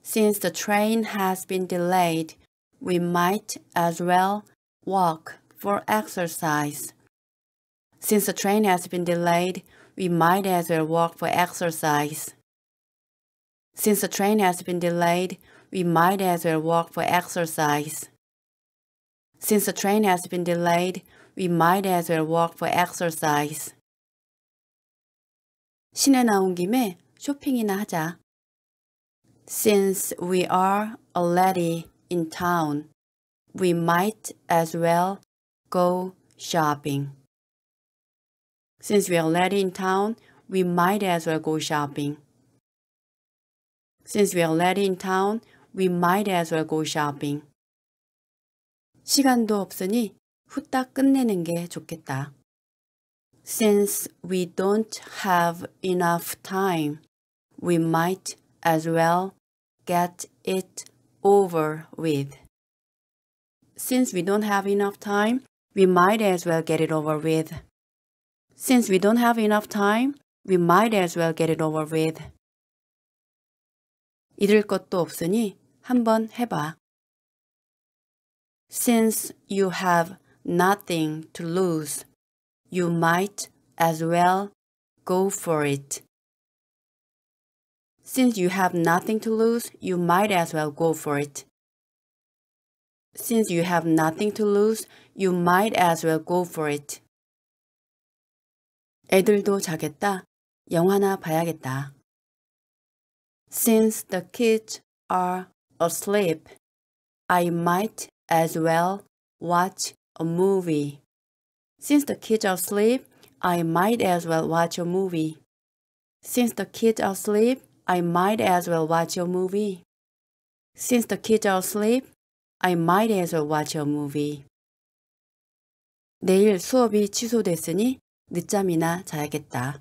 Since the train has been delayed, we might as well walk for exercise. Since the train has been delayed, we might as well walk for exercise. Since the train has been delayed, we might as well walk for exercise. Since the train has been delayed, we might as well walk for exercise. 시내 나온 김에 쇼핑이나 하자. Since we are already in town, we might as well go shopping. Since we are already in town, we might as well go shopping. Since we are already in town, we might as well go shopping. 시간도 없으니 후딱 끝내는 게 좋겠다. Since we don't have enough time, we might as well get it over with. Since we don't have enough time, we might as well get it over with. Since we don't have enough time, we might as well get it over with. 잃을 것도 없으니 한번 해봐. Since you have nothing to lose, you might as well go for it. Since you have nothing to lose, you might as well go for it. Since you have nothing to lose, you might as well go for it. 애들도 자겠다. 영화나 봐야겠다. Since the kids are asleep, I might as well watch a movie. Since the kids are asleep, I might as well watch a movie. Since the kids are asleep, I might as well watch a movie. Since the kids are asleep, I might as well watch a movie. 내일 수업이 취소됐으니 늦잠이나 자야겠다.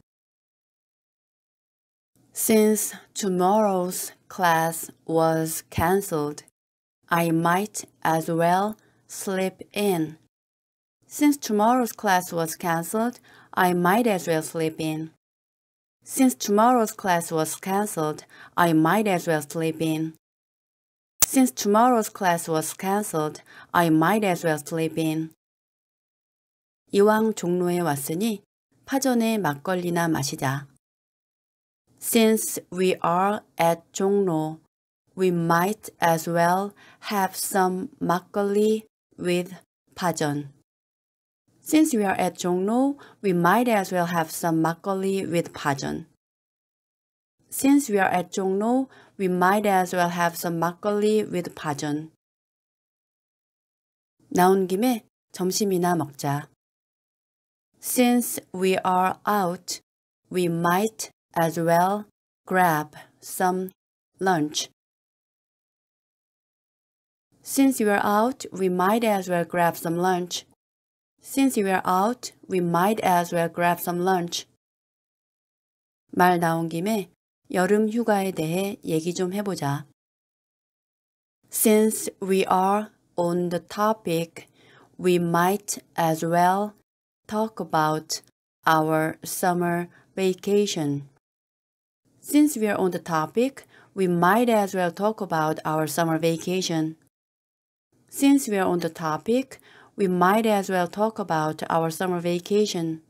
Since tomorrow's class was cancelled, I might as well sleep in. Since tomorrow's class was cancelled, I might as well sleep in. Since tomorrow's class was cancelled, I might as well sleep in. Since tomorrow's class was cancelled, I might as well sleep in. 이왕 종로에 왔으니 파전에 막걸리나 마시자. Since we are at 종로, we might as well have some 막걸리 with 파전. Since we are at 종로, we might as well have some 막걸리 with 파전. Since we are at 종로, we might as well have some 막걸리 with 파전. 나온 김에 점심이나 먹자. Since we are out, we might as well grab some lunch. Since we are out, we might as well grab some lunch. Since we are out, we might as well grab some lunch. 말 나온 김에 여름 휴가에 대해 얘기 좀 해보자. Since we are on the topic, we might as well talk about our summer vacation. Since we are on the topic, we might as well talk about our summer vacation. Since we are on the topic, we might as well talk about our summer vacation.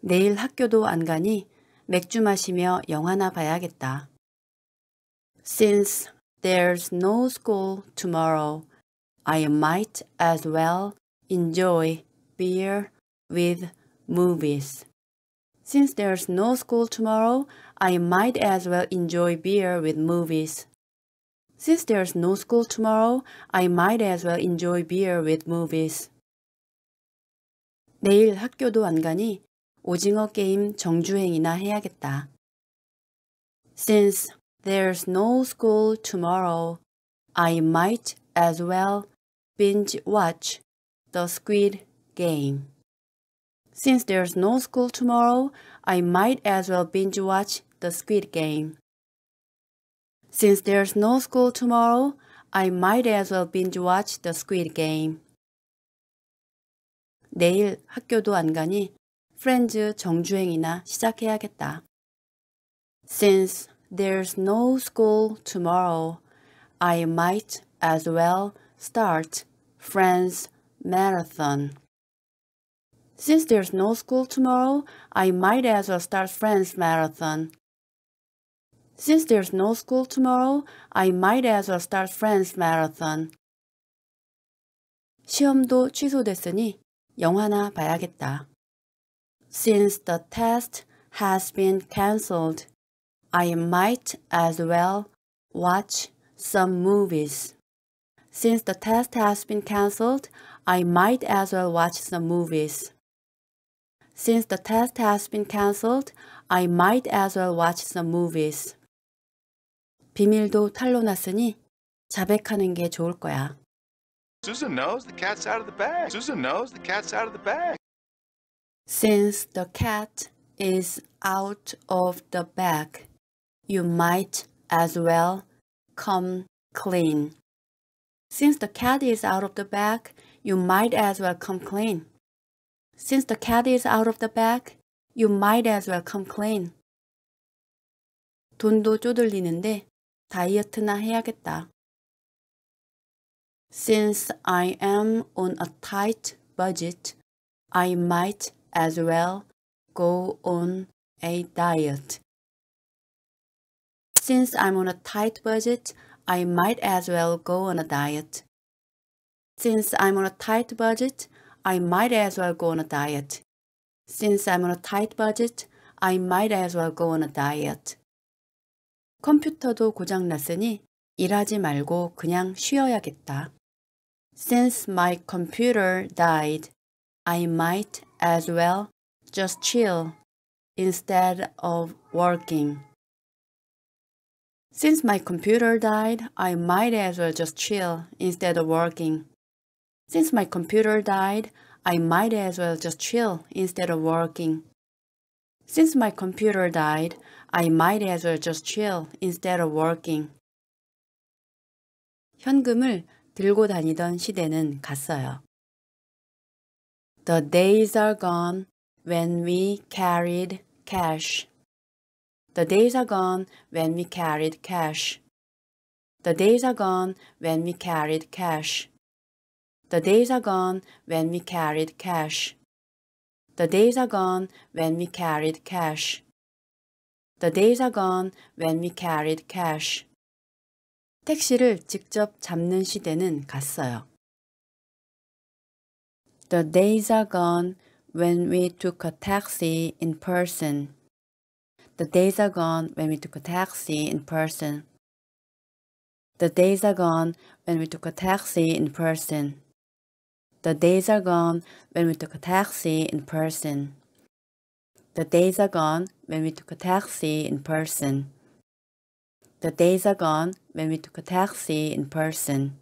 내일 학교도 안 가니 맥주 마시며 영화나 봐야겠다. Since there's no school tomorrow, I might as well enjoy beer with movies. Since there's no school tomorrow, I might as well enjoy beer with movies. Since there's no school tomorrow, I might as well enjoy beer with movies. 내일 학교도 안 가니 오징어 게임 정주행이나 해야겠다. Since there's no school tomorrow, I might as well binge watch the Squid Game. Since there's no school tomorrow, I might as well binge watch The Squid Game. Since there's no school tomorrow, I might as well binge watch The Squid Game. 내일 학교도 안 가니 프렌즈 정주행이나 시작해야겠다. Since there's no school tomorrow, I might as well start Friends marathon. Since there's no school tomorrow, I might as well start friends marathon. Since there's no school tomorrow, I might as well start friends marathon. 시험도 취소됐으니 영화나 봐야겠다. Since the test has been cancelled, I might as well watch some movies. Since the test has been cancelled, I might as well watch some movies. Since the test has been cancelled, I might as well watch some movies. 비밀도 탈로 자백하는 게 좋을 거야. Susan knows the cat's out of the bag. Susan knows the cat's out of the bag. Since the cat is out of the bag, you might as well come clean. Since the cat is out of the bag, you might as well come clean. Since the cat is out of the bag, you might as well come clean. 돈도 쪼들리는데 다이어트나 해야겠다. Since I am on a tight budget, I might as well go on a diet. Since I'm on a tight budget, I might as well go on a diet. Since I'm on a tight budget, I might as well go on a diet. Since I'm on a tight budget, I might as well go on a diet. 컴퓨터도 고장 났으니 일하지 말고 그냥 쉬어야겠다. Since my computer died, I might as well just chill instead of working. Since my computer died, I might as well just chill instead of working. Since my computer died, I might as well just chill instead of working. Since my computer died, I might as well just chill instead of working. 현금을 들고 다니던 시대는 갔어요. The days are gone when we carried cash. The days are gone when we carried cash. The days are gone when we carried cash. The days are gone when we carried cash. The days are gone when we carried cash. The days are gone when we carried cash. 택시를 직접 잡는 시대는 갔어요. The days are gone when we took a taxi in person. The days are gone when we took a taxi in person. The days are gone when we took a taxi in person. The days are gone when we took a taxi in person. The days are gone when we took a taxi in person. The days are gone when we took a taxi in person.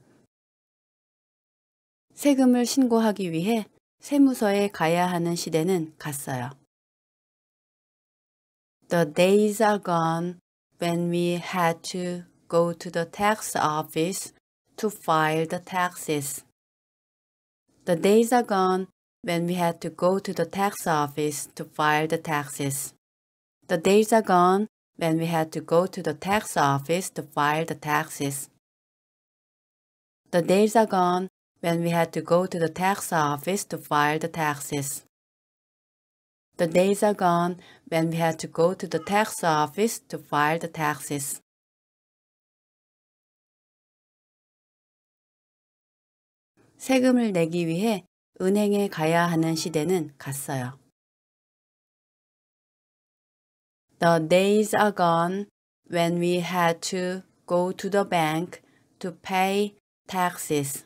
세금을 신고하기 위해 세무서에 가야 하는 시대는 갔어요. The days are gone when we had to go to the tax office to file the taxes. The days are gone when we had to go to the tax office to file the taxes. The days are gone when we had to go to the tax office to file the taxes. The days are gone when we had to go to the tax office to file the taxes. The days are gone when we had to go to the tax office to file the taxes. 세금을 내기 위해 은행에 가야 하는 시대는 갔어요. The days are gone when we had to go to the bank to pay taxes.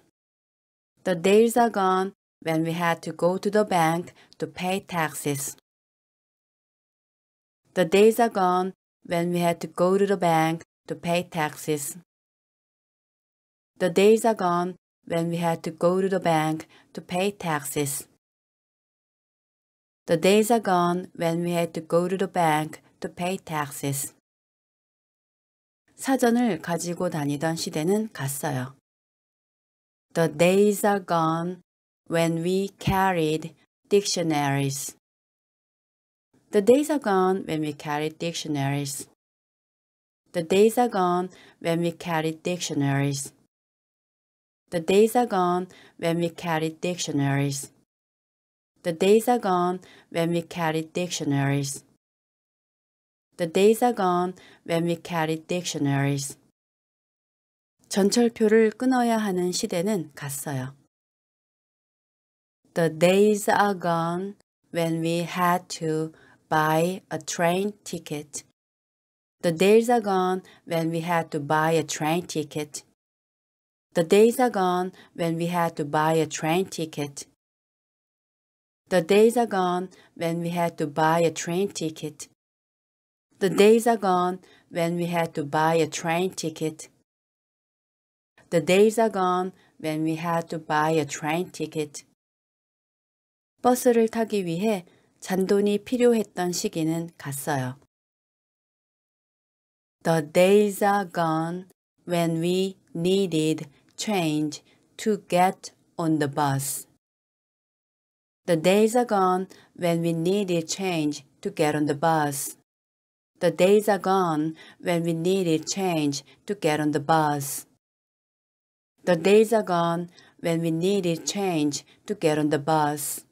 The days are gone when we had to go to the bank to pay taxes. The days are gone when we had to go to the bank to pay taxes. The days are gone when we had to go to the bank to pay taxes. The days are gone when we had to go to the bank to pay taxes. 사전을 가지고 다니던 시대는 갔어요. The days are gone when we carried dictionaries. The days are gone when we carried dictionaries. The days are gone when we carried dictionaries. The days are gone when we carried dictionaries. The days are gone when we carried dictionaries. The days are gone when we carried dictionaries. 전철표를 끊어야 하는 시대는 갔어요. The days are gone when we had to buy a train ticket. The days are gone when we had to buy a train ticket. The days are gone when we had to buy a train ticket. The days are gone when we had to buy a train ticket. The days are gone when we had to buy a train ticket. The days are gone when we had to buy a train ticket. 버스를 타기 위해 잔돈이 필요했던 시기는 갔어요. The days are gone when we needed change to get on the bus. The days are gone when we needed change to get on the bus. The days are gone when we needed change to get on the bus. The days are gone when we needed change to get on the bus.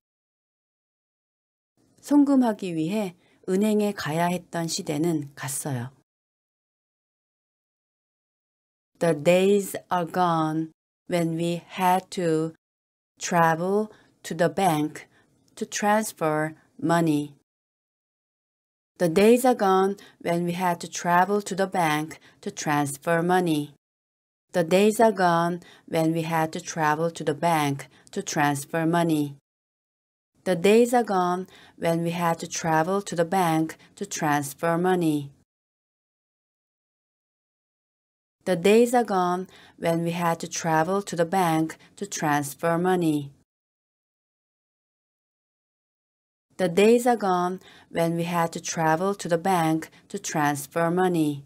송금하기 위해 은행에 가야 했던 시대는 갔어요. The days are gone when we had to travel to the bank to transfer money. The days are gone when we had to travel to the bank to transfer money. The days are gone when we had to travel to the bank to transfer money. The days are gone when we had to travel to the bank to transfer money. The days are gone when we had to travel to the bank to transfer money. The days are gone when we had to travel to the bank to transfer money.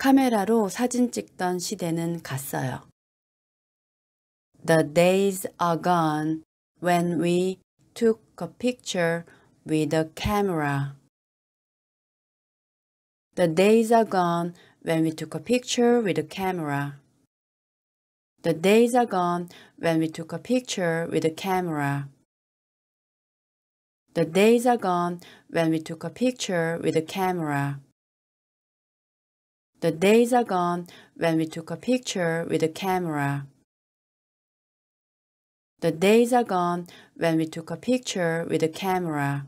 카메라로 사진 찍던 시대는 갔어요. The days are gone when we took a picture with a camera. The days are gone when we took a picture with a camera. The days are gone when we took a picture with a camera. The days are gone when we took a picture with a camera. The days are gone when we took a picture with a camera. The days are gone when we took a picture with a camera.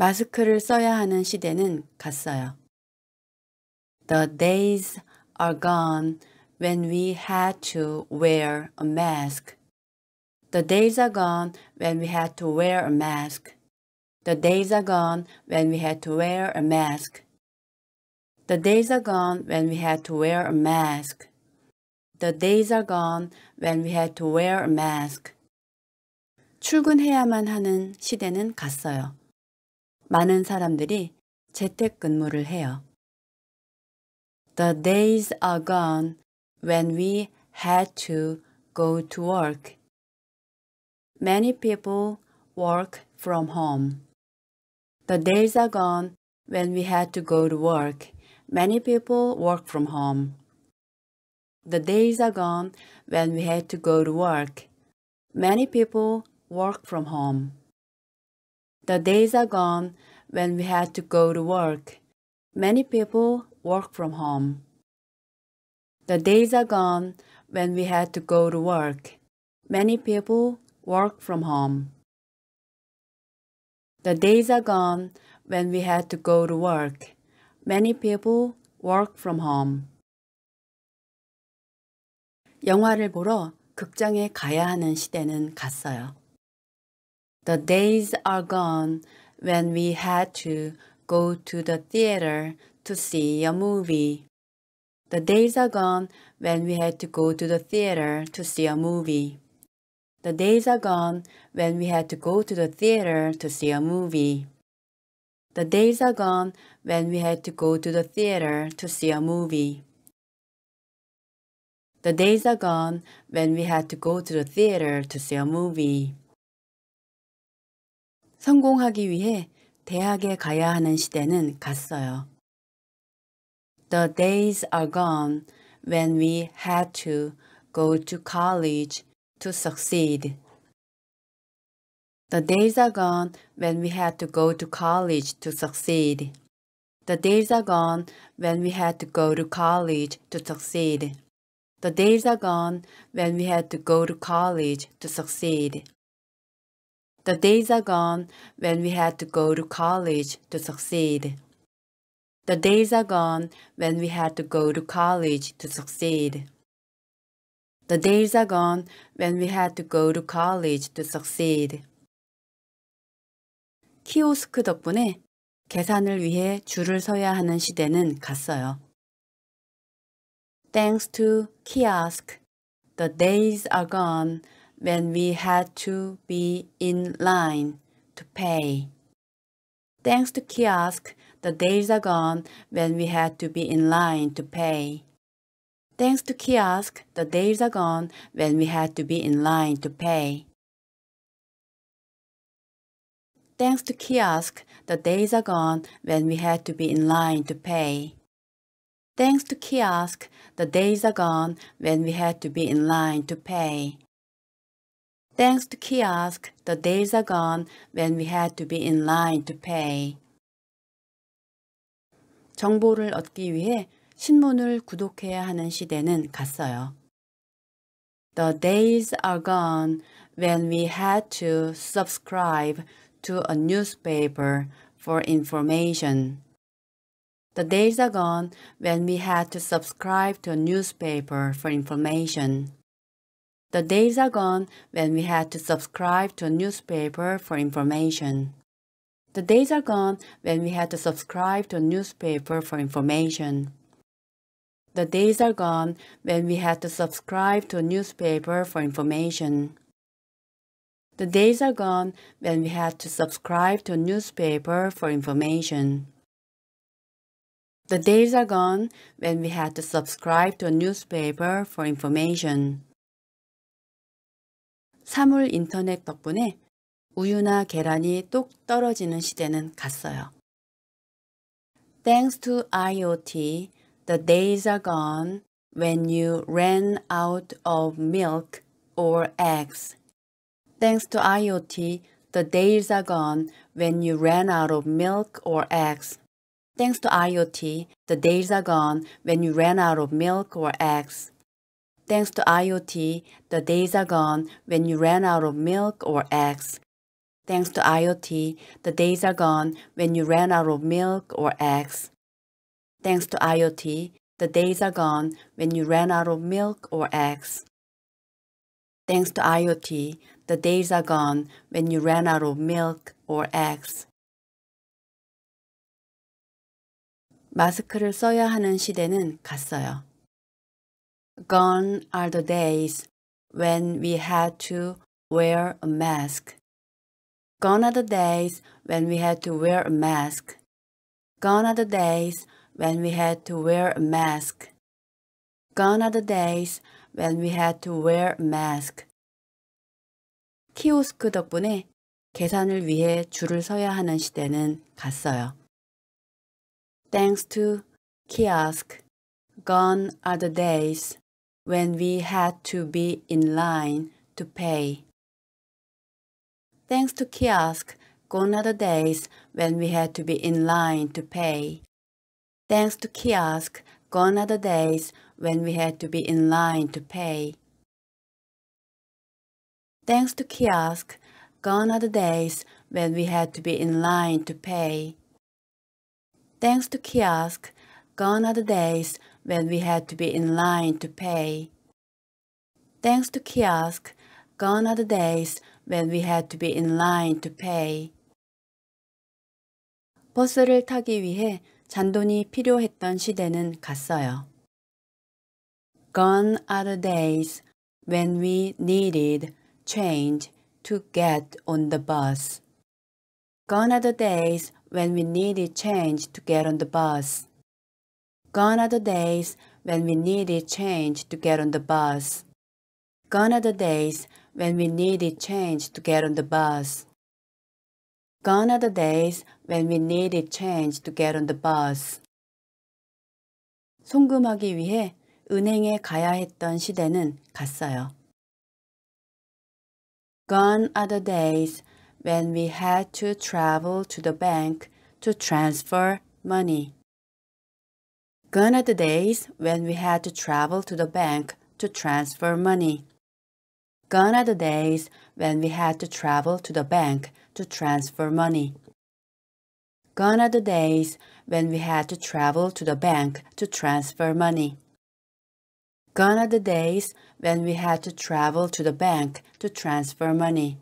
마스크를 써야 하는 시대는 갔어요. The days are gone when we had to wear a mask. The days are gone when we had to wear a mask. The days are gone when we had to wear a mask. The days are gone when we had to wear a mask. The days are gone when we had to wear a mask. 출근해야만 하는 시대는 갔어요. 많은 사람들이 재택근무를 해요. The days are gone when we had to go to work. Many people work from home. The days are gone when we had to go to work. Many people work from home. The days are gone when we had to go to work. Many people work from home. The days are gone when we had to go to work. Many people work from home. The days are gone when we had to go to work. Many people work from home. The days are gone when we had to go to work. Many people work from home. 영화를 보러 극장에 가야 하는 시대는 갔어요. The days are gone when we had to go to the theater to see a movie. The days are gone when we had to go to the theater to see a movie. The days are gone when we had to go to the theater to see a movie. The days are gone when we had to go to the theater to see a movie. The days are gone when we had to go to the theater to see a movie. 성공하기 위해 대학에 가야 하는 시대는 갔어요. The days are gone when we had to go to college to succeed. The days are gone when we had to go to college to succeed. The days are gone when we had to go to college to succeed. The days are gone when we had to go to college to succeed. The days are gone when we had to go to college to succeed. The days are gone when we had to go to college to succeed. The days are gone when we had to go to college to succeed. 키오스크 덕분에 계산을 위해 줄을 서야 하는 시대는 갔어요. Thanks to kiosk, the days are gone when we had to be in line to pay. Thanks to kiosk, the days are gone when we had to be in line to pay. Thanks to kiosk, the days are gone when we had to be in line to pay. Thanks to kiosk, the days are gone when we had to be in line to pay. Thanks to kiosk, the days are gone when we had to be in line to pay. Thanks to kiosk, the days are gone when we had to be in line to pay. 정보를 얻기 위해 신문을 구독해야 하는 시대는 갔어요. The days are gone when we had to subscribe to a newspaper for information. The days are gone when we had to subscribe to a newspaper for information. The days are gone when we had to subscribe to a newspaper for information. The days are gone when we had to subscribe to a newspaper for information. The days are gone when we had to subscribe to a newspaper for information. The days are gone when we had to subscribe to a newspaper for information. The days are gone when we had to subscribe to a newspaper for information. 사물 인터넷 덕분에 우유나 계란이 똑 떨어지는 시대는 갔어요. Thanks to IoT, the days are gone when you ran out of milk or eggs. Thanks to IoT, the days are gone when you ran out of milk or eggs. Thanks to IoT, the days are gone when you ran out of milk or eggs. Thanks to IoT, the days are gone when you ran out of milk or eggs. Thanks to IoT, the days are gone when you ran out of milk or eggs. Thanks to IoT, the days are gone when you ran out of milk or eggs. Thanks to IoT, the days are gone when you ran out of milk or eggs. 마스크를 써야 하는 시대는 갔어요. Gone are the days when we had to wear a mask. Gone are the days when we had to wear a mask. Gone are the days when we had to wear a mask. Gone are the days when we had to wear a mask. 키오스크 덕분에 계산을 위해 줄을 서야 하는 시대는 갔어요. Thanks to kiosk, gone are the days when we had to be in line to pay. Thanks to kiosk, gone are the days when we had to be in line to pay. Thanks to kiosk, gone are the days when we had to be in line to pay. Thanks to kiosk, gone are the days when we had to be in line to pay. Thanks to kiosk, gone are the days when we had to be in line to pay. Thanks to kiosk, gone are the days when we had to be in line to pay. 버스를 타기 위해 잔돈이 필요했던 시대는 갔어요. Gone are the days when we needed change to get on the bus. Gone are the days when we needed change to get on the bus. Gone are the days when we needed change to get on the bus. Gone are the days when we needed change to get on the bus. Gone are the days when we needed change to get on the bus. 송금하기 위해 은행에 가야 했던 시대는 갔어요. Gone are the days when we had to travel to the bank to transfer money. Gone are the days when we had to travel to the bank to transfer money. Gone are the days when we had to travel to the bank to transfer money. Gone are the days when we had to travel to the bank to transfer money. Gone are the days when we had to travel to the bank to transfer money.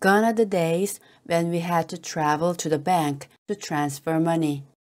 Gone are the days when we had to travel to the bank to transfer money.